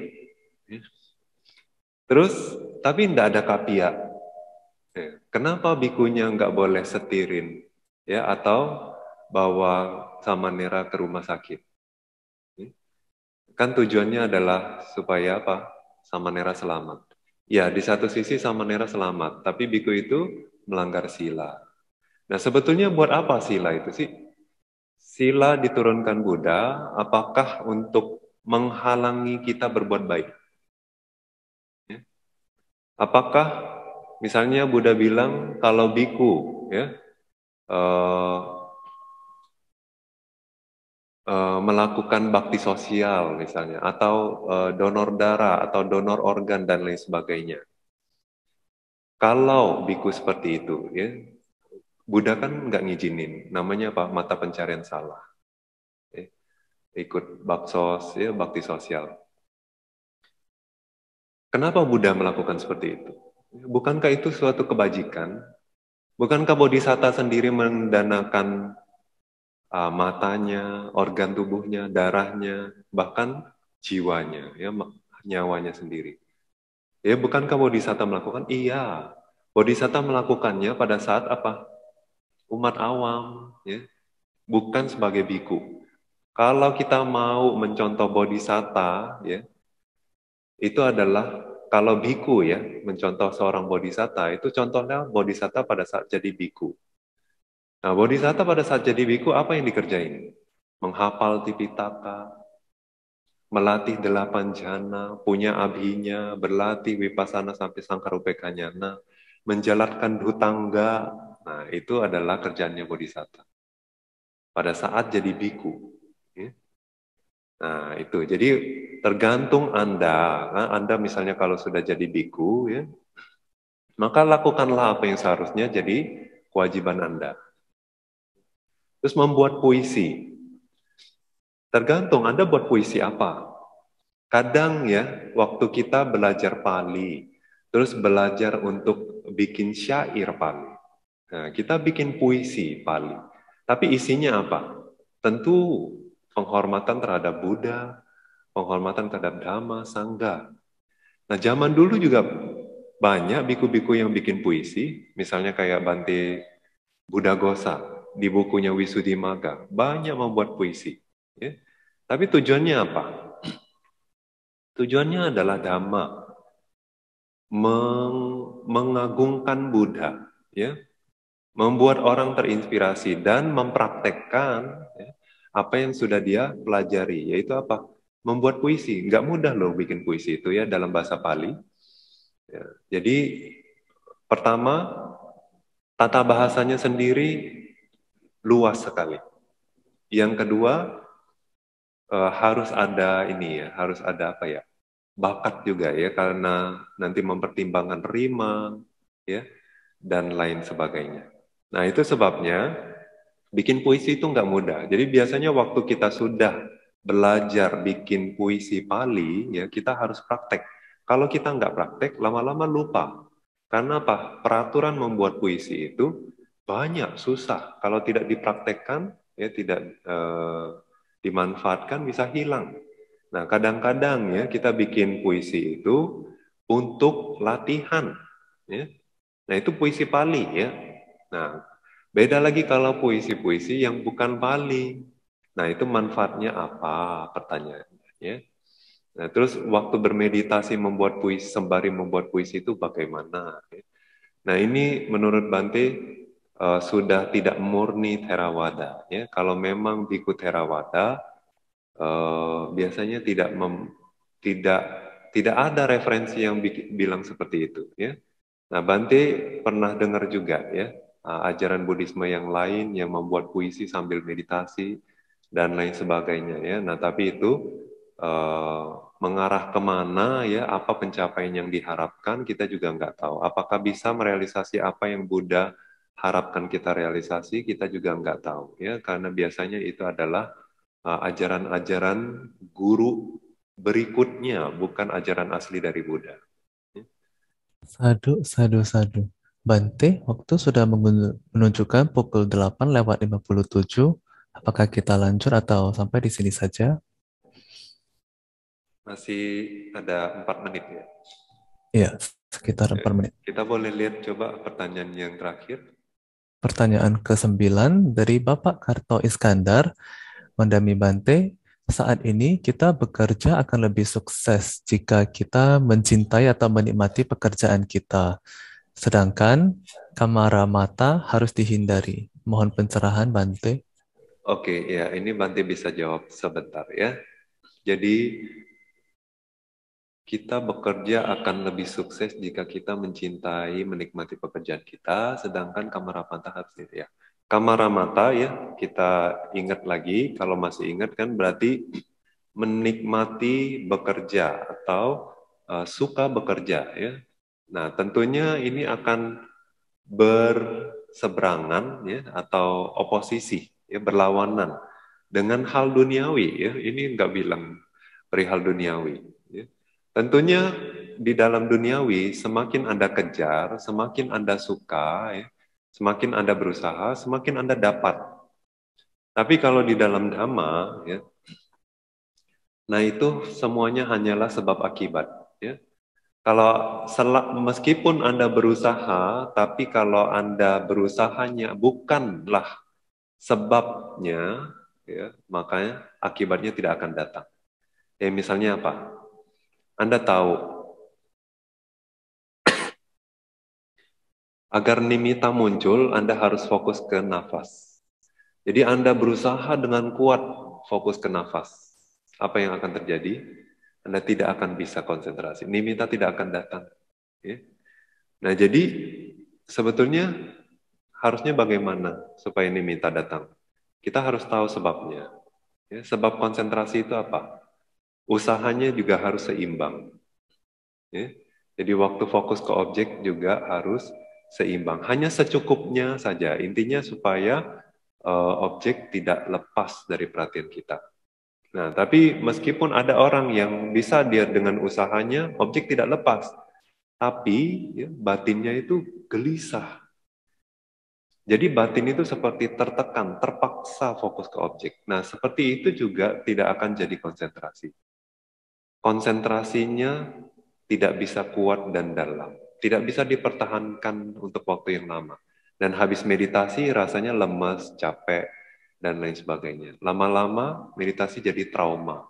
Terus, tapi tidak ada kapia. Ya, kenapa bikunya nggak boleh setirin? Ya, atau bawa Samanera ke rumah sakit. Kan tujuannya adalah supaya apa? Samanera selamat. Ya, di satu sisi Samanera selamat, tapi biku itu melanggar sila. Nah, sebetulnya buat apa sila itu sih? Sila diturunkan Buddha, apakah untuk menghalangi kita berbuat baik? Ya. Apakah misalnya Buddha bilang kalau biku ya uh, Eh, melakukan bakti sosial misalnya atau uh, donor darah atau donor organ dan lain sebagainya. Kalau biku seperti itu, ya Buddha kan nggak ngizinin, namanya apa? Mata pencarian salah. Ya, ikut baksos, ya bakti sosial. Kenapa Buddha melakukan seperti itu? Bukankah itu suatu kebajikan? Bukankah Bodhisatta sendiri mendanakan uh, matanya, organ tubuhnya, darahnya, bahkan jiwanya, ya nyawanya sendiri. Ya, bukankah bodhisatta melakukan? Iya. Bodhisatta melakukannya pada saat apa? Umat awam, ya. Bukan sebagai biku. Kalau kita mau mencontoh bodhisatta, ya, itu adalah kalau biku ya, mencontoh seorang bodhisatta, itu contohnya bodhisatta pada saat jadi biku. Nah, bodhisatta pada saat jadi biku apa yang dikerjain? Menghafal tipitaka, melatih delapan jana, punya abhinya, berlatih wipasana sampai sangkarupekanya, nah, menjalankan hutangga. Nah, itu adalah kerjanya bodhisatta. Pada saat jadi biku. Ya. Nah, itu. Jadi tergantung Anda. Nah, Anda misalnya kalau sudah jadi biku, ya, maka lakukanlah apa yang seharusnya jadi kewajiban Anda. Terus membuat puisi. Tergantung Anda buat puisi apa. Kadang ya, waktu kita belajar Pali, terus belajar untuk bikin syair Pali. Nah, kita bikin puisi Pali. Tapi isinya apa? Tentu penghormatan terhadap Buddha, penghormatan terhadap Dhamma, Sangga. Nah, zaman dulu juga banyak biku-biku yang bikin puisi, misalnya kayak Bante Buddha Gosa di bukunya Wisudi Maga banyak membuat puisi. Ya. Tapi tujuannya apa? Tujuannya adalah dhamma, Meng mengagungkan Buddha, ya, membuat orang terinspirasi dan mempraktekkan ya, apa yang sudah dia pelajari, yaitu apa? Membuat puisi. Nggak mudah loh bikin puisi itu ya dalam bahasa Pali. Ya, jadi pertama tata bahasanya sendiri luas sekali. Yang kedua, uh, harus ada ini ya, harus ada apa ya, bakat juga ya, karena nanti mempertimbangkan rima, ya, dan lain sebagainya. Nah, itu sebabnya bikin puisi itu nggak mudah. Jadi biasanya waktu kita sudah belajar bikin puisi Pali, ya kita harus praktek. Kalau kita nggak praktek, lama-lama lupa. Karena apa? Peraturan membuat puisi itu banyak susah kalau tidak dipraktekkan ya tidak eh, dimanfaatkan bisa hilang. Nah kadang-kadang ya kita bikin puisi itu untuk latihan. Ya. Nah itu puisi Pali ya. Nah beda lagi kalau puisi-puisi yang bukan Pali. Nah itu manfaatnya apa pertanyaannya? Ya. Nah terus waktu bermeditasi membuat puisi sembari membuat puisi itu bagaimana? Ya. Nah ini menurut Bante uh, sudah tidak murni terawada. Ya, kalau memang biku terawada, uh, eh, biasanya tidak mem, tidak tidak ada referensi yang bi bilang seperti itu. Ya, nah Bante pernah dengar juga ya uh, ajaran Buddhisme yang lain yang membuat puisi sambil meditasi dan lain sebagainya. Ya, nah tapi itu Uh, mengarah kemana ya apa pencapaian yang diharapkan kita juga nggak tahu apakah bisa merealisasi apa yang Buddha harapkan kita realisasi, kita juga nggak tahu ya karena biasanya itu adalah eh, ajaran-ajaran uh, guru berikutnya, bukan ajaran asli dari Buddha. Ya. Sadu, sadu, sadu. Bante, waktu sudah menunjukkan pukul 8 lewat 57. Apakah kita lanjut atau sampai di sini saja? Masih ada 4 menit ya? Iya, sekitar Oke. 4 menit. Kita boleh lihat coba pertanyaan yang terakhir. Pertanyaan ke-9 dari Bapak Karto Iskandar, Mandami Bante, saat ini kita bekerja akan lebih sukses jika kita mencintai atau menikmati pekerjaan kita. Sedangkan kamara mata harus dihindari. Mohon pencerahan Bante. Oke, ya ini Bante bisa jawab sebentar ya. Jadi kita bekerja akan lebih sukses jika kita mencintai, menikmati pekerjaan kita, sedangkan kamera mata harus ya. Kamera mata ya, kita ingat lagi, kalau masih ingat kan berarti menikmati bekerja atau uh, suka bekerja ya. Nah, tentunya ini akan berseberangan ya atau oposisi ya berlawanan dengan hal duniawi ya. Ini nggak bilang perihal duniawi Tentunya di dalam duniawi semakin Anda kejar, semakin Anda suka, ya, semakin Anda berusaha, semakin Anda dapat. Tapi kalau di dalam dhamma, ya, nah itu semuanya hanyalah sebab akibat. Ya. Kalau selak meskipun Anda berusaha, tapi kalau Anda berusahanya bukanlah sebabnya, ya, makanya akibatnya tidak akan datang. Ya, misalnya apa? Anda tahu, agar nimita muncul, Anda harus fokus ke nafas. Jadi Anda berusaha dengan kuat fokus ke nafas. Apa yang akan terjadi? Anda tidak akan bisa konsentrasi. Nimita tidak akan datang. Ya. Nah, jadi sebetulnya harusnya bagaimana supaya nimita datang? Kita harus tahu sebabnya. Ya. sebab konsentrasi itu apa? usahanya juga harus seimbang. Ya. Jadi waktu fokus ke objek juga harus seimbang. Hanya secukupnya saja. Intinya supaya uh, objek tidak lepas dari perhatian kita. Nah, tapi meskipun ada orang yang bisa dia dengan usahanya objek tidak lepas, tapi ya, batinnya itu gelisah. Jadi batin itu seperti tertekan, terpaksa fokus ke objek. Nah, seperti itu juga tidak akan jadi konsentrasi konsentrasinya tidak bisa kuat dan dalam, tidak bisa dipertahankan untuk waktu yang lama. Dan habis meditasi rasanya lemas, capek, dan lain sebagainya. Lama-lama meditasi jadi trauma.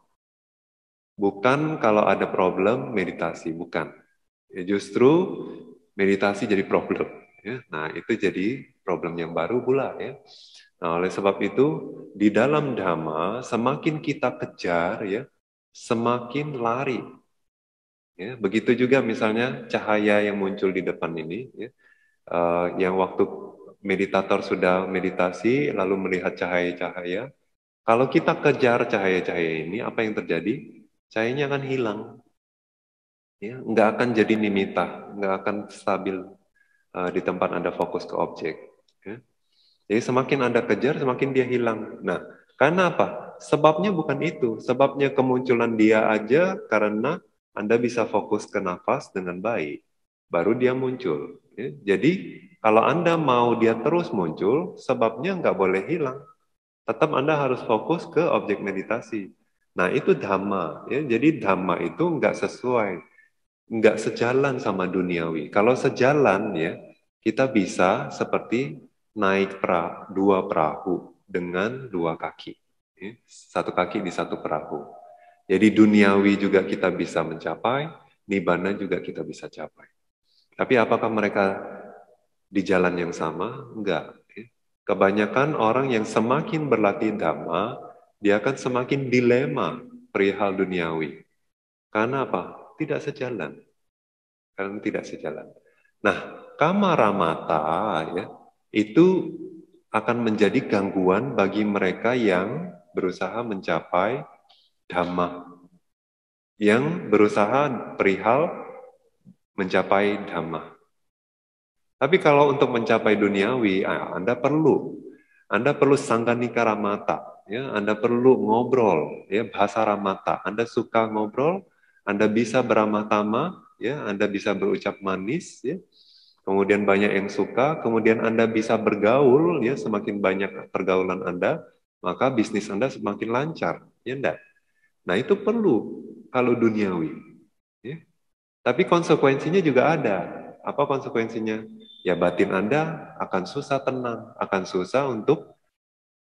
Bukan kalau ada problem meditasi, bukan. Ya, justru meditasi jadi problem. Ya. Nah itu jadi problem yang baru pula ya. Nah, oleh sebab itu di dalam dhamma semakin kita kejar ya semakin lari. Ya, begitu juga misalnya cahaya yang muncul di depan ini, ya, uh, yang waktu meditator sudah meditasi lalu melihat cahaya-cahaya, kalau kita kejar cahaya-cahaya ini, apa yang terjadi? Cahayanya akan hilang, ya nggak akan jadi nimita, nggak akan stabil uh, di tempat anda fokus ke objek. Ya. Jadi semakin anda kejar, semakin dia hilang. Nah, karena apa? Sebabnya bukan itu. Sebabnya kemunculan dia aja karena Anda bisa fokus ke nafas dengan baik. Baru dia muncul. Ya, jadi kalau Anda mau dia terus muncul, sebabnya nggak boleh hilang. Tetap Anda harus fokus ke objek meditasi. Nah itu dhamma. Ya, jadi dhamma itu nggak sesuai, nggak sejalan sama duniawi. Kalau sejalan ya, kita bisa seperti naik pra, dua perahu dengan dua kaki. Satu kaki di satu perahu. Jadi duniawi juga kita bisa mencapai, nibana juga kita bisa capai. Tapi apakah mereka di jalan yang sama? Enggak. Kebanyakan orang yang semakin berlatih dhamma, dia akan semakin dilema perihal duniawi. Karena apa? Tidak sejalan. Karena tidak sejalan. Nah, kamaramata ya, itu akan menjadi gangguan bagi mereka yang berusaha mencapai dhamma, yang berusaha perihal mencapai dhamma. Tapi kalau untuk mencapai duniawi, Anda perlu, Anda perlu sanggani ramata, ya, Anda perlu ngobrol, ya, bahasa ramata. Anda suka ngobrol, Anda bisa beramah tamah, ya, Anda bisa berucap manis, ya, kemudian banyak yang suka, kemudian Anda bisa bergaul, ya semakin banyak pergaulan Anda, maka bisnis Anda semakin lancar, ya enggak? Nah itu perlu kalau duniawi. Ya. Tapi konsekuensinya juga ada. Apa konsekuensinya? Ya batin Anda akan susah tenang, akan susah untuk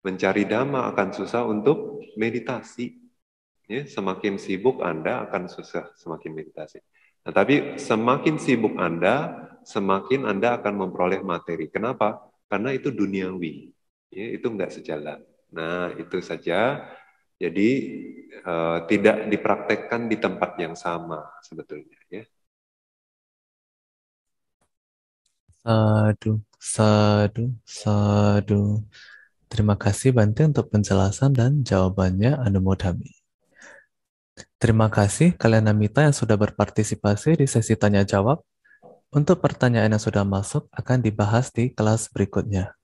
mencari dhamma, akan susah untuk meditasi. Ya, semakin sibuk Anda akan susah semakin meditasi. Nah, tapi semakin sibuk Anda, semakin Anda akan memperoleh materi. Kenapa? Karena itu duniawi. Ya, itu enggak sejalan. Nah, itu saja. Jadi uh, tidak dipraktekkan di tempat yang sama sebetulnya ya. Sadu, sadu, sadu. Terima kasih Bante untuk penjelasan dan jawabannya Anumodami. Terima kasih kalian Namita yang sudah berpartisipasi di sesi tanya jawab. Untuk pertanyaan yang sudah masuk akan dibahas di kelas berikutnya.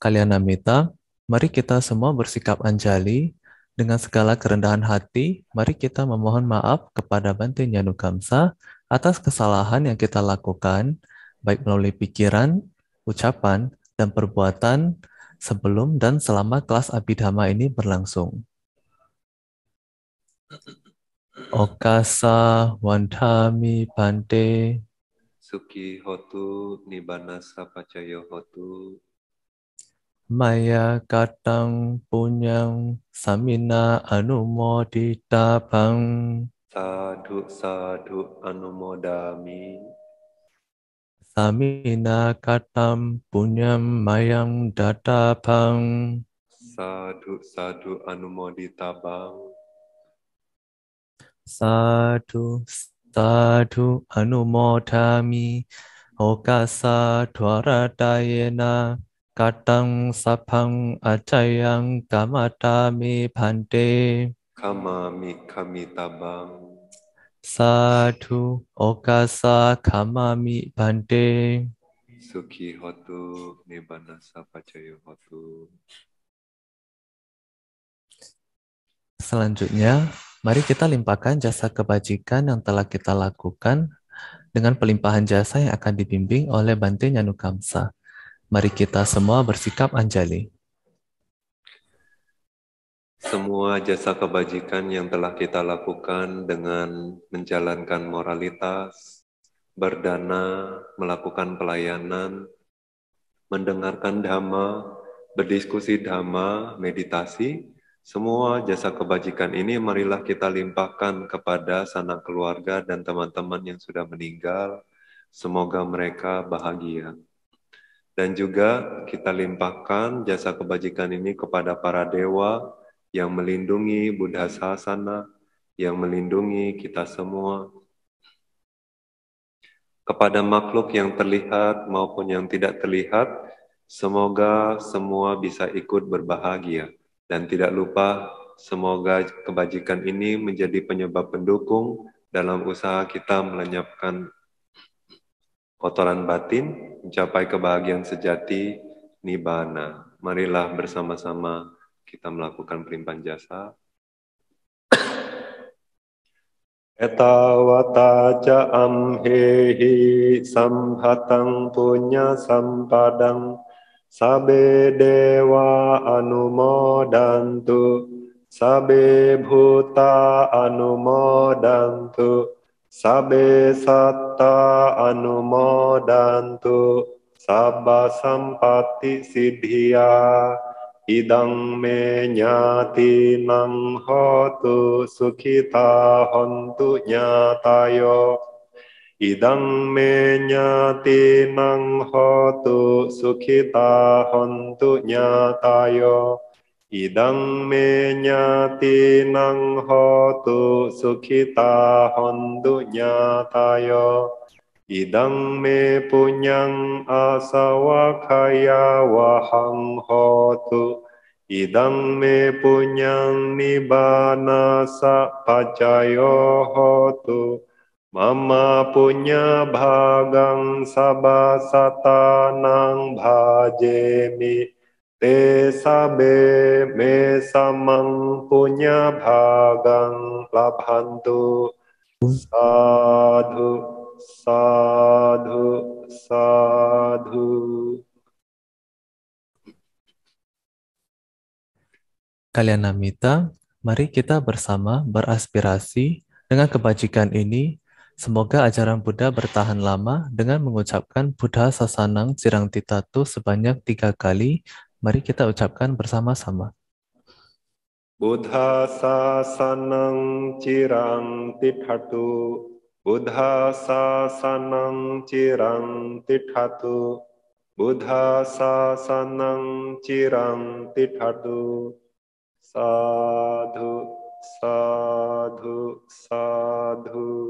Kalian Namita, mari kita semua bersikap anjali dengan segala kerendahan hati. Mari kita memohon maaf kepada Bante Nyanu Kamsa atas kesalahan yang kita lakukan, baik melalui pikiran, ucapan, dan perbuatan sebelum dan selama kelas Abidhamma ini berlangsung. Okasa wandhami bante Suki hotu nibbana sapacayo hotu. Maya katang punyang samina anu anumodita bang. Sadhu anu modami Samina katam punyam mayam data bang. Sadhu anu anumodita bang. Sadhu Sadhu anumodhami okasa dwaradayena katang sapang acayang kamatami bhante kamami kamitabang sadhu okasa kamami bhante suki hotu nibbana sapacayo hotu Selanjutnya, Mari kita limpahkan jasa kebajikan yang telah kita lakukan dengan pelimpahan jasa yang akan dibimbing oleh Bante Nyanukamsa. Mari kita semua bersikap anjali. Semua jasa kebajikan yang telah kita lakukan dengan menjalankan moralitas, berdana, melakukan pelayanan, mendengarkan dhamma, berdiskusi dhamma, meditasi, semua jasa kebajikan ini marilah kita limpahkan kepada sanak keluarga dan teman-teman yang sudah meninggal. Semoga mereka bahagia. Dan juga kita limpahkan jasa kebajikan ini kepada para dewa yang melindungi Buddha Sasana, yang melindungi kita semua, kepada makhluk yang terlihat maupun yang tidak terlihat, semoga semua bisa ikut berbahagia. Dan tidak lupa, semoga kebajikan ini menjadi penyebab pendukung dalam usaha kita melenyapkan kotoran batin, mencapai kebahagiaan sejati, nibana. Marilah bersama-sama kita melakukan pelimpahan jasa. Etawata ca amhehi samhatang punya sampadang Sabe dewa anumodantu, sabe bhuta anumodantu, sabe satta anumodantu, sabba sampati sidhya, idang me nyati nang hotu sukita hontu nyatayo. Idang menyati nang hotu sukita hontu nyatayo. Idang menyati nang hotu sukita hontu nyatayo. Idang me punyang asawa kaya wahang hotu. Idang me punyang nibana sa pacayo hotu. Mama punya bhagang nang bhajemi te sabe me samang punya bhagang labhantu sadhu sadhu sadhu Kalian Namita, mari kita bersama beraspirasi dengan kebajikan ini Semoga ajaran Buddha bertahan lama dengan mengucapkan Buddha Sasanang Cirang Titatu sebanyak tiga kali. Mari kita ucapkan bersama-sama. Buddha Sasanang Cirang Titatu Buddha Sasanang Cirang Titatu Buddha Sasanang Cirang Titatu Sadhu Sadhu Sadhu